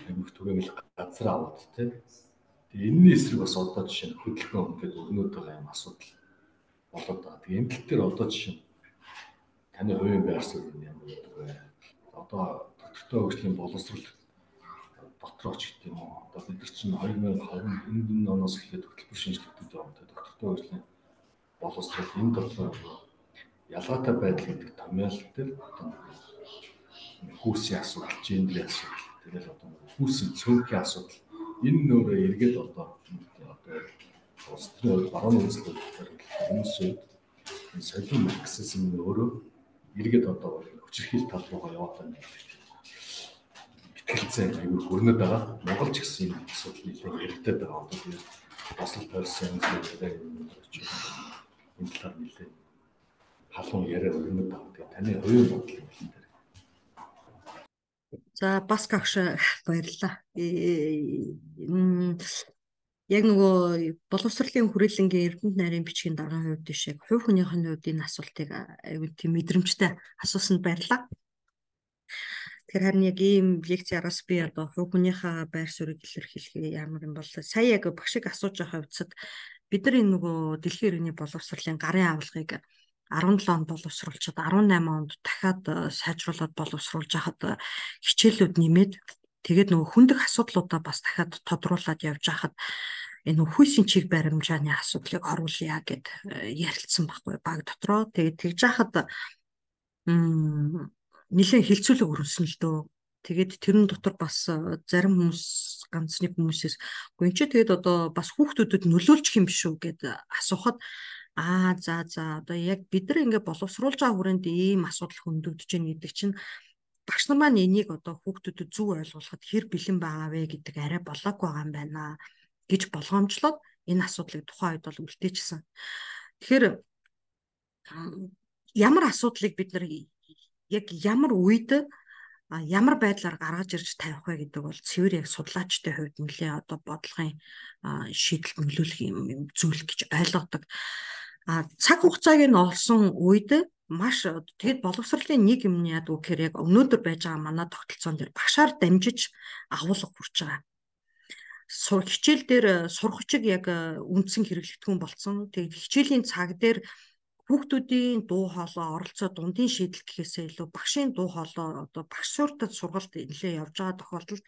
амиг түгээмэл газар аваад тийм Тэгээ энэний эсрэг бас одоо жишээ нь хөдөлгөөн гэдэг өгнөд байгаа юм асуудал болоод байгаа. Тэгээ эмгэлтээр одоо жишээ нь таны хувийн байр суурь нь ямар байдаг вэ? Одоо доктортой хөгжлийн боловсрол дотор оч гэдэг юм уу? Одоо бид нар чинь 2020 энд энэ оноос эхлээд хөтөлбөр шинжилгээтэй явна. Доктортой хөгжлийн боловсрол энэ төрлийн ялгаатай байдал гэдэг томьёол төр хүүсийн асуудал, гендрийн асуудал, тэгэл одоо хүүсийн цөөхөн асуудал энэ нөөрэ эргээд одоо одоо улс төр баруун үндэстэн хүмүүс энэ солио марксизм өөрөө эргээд одоо хүчирхийл тал руугаа яваад байна гэдэг итгэлцээ аюул хөрнөд байгаа. Монгол ч гэсэн энэ асуудал нэлээд хэрэгтэй байгаа. Одоо би бас л тойрсон юм зүйлээ энэ талаар нэлээд халуун яриа өрнөд байгаа. Тэгээ таны хувийн бодол юм байна. За бас гагш баярлалаа. Э, яг нөгөө боловсролын хүрээлэнгийн эрдэнэ нарийн бичгийн дараагийн хувьд биш яг хувь хүнийх нь хувьд энэ асуултыг аюул тийм мэдрэмжтэй асуусанд баярлаа. Тэгэхээр харин яг ийм лекц араас би одоо хувь хүнийхээ байр суурийг илэрхийлэх ямар юм бол сая яг багш шиг асууж байгаа хувьд бид нар энэ нөгөө дэлхийн иргэний боловсролын гарын авалгыг 17 онд боловсруулчаад 18 онд дахиад сайжруулад боловсруулж хахад хичээлүүд нэмээд Тэгээд нөгөө хүндэг асуудлуудаа бас дахиад тодруулаад явж хахад энэ хүйсийн чиг баримжааны асуудлыг оруулъя гэд э, ярилцсан байхгүй баг дотроо. Тэгээд тэгж хахад нэлээд хилцүүлэг өрнсөн л дөө. Тэгээд тэрэн дотор бас э, зарим хүмүүс ганц нэг хүмүүсээс үгүй чи тэгээд одоо бас хүүхдүүдэд нөлөөлчих юм биш үү гэд э, асуухад аа за за одоо яг бид нар ингээ боловсруулж байгаа хүрээнд ийм асуудал хөндөгдөж байна гэдэг чинь багш нар маань энийг одоо хүүхдүүдэд зөв ойлгуулахад хэр бэлэн байгаа вэ гэдэг арай болоог байгаа юм байна гэж болгоомжлоод энэ асуудлыг тухайн үед бол үлдээчихсэн. Тэгэхээр ямар асуудлыг бид нар яг ямар үед ямар байдлаар гаргаж ирж тавих вэ гэдэг бол цэвэр яг судлаачтай хувьд нэлээ одоо бодлогын шийдэлд нөлөөлөх юм зүйл гэж ойлгодог. А цаг хугацааг нь олсон үед маш тэгэд боловсролын нэг юм нь яд үг гэхээр яг өнөөдөр байж байгаа манай тогтолцоон дээр багшаар дамжиж агуулга хүрч байгаа. Сур хичээл дээр сурхчиг яг э, үндсэн хэрэглэгдэхүүн болцсон. Тэгээд хичээлийн цаг дээр хүүхдүүдийн дуу хоолой оролцоо дундын шийдэл гэхээсээ илүү багшийн дуу хоолой одоо багш суртад сургалт нэлээ явж байгаа тохиолдолд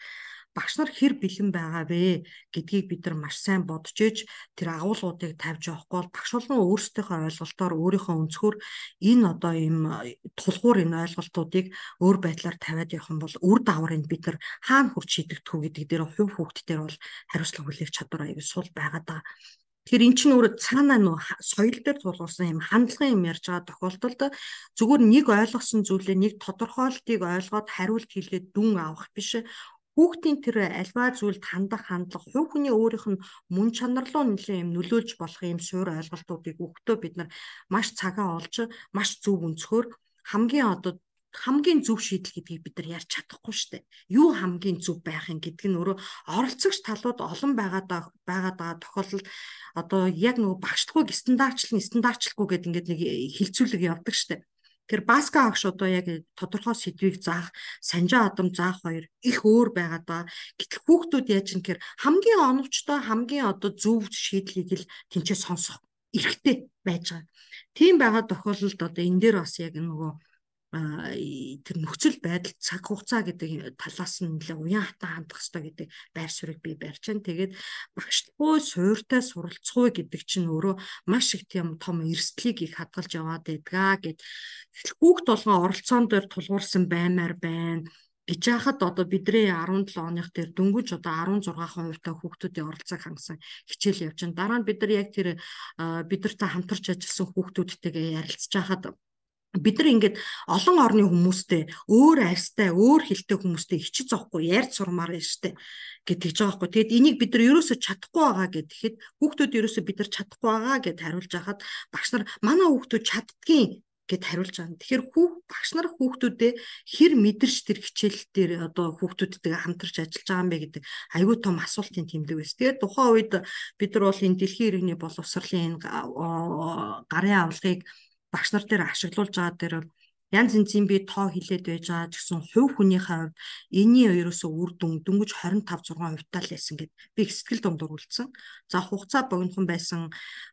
багш нар хэр бэлэн байгаа вэ гэдгийг бид нар маш сайн бодж иж тэр агуулгуудыг тавьж явахгүй бол багш улам өөрсдийнхөө ойлголтоор өөрийнхөө өнцгөр энэ одоо ийм э, тулгуур энэ ойлголтуудыг өөр байдлаар тавиад явах юм бол үр дааврыг бид нар хаана хүрч шийдэгдэх үү гэдэг дээр хувь хүүхд төр бол хариуцлага хүлээх чадвар аяг сул байгаад байгаа. Тэгэхээр эн чинь өөрөө цаанаа нөө соёл дээр тулгуурсан юм хандлагын юм ярьж байгаа тохиолдолд э, зүгээр нэг ойлгосон зүйлээ нэг тодорхойлтыг ойлгоод хариулт хэлгээд дүн авах биш э, хүүхдийн тэр альва зүйлд хандах хандлага хувь хүний өөрийнх нь мөн чанар руу нэлээ юм нөлөөлж болох юм суур ойлголтуудыг өгтөө бид нар маш цагаа олж маш зөв өнцгөр хамгийн одоо хамгийн зөв шийдэл гэдгийг бид нар ярьж чадахгүй шүү дээ. Юу хамгийн зөв байх юм гэдг нь өөрөө оролцогч талууд олон байгаа байгаа тохиолдолд одоо яг нөгөө багшлахгүй стандартчлан стандартчлахгүй гэдэг ингээд нэг хилцүүлэг явдаг шүү дээ. Тэр Баска агш одоо яг тодорхой сэдвийг заах, санжаа одом заах хоёр их өөр байгаад байгаа. Гэтэл хүүхдүүд яаж юм гэхээр хамгийн оновчтой, хамгийн одоо зөв шийдлийг л тэнцээ сонсох эрхтэй байж байгаа. Тийм байгаа тохиолдолд одоо энэ дээр бас яг нөгөө тэр нөхцөл байдал цаг хугацаа гэдэг талаас нь нэлээ уян хатан хандах хэрэгтэй гэдэг байр суурийг би барьж байна. Тэгээд багшлахгүй суйртай суралцахгүй гэдэг чинь өөрөө маш их тийм том эрсдлийг их хадгалж яваад байдгаа гэд хүүхд толгоо оролцоон дээр тулгуурсан баймаар байна. Эж хахад одоо бидний 17 оных дээр дөнгөж одоо 16% та хүүхдүүдийн оролцоог хангасан хичээл явж байна. Дараа нь бид нар яг тэр бидэртэй хамтарч ажилласан хүүхдүүдтэйгээ ярилцж хахад бид нар ингээд олон орны хүмүүстэй өөр авьстай өөр хэлтэй хүмүүстэй хичиж зоохгүй ярьж сурмаар байна штэ гэдгийг жаах байхгүй. Тэгэд энийг бид нар ерөөсө чадахгүй байгаа гэхэд хүүхдүүд ерөөсө бид нар чадахгүй байгаа гэд хариулж хахад багш нар манай хүүхдүүд чаддгийн гэд хариулж байгаа. Тэгэхээр хүүх багш нар хүүхдүүдээ хэр мэдэрч тэр хичээл дээр одоо хүүхдүүдтэйгээ хамтарч ажиллаж байгаа юм бэ гэдэг айгүй том асуултын тэмдэг байсан. Тэгээд тухайн үед бид нар бол энэ дэлхийн иргэний боловсролын энэ гарын авлагыг багш нар дээр ашиглуулж байгаа дээр бол янз янзын би тоо хилээд байж байгаа гэсэн хувь хүнийхээ хувьд энэний ерөөсөө үр дүн дөнгөж 25 6% тал байсан гэд би их сэтгэл дундуур үлдсэн. За хугацаа богинохон байсан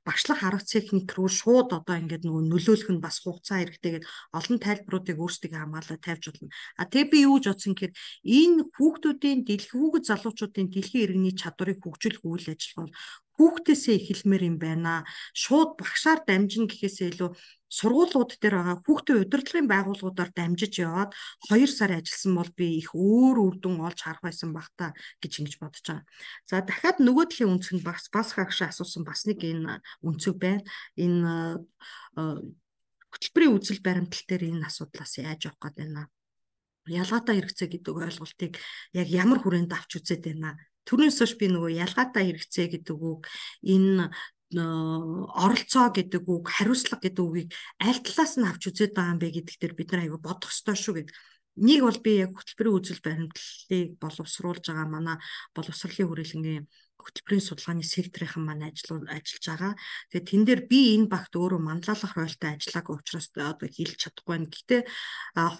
багшлах харах техник рүү шууд одоо ингээд нөгөө нөлөөлөх нь бас хугацаа хэрэгтэйгээд олон тайлбаруудыг өөрсдөө хамгаалаад тавьж болно. А тэгээ би юу ч бодсон гэхээр энэ хүүхдүүдийн дэлгүүгд залуучуудын дэлхийн иргэний чадварыг хөгжүүлэх үйл ажиллагаа бол хүүхдээсээ эхэлмээр юм байна. Шууд багшаар дамжин гэхээсээ илүү сургуулиуд дээр байгаа хүүхдийн удирдлагын байгууллагуудаар дамжиж яваад 2 сар ажилласан бол би их өөр үр дүн олж харах байсан баг та гэж ингэж бодож байгаа. За дахиад нөгөө талын үнцгэнд бас бас хагшаа асуусан бас нэг энэ үнцөг байна. Энэ э, э, хөтөлбөрийн үзэл баримтал дээр энэ асуудлаас яаж явах гээд байна ялгаатай хэрэгцээ гэдэг ойлголтыг яг ямар хүрээнд авч үзээд байна. Төрөөсөш би нөгөө ялгаатай хэрэгцээ гэдэг үг энэ оролцоо гэдэг үг, хариуцлага гэдэг үгийг аль талаас нь авч үзээд байгаа юм бэ гэдэгт бид нар аяга бодох ёстой шүү гэдэг. Нэг бол би яг хөтөлбөрийн үзэл баримтлалыг боловсруулж байгаа манай боловсролын хүрээлэнгийн хөтөлбөрийн судалгааны секторынхан маань ажиллаж ажиллаж байгаа. Тэгээ тэн дээр би энэ багт өөрөө манлайлах роолтой ажиллаагүй учраас одоо хэлж чадахгүй байна. Гэхдээ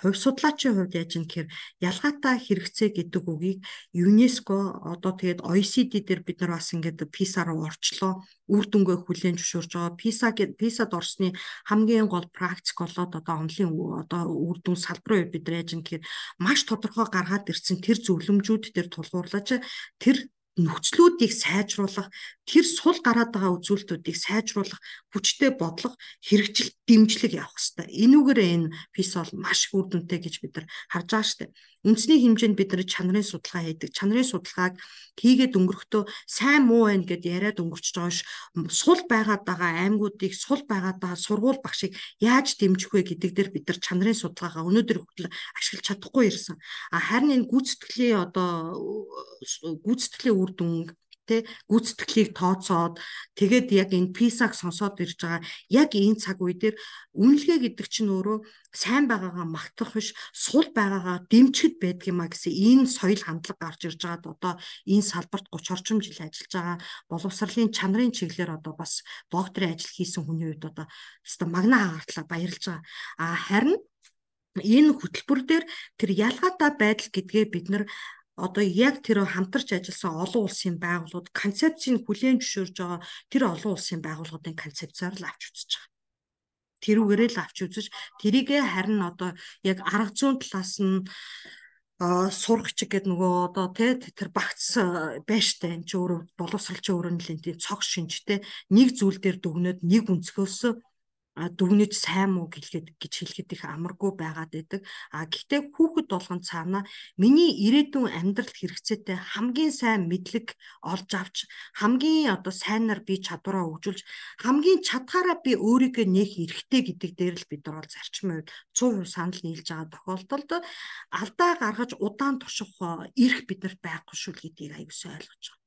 хувь судлаачийн хувьд яаж юм гэхээр ялгаатай хэрэгцээ гэдэг үгийг ЮНЕСКО одоо тэгээд OECD дээр бид нар бас ингээд PISA руу орчлоо үр дүнгээ хүлээн зөвшөөрж байгаа. PISA PISA-д орсны хамгийн гол практик болоод одоо онлын одоо үр дүн салбар үед бид яаж юм гэхээр маш тодорхой гаргаад ирсэн тэр зөвлөмжүүд тэр тулгуурлаж тэр нөхцлүүдийг сайжруулах тэр сул гараад байгаа үзүүлэлтүүдийг сайжруулах хүчтэй бодлого хэрэгжилт дэмжлэг явах хэрэгтэй. Энүүгээр энэ пис бол маш их үр дүнтэй гэж бид нар харж байгаа шүү дээ. Үндэсний хэмжээнд бид нар чанарын судалгаа хийдэг. Чанарын судалгааг хийгээд өнгөрөхдөө сайн муу байна гэдээ яриад өнгөрч байгаа ш. Сул байгаад байгаа аймагуудыг сул байгаад байгаа сургууль багшийг яаж дэмжих вэ гэдэг дээр бид нар чанарын судалгаагаа өнөөдөр хүртэл ашиглаж чадахгүй ирсэн. А харин энэ гүйцэтгэлийн одоо гүйцэтгэлийн үр дүнг тэ гүцэтгэлийг тооцоод тэгээд яг энэ писаг сонсоод ирж байгаа яг энэ цаг үе дээр үнэлгээ гэдэг чинь өөрөө сайн байгаагаа магтах биш сул байгаагаа дэмжихэд байдаг юма гэсэн энэ соёл хандлага гарч ирж байгаад одоо энэ салбарт 30 орчим жил ажиллаж байгаа боловсролын чанарын чиглэлээр одоо бас докторийн ажил хийсэн хүний хувьд одоо хэвээ магна хагартлаа баярлж байгаа а харин энэ хөтөлбөр дээр тэр ялгаатай байдал гэдгээ бид нар одоо яг тэр хамтарч ажилласан олон улсын байгууллагууд концепцийг хүлээн зөвшөөрж байгаа тэр олон улсын байгууллагуудын концепцаар л авч үзэж байгаа. Тэрүүгээрээ л авч үзэж тэрийгэ харин одоо яг арга зүйн талаас нь а сурах чиг гэдэг нөгөө одоо тий тэр багц байштай энэ ч өөрө боловсралч өөрөө нэлийн тий цог шинжтэй нэг зүйл дээр дүгнээд нэг өнцгөөс дүгнэж сайн муу гэлгээд гэж хэлэхэд их амаргүй байгаад байдаг. А гэхдээ хүүхэд болгон цаана миний ирээдүйн амьдралд хэрэгцээтэй хамгийн сайн мэдлэг олж авч хамгийн одоо сайнаар би чадвараа хөгжүүлж хамгийн чадхаараа би өөрийгөө нээх эрхтэй гэдэг дээр л бид нар бол зарчмын үед 100% санал нийлж байгаа тохиолдолд алдаа гаргаж удаан турших э, эрх биднэрт байхгүй шүү л гэдгийг аюулгүй ойлгож байгаа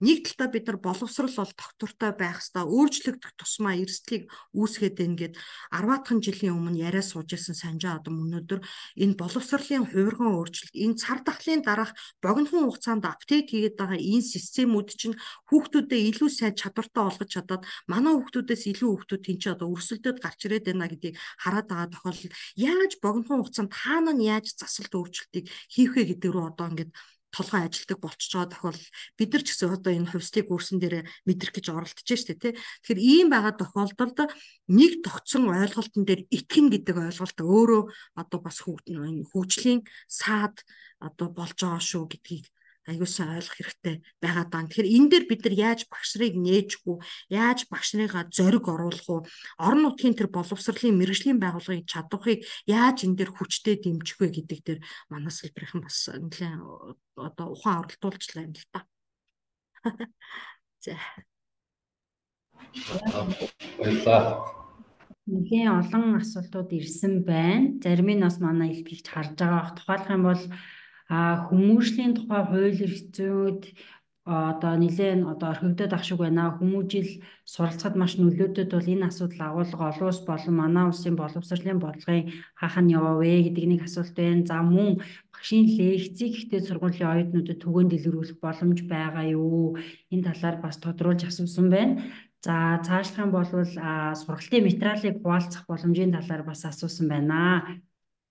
нэг талдаа бид нар боловсрал бол доктортой байх хэрэгтэй өөрчлөгдөх тусмаа эрсдлийг үүсгээд байна гэд 10-р жилийн өмнө яриа сууж ирсэн санжаа одом өнөөдөр энэ боловсралтын хувирган өөрчлөлт энэ цар тахлын дараах богинохон хугацаанд апдейт хийгээд байгаа энэ системүүд чинь хүүхдүүдэд илүү сайн чадвартай олгож чадаад манай хүүхдүүдээс илүү хүүхдүүд тэн чинь одоо өрсөлдөд гарч ирээд байна гэдгийг хараад байгаа тохиолдолд яаж богинохон хугацаанд хаана нь яаж засалт өөрчлөлтийг хийх вэ гэдэг рүү одоо ингээд толгой ажилтдаг болчихж байгаа тохиол бид нар ч гэсэн одоо энэ хувьслыг гүрсэн дээр мэдрэх гэж оролдож штэ тий. Тэгэхээр ийм байгаа тохиолдолд нэг тогтсон ойлголтын дээр итгэн гэдэг ойлголт өөрөө одоо бас хүүхд энэ хөгжлийн саад одоо болж байгаа шүү гэдгийг аюулсан ойлгох хэрэгтэй байгаад байна. Тэгэхээр энэ дээр бид нар яаж багшрыг нээжгүй, яаж багшныгаа зориг оруулах уу, орон нутгийн тэр боловсролын мэрэгжлийн байгууллагын чадварыг яаж энэ дээр хүчтэй дэмжих вэ гэдэг дээр манай салбарын бас нэлээд одоо ухаан оролдуулж байна л та. За. Баярлалаа. Нэгэн олон асуултууд ирсэн байна. Зарим нь бас манай илтгэж харж байгаа. Тухайлх юм бол а хүмүүжлийн тухай хууль эрх зүйд одоо нэлээд одоо орхигдоод ах шиг байна. Хүмүүжил суралцахад маш нөлөөдөд бол энэ асуудал агуулга олон улс болон манай улсын боловсролын бодлогын хаах нь яваа вэ гэдэг нэг асуулт байна. За мөн багшийн лекцийг ихтэй сургуулийн оюутнуудад түгээн дэлгэрүүлэх боломж байгаа юу? Энэ талаар бас тодруулж асуусан байна. За цаашлах нь бол сургалтын материалыг хуваалцах боломжийн талаар бас асуусан байна.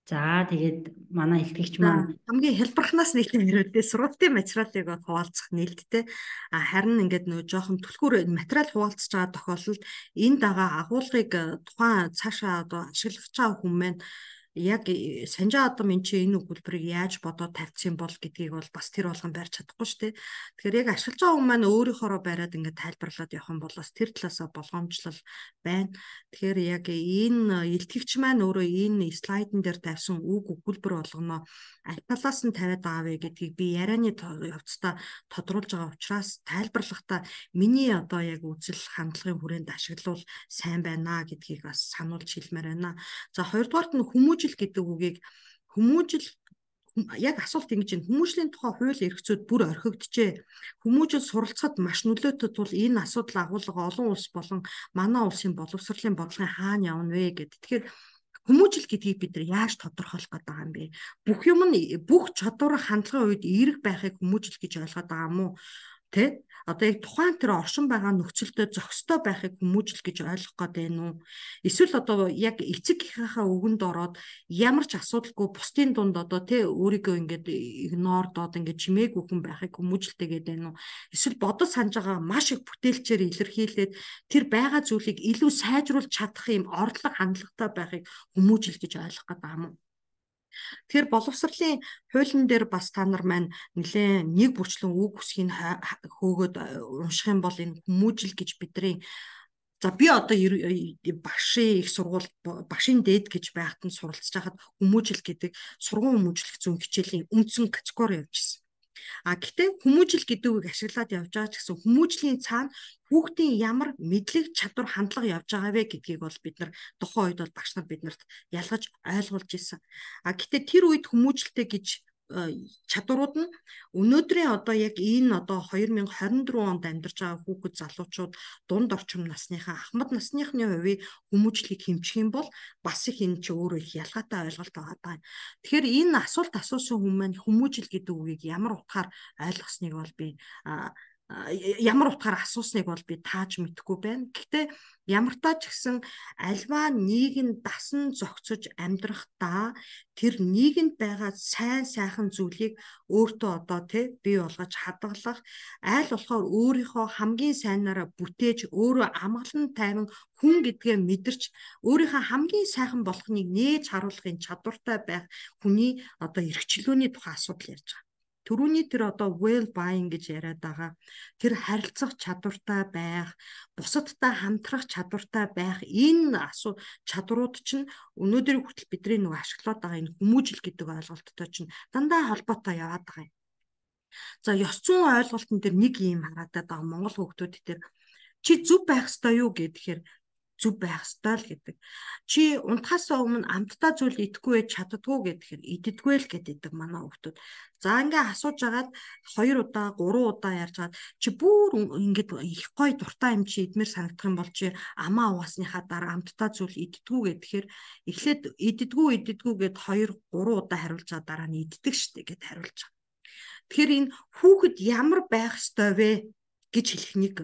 За тэгээд манай ихтгэгч маань хамгийн хэлбархнаас нэг юм ирүүдээ сургалтын материалыг бол хуваалцах нээлттэй. А харин ингээд нөгөө жоохон түлхүүр материал хуваалцж байгаа тохиолдолд энд байгаа агуулгыг э, тухайн цаашаа одоо ашиглах чаа хүмүүс маань яг санжаа одоо мен чи энэ өгүүлбэрийг яаж бодоод тавьчихсан бол гэдгийг бол бас тэр болгон барьж чадахгүй шүү дээ. Тэгэхээр яг ашиглаж байгаа хүмүүс маань өөрийнхоороо бариад ингээд тайлбарлаад явах юм бол бас тэр талаасаа болгоомжлол байна. Тэгэхээр яг энэ э, илтгэгч маань өөрөө энэ слайдн дээр тавьсан үг өгүүлбэр болгоно аль талаас нь тавиад аавэ гэдгийг би ярианы явцдаа тодруулж байгаа учраас тайлбарлахдаа миний одоо яг үзэл хандлагын хүрээнд ашиглавал сайн байна гэдгийг бас сануулж хэлмээр байна. За хоёрдугаарт нь хүмүүж хүмүүжил гэдэг үгийг хүмүүжил яг асуулт ингэж байна. Хүмүүжлийн тухай хууль эрх зүйд бүр орхигджээ. Хүмүүжил суралцахад маш нөлөөтэй тул энэ асуудал агуулга олон улс болон манай улсын боловсролын бодлогын хаана явна вэ гэдэг. Тэгэхээр хүмүүжил гэдгийг бид нар яаж тодорхойлох гэдэг юм бэ? Бүх юм нь бүх чадвар хандлагын үед эерэг байхыг хүмүүжил гэж ойлгоод байгаа мó? Тэ? Одоо яг тухайн тэр оршин байгаа нөхцөлдөө зохистой байхыг хүмүүжил гэж ойлгох гээд байна уу? Эсвэл одоо яг эцэг гихийнхаа өгөнд ороод ямар ч асуудалгүй бусдын дунд одоо тэ өөрийгөө ингээд игнордоод ингээд чимээгүй хүн байхыг хүмүүжилтэйгээд байна уу? Эсвэл бодож санаж байгаа маш их бүтээлчээр илэрхийлээд тэр байгаа зүйлийг илүү сайжруулж чадах юм орлог хандлагатай байхыг хүмүүжил гэж ойлгох гэдэг юм уу? Тэгэхээр боловсролын хуулийн дээр бас та нар маань нэлээ нэг бүрчлэн үг үсгийг хөөгөөд э, унших юм бол энэ хүмүүжил гэж бидний За би одоо э, багшийн их сургууль багшийн дээд гэж байхад нь суралцж байхад хүмүүжил гэдэг сургууль хүмүүжлэх зүүн хичээлийн үндсэн категори явж ирсэн. А гэхдээ хүмүүжил гэдэг үг ашиглаад явж байгаа ч гэсэн хүмүүжлийн цаана хүүхдийн ямар мэдлэг чадвар хандлага явж байгаа вэ гэдгийг бол бид нар тухайн үед бол багш нар биднэрт ялгаж ойлгуулж исэн. А гэтээ тэр үед хүмүүжлтэй гэж Э, чадварууд нь өнөөдрийн одоо яг энэ одоо 2024 онд амьдарч байгаа хүүхэд залуучууд дунд орчим насныхаа ахмад насныхны хувийн хүмүүжлийг хэмжих юм бол бас их энэ чи өөрөө их ялгаатай ойлголт байгаа даа. Тэгэхээр энэ асуулт асуусан хүмүүс маань хүмүүжил гэдэг үгийг ямар утгаар ойлгосныг бол би ямар утгаар асуусныг бол би тааж мэдгүй байна. Гэхдээ ямартаа ч гэсэн альва нийгэм дасан зогцож амьдрахдаа тэр нийгэмд байгаа сайн сайхан зүйлийг өөртөө одоо тий бий болгож хадгалах аль болохоор өөрийнхөө хамгийн сайнаараа бүтээж өөрөө амгалан тайван хүн гэдгээ мэдэрч өөрийнхөө хамгийн сайхан болохныг нээж харуулахын чадвартай байх хүний одоо эрхчлөөний тухай асуудал ярьж байгаа. Төрүүний тэр одоо well buying гэж яриад байгаа. Тэр харилцах чадвартай байх, бусадтай хамтрах чадвартай байх энэ асуу чадрууд чинь өнөөдрийн хүртэл бидний нөгөө ашиглаад байгаа энэ хүмүүжил гэдэг ойлголттой чинь дандаа холбоотой яваад байгаа юм. За ёс зүйн ойлголтын дээр нэг юм хараад байгаа Монгол хүүхдүүд дээр чи зүв байх ёстой юу гэхээр зүв байх ёстой л гэдэг. Чи унтахаасаа өмнө амттай зүйл идэхгүй байж чаддгүй гэхээр идэдгүй л гэдэг манай хүүхдүүд. За ингээ асууж агаад 2 удаа 3 удаа ярьж агаад чи бүр ингээд их гой дуртай юм чи идмэр санагдах юм бол чи амаа угаасныхаа дараа амттай зүйл идэдгүй гэхээр эхлээд идэдгүй идэдгүй гэд 2 3 удаа хариулж байгаа дараа нь иддэг штеп гэд хариулж байгаа. Тэгэхээр энэ хүүхэд ямар байх ёстой вэ гэж хэлэх нэг.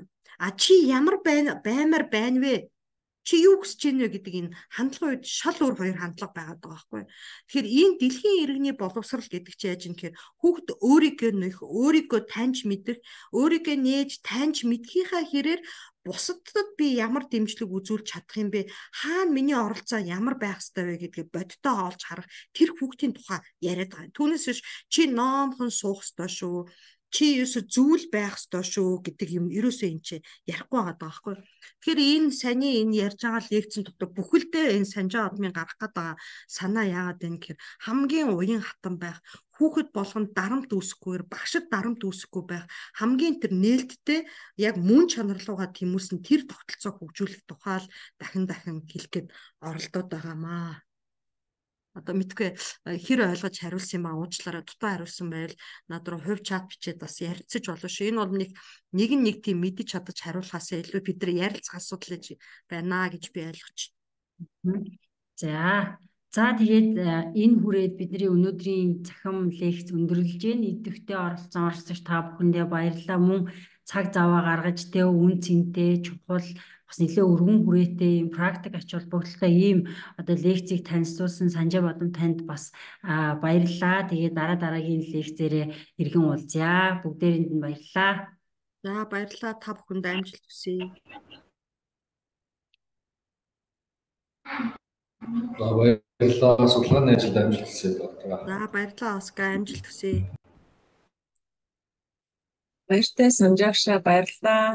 А чи ямар байна баймаар байна вэ чи юу хүсэж байна вэ гэдэг энэ хандлагын үед шал өөр хоёр хандлага байгаад байгаа байхгүй. Тэгэхээр энэ дэлхийн иргэний боловсрал гэдэг чи яаж юм гэхээр хүүхд өөрийгөө нөх, өөрийгөө таньж мэдэх, өөрийгөө нээж таньж мэдхийнхаа хэрээр бусадд би ямар дэмжлэг үзүүлж чадах юм бэ? Хаана миний оролцоо ямар байх ёстой вэ гэдгийг бодиттой олж харах тэр хүүхдийн тухай яриад байгаа. Түүнээс биш чи ноомхон суух ёстой шүү чи ерөөсө зүйл байх ёстой шүү гэдэг юм ерөөсөө энэ чи ярихгүй байгаа даахгүй. Тэгэхээр энэ саний энэ ярьж байгаа лекцэн дотор бүхэлдээ энэ санжаа одмын гарах гэдэг байгаа санаа яагаад байна гэхээр хамгийн уян хатан байх хүүхэд болгонд дарамт үүсэхгүйгээр багшд дарамт үүсэхгүй байх хамгийн тэр нээлттэй яг мөн чанар руугаа тэмүүлсэн тэр тогтолцоо хөгжүүлэх тухай дахин дахин хэлгээд оролдоод байгаамаа одоо мэдгүй э, хэр ойлгож хариулсан юм аа уучлаарай дутуу хариулсан байл над руу хувь чат бичээд бас ярилцаж болов шүү энэ бол нэг нэг нэг тийм мэдж чадаж хариулахаас илүү бид нар ярилцах асуудал байна гэж би ойлгож за за тэгээд э, энэ хүрээд бидний өнөөдрийн цахим лекц өндөрлж гээ нийтвэхтэй оролцсон оролцогч та бүхэндээ баярлалаа мөн цаг заваа гаргаж тэ үн цэнтэй чухал бас нэлээ өргөн хүрээтэй юм практик ач холбогдолтой ийм одоо лекцийг танилцуулсан Санжаа Бадам танд бас баярлалаа. Тэгээ дараа дараагийн лекцээрээ иргэн уулзъя. Бүгдээрэнд нь баярлалаа. За баярлалаа. Та бүхэнд амжилт хүсье. За баярлалаа. Сулгааны ажилд амжилт хүсье доктор. За баярлалаа. Оскар амжилт хүсье. Баяртай самжаагшаа баярлалаа.